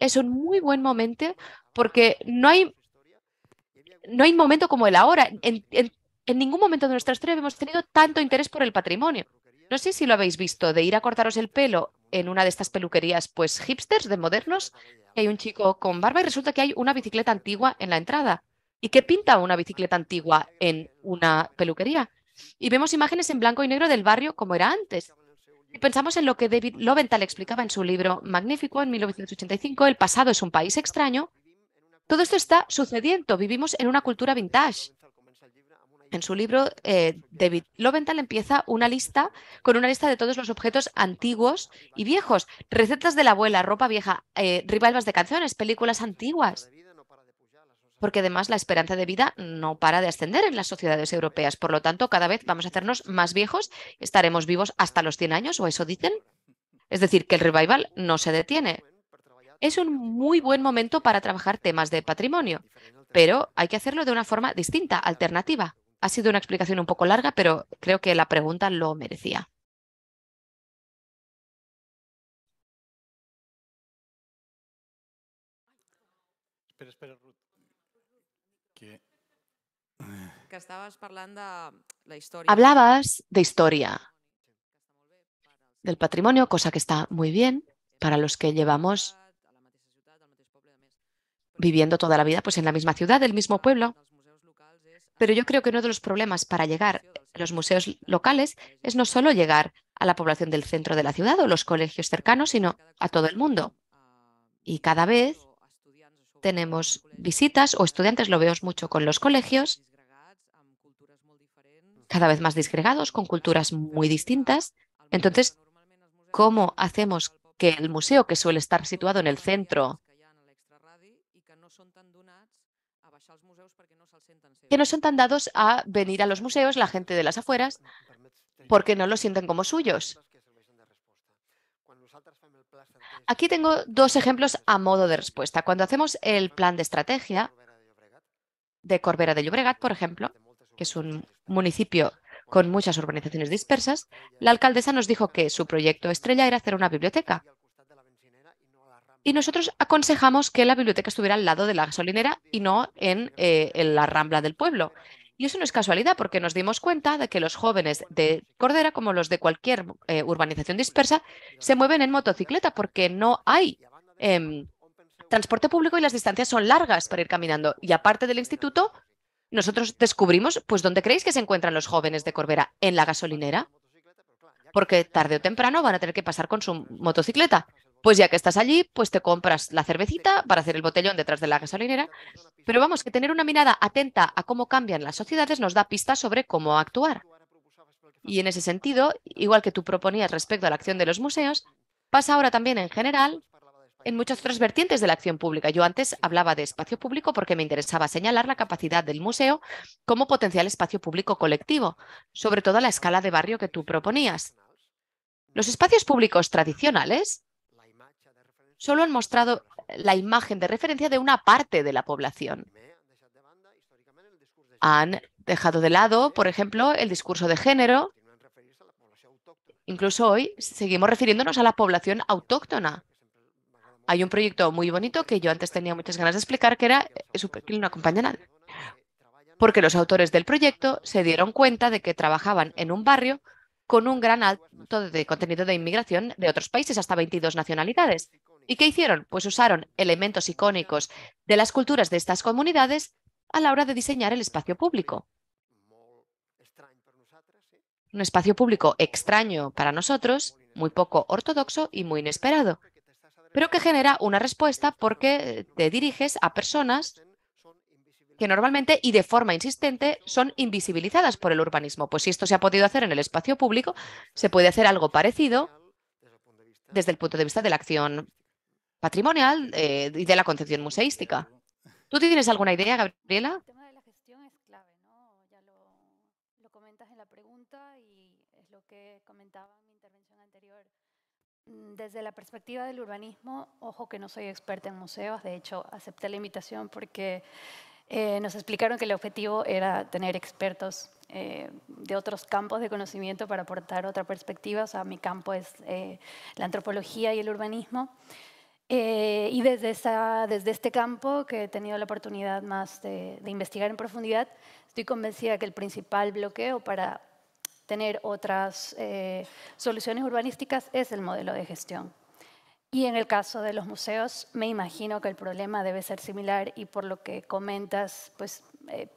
es un muy buen momento porque no hay, no hay momento como el ahora. En, en ningún momento de nuestra historia hemos tenido tanto interés por el patrimonio. No sé si lo habéis visto, de ir a cortaros el pelo en una de estas peluquerías, pues hipsters de modernos, que hay un chico con barba y resulta que hay una bicicleta antigua en la entrada. ¿Y qué pinta una bicicleta antigua en una peluquería? Y vemos imágenes en blanco y negro del barrio como era antes. Y pensamos en lo que David Loventhal explicaba en su libro magnífico en 1985, El pasado es un país extraño. Todo esto está sucediendo, vivimos en una cultura vintage en su libro, eh, David Loventhal empieza una lista con una lista de todos los objetos antiguos y viejos, recetas de la abuela, ropa vieja, eh, de canciones, películas antiguas. Porque además la esperanza de vida no para de ascender en las sociedades europeas. Por lo tanto, cada vez vamos a hacernos más viejos, estaremos vivos hasta los 100 años, o eso dicen. Es decir, que el revival no se detiene. Es un muy buen momento para trabajar temas de patrimonio, pero hay que hacerlo de una forma distinta, alternativa. Ha sido una explicación un poco larga, pero creo que la pregunta lo merecía. Eh, Hablabas de historia del patrimonio, cosa que está muy bien para los que llevamos viviendo toda la vida pues en la misma ciudad, el mismo pueblo. Pero yo creo que uno de los problemas para llegar a los museos locales es no solo llegar a la población del centro de la ciudad o los colegios cercanos, sino a todo el mundo. Y cada vez tenemos visitas o estudiantes, lo vemos mucho con los colegios, cada vez más disgregados, con culturas muy distintas. Entonces, ¿cómo hacemos que el museo, que suele estar situado en el centro que no son tan dados a venir a los museos la gente de las afueras porque no lo sienten como suyos. Aquí tengo dos ejemplos a modo de respuesta. Cuando hacemos el plan de estrategia de Corbera de Llobregat, por ejemplo, que es un municipio con muchas urbanizaciones dispersas, la alcaldesa nos dijo que su proyecto estrella era hacer una biblioteca y nosotros aconsejamos que la biblioteca estuviera al lado de la gasolinera y no eh, en, la rambla del pueblo. Y eso no es casualidad, porque nos dimos cuenta de que los jóvenes de Cordera, como los de cualquier eh, urbanización dispersa, se mueven en motocicleta porque no hay em, transporte público y las distancias son largas para ir caminando. Y aparte del instituto, nosotros descubrimos, pues, ¿dónde creéis que se encuentran los jóvenes de Corbera? ¿En la gasolinera? Porque tarde o temprano van a tener que pasar con su motocicleta pues ya que estás allí, pues te compras la cervecita para hacer el botellón detrás de la gasolinera. Pero vamos, que tener una mirada atenta a cómo cambian las sociedades nos da pistas sobre cómo actuar. Y en ese sentido, igual que tú proponías respecto a la acción de los museos, pasa ahora también en general en muchas otras vertientes de la acción pública. Yo antes hablaba de espacio público porque me interesaba señalar la capacidad del museo como potencial espacio público colectivo, sobre todo a la escala de barrio que tú proponías. Los espacios públicos tradicionales solo han mostrado la imagen de referencia de una parte de la población. Han dejado de lado, por ejemplo, el discurso de género. Incluso hoy seguimos refiriéndonos a la población autóctona. Hay un proyecto muy bonito que yo antes tenía muchas ganas de explicar, que era eh, su no acompaña Porque los autores del proyecto se dieron cuenta de que trabajaban en un barrio con un gran alto de contenido de inmigración de otros países, hasta 22 nacionalidades. ¿Y qué hicieron? Pues usaron elementos icónicos de las culturas de estas comunidades a la hora de diseñar el espacio público. Un espacio público extraño para nosotros, muy poco ortodoxo y muy inesperado, pero que genera una respuesta porque te diriges a personas que normalmente y de forma insistente son invisibilizadas por el urbanismo. Pues si esto se ha podido hacer en el espacio público, se puede hacer algo parecido desde el punto de vista de la acción patrimonial eh, y de la concepción museística. ¿Tú tienes alguna idea, Gabriela? El tema de la gestión es clave, ¿no? Ya lo, comentas en la pregunta y es lo que comentaba en mi intervención anterior. Mm, desde la perspectiva del urbanismo, ojo que no soy experta en museos, de hecho acepté la invitación porque eh, nos explicaron que el objetivo era tener expertos eh, de otros campos de conocimiento para aportar otra perspectiva, o sea, mi campo es la antropología y el urbanismo. Eh, y desde, esa, desde este campo, que he tenido la oportunidad más de, investigar en profundidad, estoy convencida que el principal bloqueo para tener otras eh, soluciones urbanísticas es el modelo de gestión. Y en el caso de los museos, me imagino que el problema debe ser similar y por lo que comentas, pues eh,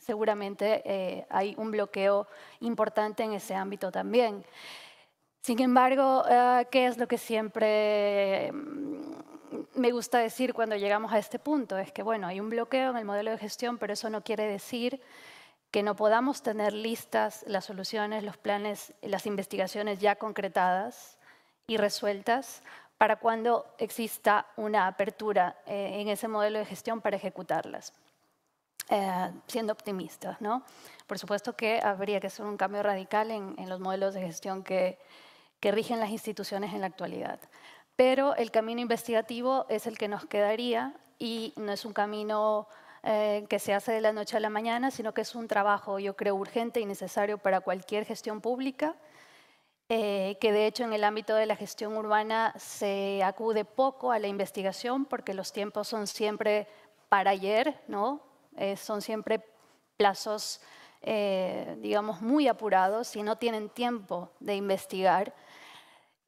seguramente hay un bloqueo importante en ese ámbito también. Sin embargo, eh, ¿qué es lo que siempre mm, me gusta decir cuando llegamos a este punto? Es que, bueno, hay un bloqueo en el modelo de gestión, pero eso no quiere decir que no podamos tener listas las soluciones, los planes, las investigaciones ya concretadas y resueltas para cuando exista una apertura eh, en ese modelo de gestión para ejecutarlas. Eh, siendo optimistas, ¿no? Por supuesto que habría que hacer un cambio radical en los modelos de gestión que, que rigen las instituciones en la actualidad. Pero el camino investigativo es el que nos quedaría y no es un camino eh, que se hace de la noche a la mañana, sino que es un trabajo, yo creo, urgente y necesario para cualquier gestión pública, eh, que de hecho en el ámbito de la gestión urbana se acude poco a la investigación porque los tiempos son siempre para ayer, ¿no? Eh, son siempre plazos, digamos, muy apurados y no tienen tiempo de investigar.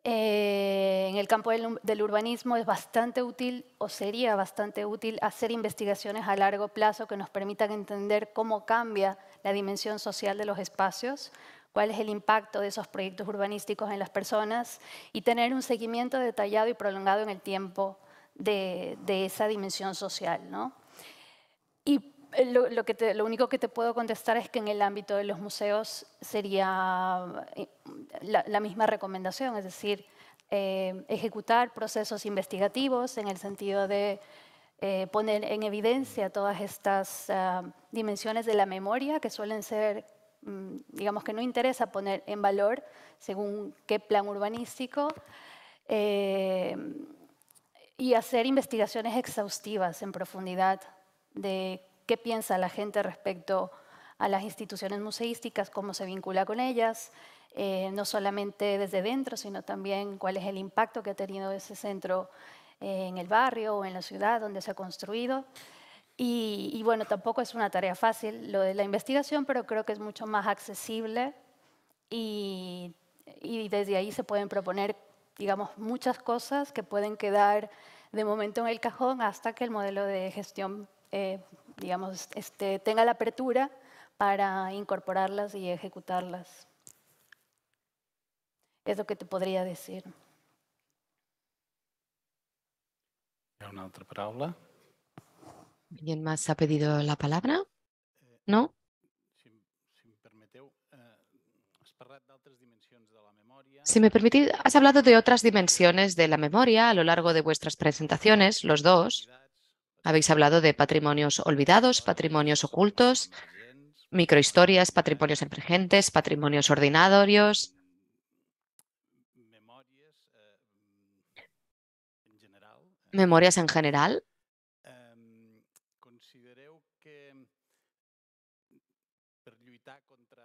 Eh, en el campo del, urbanismo es bastante útil o sería bastante útil hacer investigaciones a largo plazo que nos permitan entender cómo cambia la dimensión social de los espacios, cuál es el impacto de esos proyectos urbanísticos en las personas y tener un seguimiento detallado y prolongado en el tiempo de, esa dimensión social. ¿no? Lo, único que te puedo contestar es que en el ámbito de los museos sería eh, la, misma recomendación, es decir, eh, ejecutar procesos investigativos en el sentido de eh, poner en evidencia todas estas ah, dimensiones de la memoria que suelen ser, mm, digamos que no interesa poner en valor según qué plan urbanístico. y hacer investigaciones exhaustivas en profundidad de qué piensa la gente respecto a las instituciones museísticas, cómo se vincula con ellas, eh, no solamente desde dentro, sino también cuál es el impacto que ha tenido ese centro eh, en el barrio o en la ciudad donde se ha construido. Y, bueno, tampoco es una tarea fácil lo de la investigación, pero creo que es mucho más accesible y, desde ahí se pueden proponer, digamos, muchas cosas que pueden quedar de momento en el cajón hasta que el modelo de gestión eh, digamos, este, tenga la apertura para incorporarlas y ejecutarlas. Es lo que te podría decir. ¿Una otra palabra? ¿Alguien más ha pedido la palabra? Eh, no? Eh, si me permitís, has hablado de otras dimensiones de la memoria a lo largo de vuestras presentaciones, los dos. Habéis hablado de patrimonios olvidados, patrimonios ocultos, microhistorias, patrimonios emergentes, patrimonios ordinarios, memorias en general.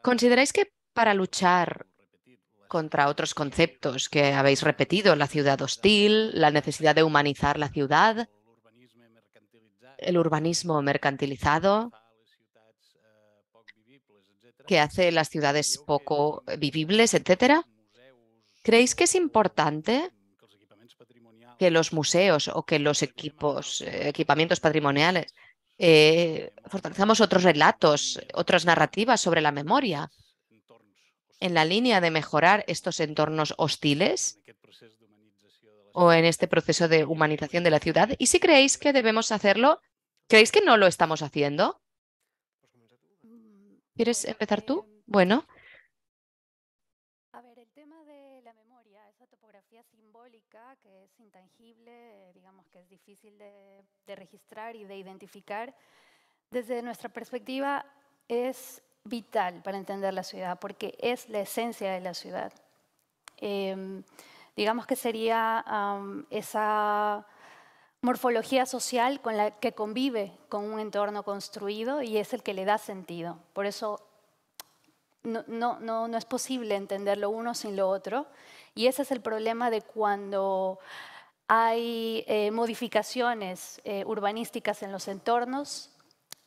¿Consideráis que para luchar contra otros conceptos que habéis repetido, la ciudad hostil, la necesidad de humanizar la ciudad, el urbanismo mercantilizado que hace las ciudades poco eh, vivibles, etcétera. ¿Creéis que es importante que los museos o que los equipos, eh, equipamientos patrimoniales eh, otros relatos, otras narrativas sobre la memoria en la línea de mejorar estos entornos hostiles o en este proceso de humanización de la ciudad? ¿Y si creéis que debemos hacerlo ¿Creéis que no lo estamos haciendo? Pues mm, ¿Quieres eh, empezar tú? Bueno. A ver, el tema de la memoria, esa topografía simbólica que es intangible, digamos que es difícil de, registrar y de identificar, desde nuestra perspectiva es vital para entender la ciudad, porque es la esencia de la ciudad. Em, digamos que sería esa morfología social con la que convive con un entorno construido y es el que le da sentido. Por eso no, es posible entender lo uno sin lo otro. Y ese es el problema de cuando hay eh, modificaciones eh, urbanísticas en los entornos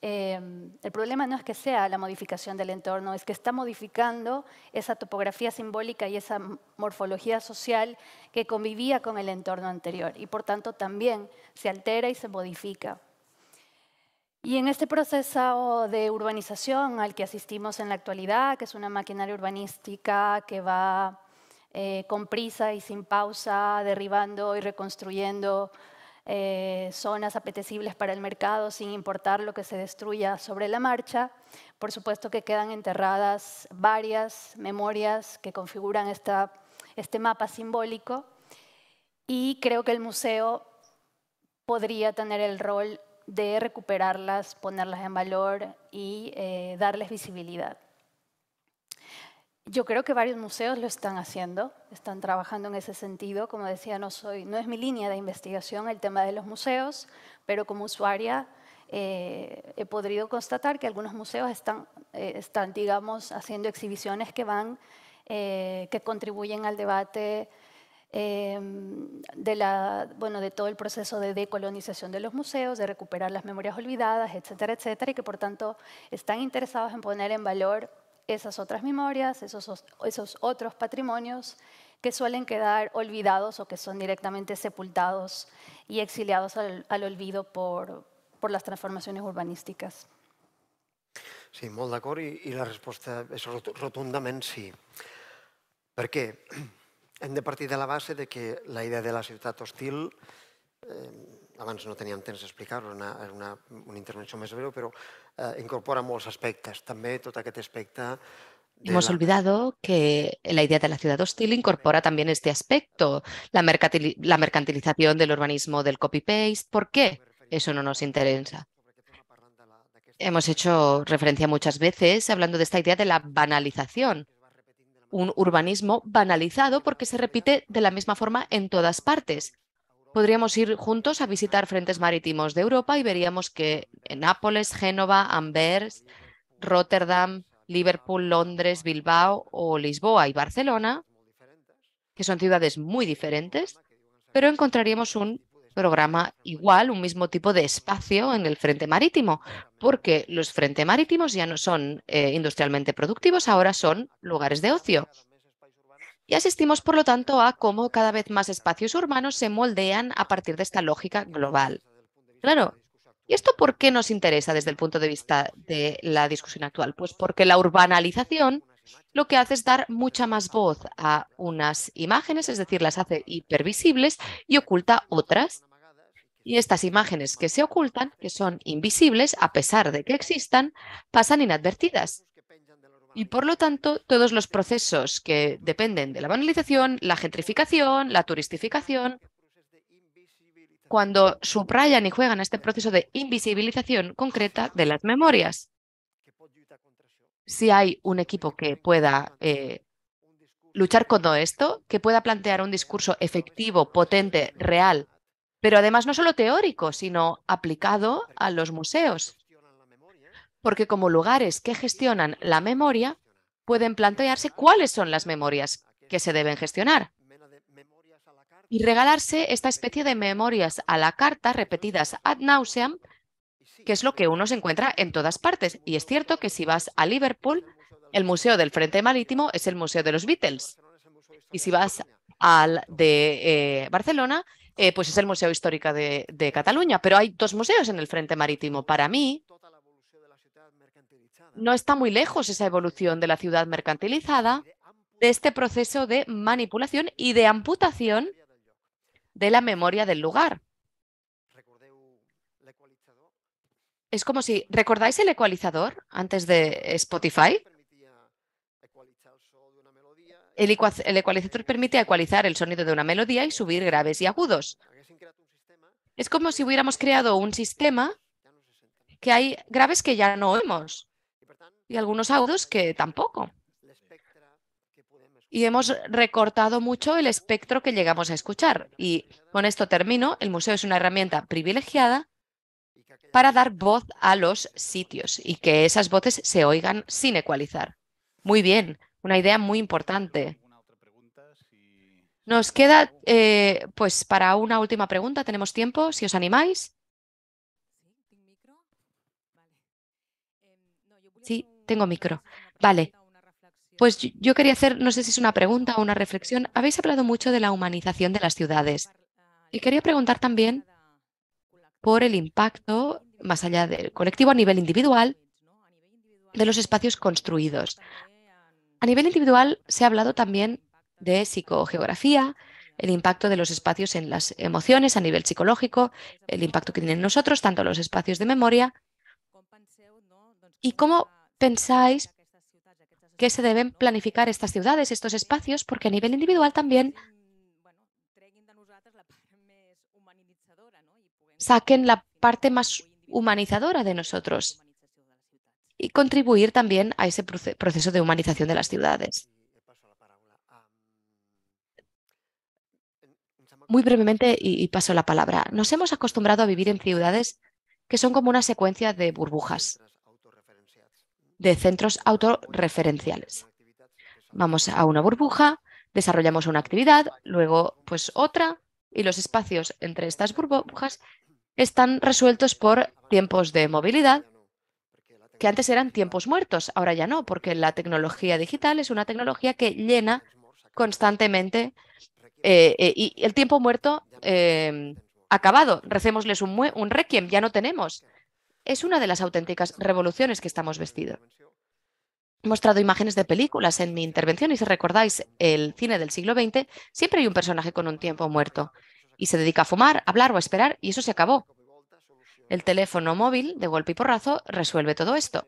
Em, el problema no es que sea la modificación del entorno, es que está modificando esa topografía simbólica y esa morfología social que convivía con el entorno anterior y por tanto también se altera y se modifica. Y en este proceso de urbanización al que asistimos en la actualidad, que es una maquinaria urbanística que va eh, con prisa y sin pausa, derribando y reconstruyendo eh, zonas apetecibles para el mercado sin importar lo que se destruya sobre la marcha. Por supuesto que quedan enterradas varias memorias que configuran este mapa simbólico y creo que el museo podría tener el rol de recuperarlas, ponerlas en valor y eh, darles visibilidad. Yo creo que varios museos lo están haciendo, están trabajando en ese sentido. Como decía, no, soy, no es mi línea de investigación el tema de los museos, pero como usuaria eh, he podido constatar que algunos museos están, eh, están digamos, haciendo exhibiciones que van, eh, que contribuyen al debate em, de, la, bueno, de todo el proceso de decolonización de los museos, de recuperar las memorias olvidadas, etcétera, etcétera, y que por tanto están interesados en poner en valor esas otras memorias, esos, esos otros patrimonios que suelen quedar olvidados o que son directamente sepultados y exiliados al, al olvido por, por las transformaciones urbanísticas. Sí, Moldacor y la respuesta es rotundamente sí. ¿Por qué? Hem de partir de la base de que la idea de la ciudad hostil eh, no tenían temps dexplicar era, una, una, una intervenció pero breu, però eh, incorpora molts aspectes. tot Hemos olvidado que la idea de la ciudad hostil incorpora también este aspecto, la mercantilización del urbanismo del copy-paste. ¿Por qué? Eso no nos interesa. Hemos hecho referencia muchas veces hablando de esta idea de la banalización, un urbanismo banalizado porque se repite de la misma forma en todas partes podríamos ir juntos a visitar frentes marítimos de Europa y veríamos que en Nápoles, Génova, Anvers, Rotterdam, Liverpool, Londres, Bilbao o Lisboa y Barcelona, que son ciudades muy diferentes, pero encontraríamos un programa igual, un mismo tipo de espacio en el frente marítimo, porque los frentes marítimos ya no son eh, industrialmente productivos, ahora son lugares de ocio y asistimos, por lo tanto, a cómo cada vez más espacios urbanos se moldean a partir de esta lógica global. Claro, ¿y esto por qué nos interesa desde el punto de vista de la discusión actual? Pues porque la urbanalización lo que hace es dar mucha más voz a unas imágenes, es decir, las hace hipervisibles y oculta otras. Y estas imágenes que se ocultan, que son invisibles, a pesar de que existan, pasan inadvertidas. Y por lo tanto, todos los procesos que dependen de la banalización, la gentrificación, la turistificación, cuando subrayan y juegan este proceso de invisibilización concreta de las memorias. Si hay un equipo que pueda eh, luchar contra esto, que pueda plantear un discurso efectivo, potente, real, pero además no solo teórico, sino aplicado a los museos porque como lugares que gestionan la memoria, pueden plantearse cuáles son las memorias que se deben gestionar y regalarse esta especie de memorias a la carta repetidas ad nauseam, que es lo que uno se encuentra en todas partes. Y es cierto que si vas a Liverpool, el Museo del Frente Marítimo es el Museo de los Beatles. Y si vas al de eh, Barcelona, eh, pues es el Museo Histórico de, de Cataluña. Pero hay dos museos en el Frente Marítimo. Para mí, no está muy lejos esa evolución de la ciudad mercantilizada, de este proceso de manipulación y de amputación de la memoria del lugar. Es como si, ¿recordáis el ecualizador antes de Spotify? El, ecualizador permite ecualizar el sonido de una melodía y subir graves y agudos. Es como si hubiéramos creado un sistema que hay graves que ya no oímos y algunos audios que tampoco. Y hemos recortado mucho el espectro que llegamos a escuchar. Y con esto termino. El museo es una herramienta privilegiada para dar voz a los sitios y que esas voces se oigan sin ecualizar. Muy bien, una idea muy importante. Nos queda, eh, pues, para una última pregunta, tenemos tiempo, si os animáis. Tengo micro. Vale. Pues yo quería hacer, no sé si es una pregunta o una reflexión. Habéis hablado mucho de la humanización de las ciudades. Y quería preguntar también por el impacto, más allá del colectivo, a nivel individual, de los espacios construidos. A nivel individual se ha hablado también de psicogeografía, el impacto de los espacios en las emociones a nivel psicológico, el impacto que tienen nosotros, tanto los espacios de memoria, y cómo pensáis que se deben planificar estas ciudades, estos espacios, porque a nivel individual también saquen la parte más humanizadora de nosotros y contribuir también a ese proceso de humanización de las ciudades. Muy brevemente y paso la palabra. Nos hemos acostumbrado a vivir en ciudades que son como una secuencia de burbujas de centros autorreferenciales. Vamos a una burbuja, desarrollamos una actividad, luego pues otra y los espacios entre estas burbujas están resueltos por tiempos de movilidad que antes eran tiempos muertos, ahora ya no, porque la tecnología digital es una tecnología que llena constantemente eh, eh, y el tiempo muerto eh, acabado. Recémosles un, un requiem, ya no tenemos es una de las auténticas revoluciones que estamos vestidos. He mostrado imágenes de películas en mi intervención y si recordáis el cine del siglo XX, siempre hay un personaje con un tiempo muerto y se dedica a fumar, hablar o a esperar y eso se acabó. El teléfono móvil de golpe y porrazo resuelve todo esto.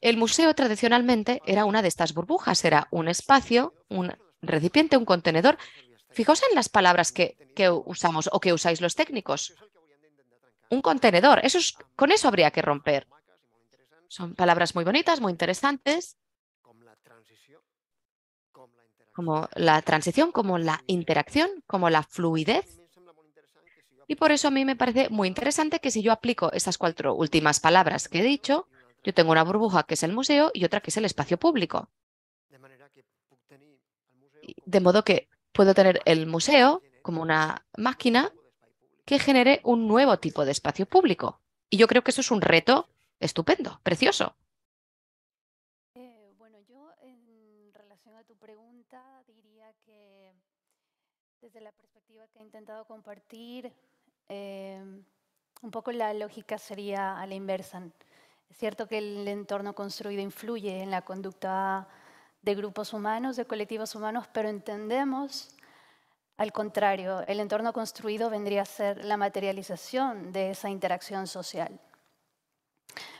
El museo tradicionalmente era una de estas burbujas, era un espacio, un recipiente, un contenedor. Fijaos en las palabras que usamos o que usáis los técnicos un contenedor. Eso con eso habría que romper. Son palabras muy bonitas, muy interesantes, como la transición, como la interacción, como la fluidez. Y por eso a mí me parece muy interesante que si yo aplico esas cuatro últimas palabras que he dicho, yo tengo una burbuja que es el museo y otra que es el espacio público. De modo que puedo tener el museo como una máquina que genere un nuevo tipo de espacio público. Y yo creo que eso es un reto estupendo, precioso. Eh, bueno, yo en relación a tu pregunta diría que desde la perspectiva que he intentado compartir, eh, un poco la lógica sería a la inversa. Es cierto que el entorno construido influye en la conducta de grupos humanos, de colectivos humanos, pero entendemos al contrario, el entorno construido vendría a ser la materialización de esa interacción social.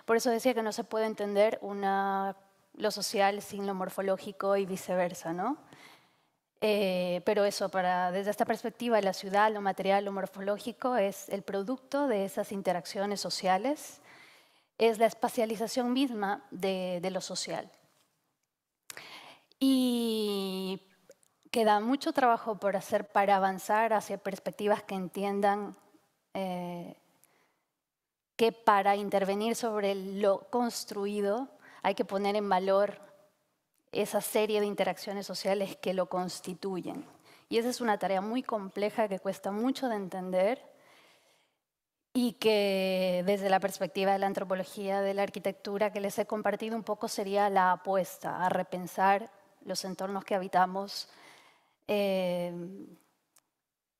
Por eso decía que no se puede entender lo social sin lo morfológico y viceversa, ¿no? Eh, pero eso, desde esta perspectiva, la ciudad, lo material, lo morfológico, es el producto de esas interacciones sociales, es la espacialización misma de, de lo social. Y queda mucho trabajo por hacer para avanzar hacia perspectivas que entiendan eh, que para intervenir sobre lo construido hay que poner en valor esa serie de interacciones sociales que lo constituyen. Y esa es una tarea muy compleja que cuesta mucho de entender y que desde la perspectiva de la antropología de la arquitectura que les he compartido un poco sería la apuesta a repensar los entornos que habitamos Em,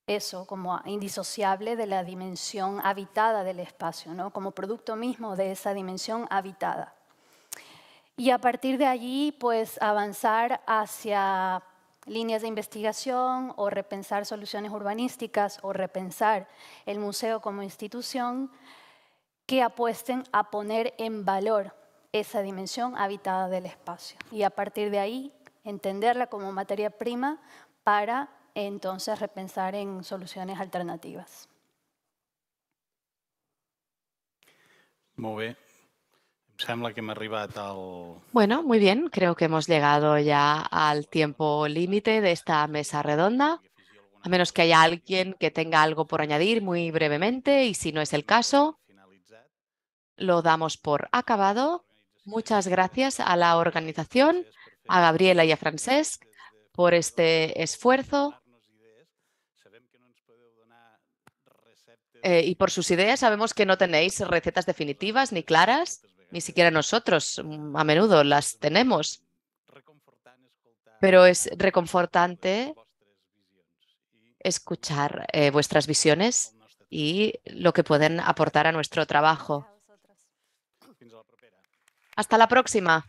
eso, como indisociable de la dimensión habitada del espacio, ¿no? como producto mismo de esa dimensión habitada. Y a partir de allí, pues avanzar hacia líneas de investigación o repensar soluciones urbanísticas o repensar el museo como institución que apuesten a poner en valor esa dimensión habitada del espacio. Y a partir de ahí, entenderla como materia prima para entonces repensar en soluciones alternativas. Muy bien. Em bueno, muy bien. Creo que hemos llegado ya al tiempo límite de esta mesa redonda. A menos que haya alguien que tenga algo por añadir muy brevemente y si no es el caso, lo damos por acabado. Muchas gracias a la organización, a Gabriela y a Francesc por este esfuerzo eh, y por sus ideas. Sabemos que no tenéis recetas definitivas ni claras, ni siquiera nosotros mm, a menudo las tenemos, pero es reconfortante escuchar eh, vuestras visiones y lo que pueden aportar a nuestro trabajo. Hasta la próxima.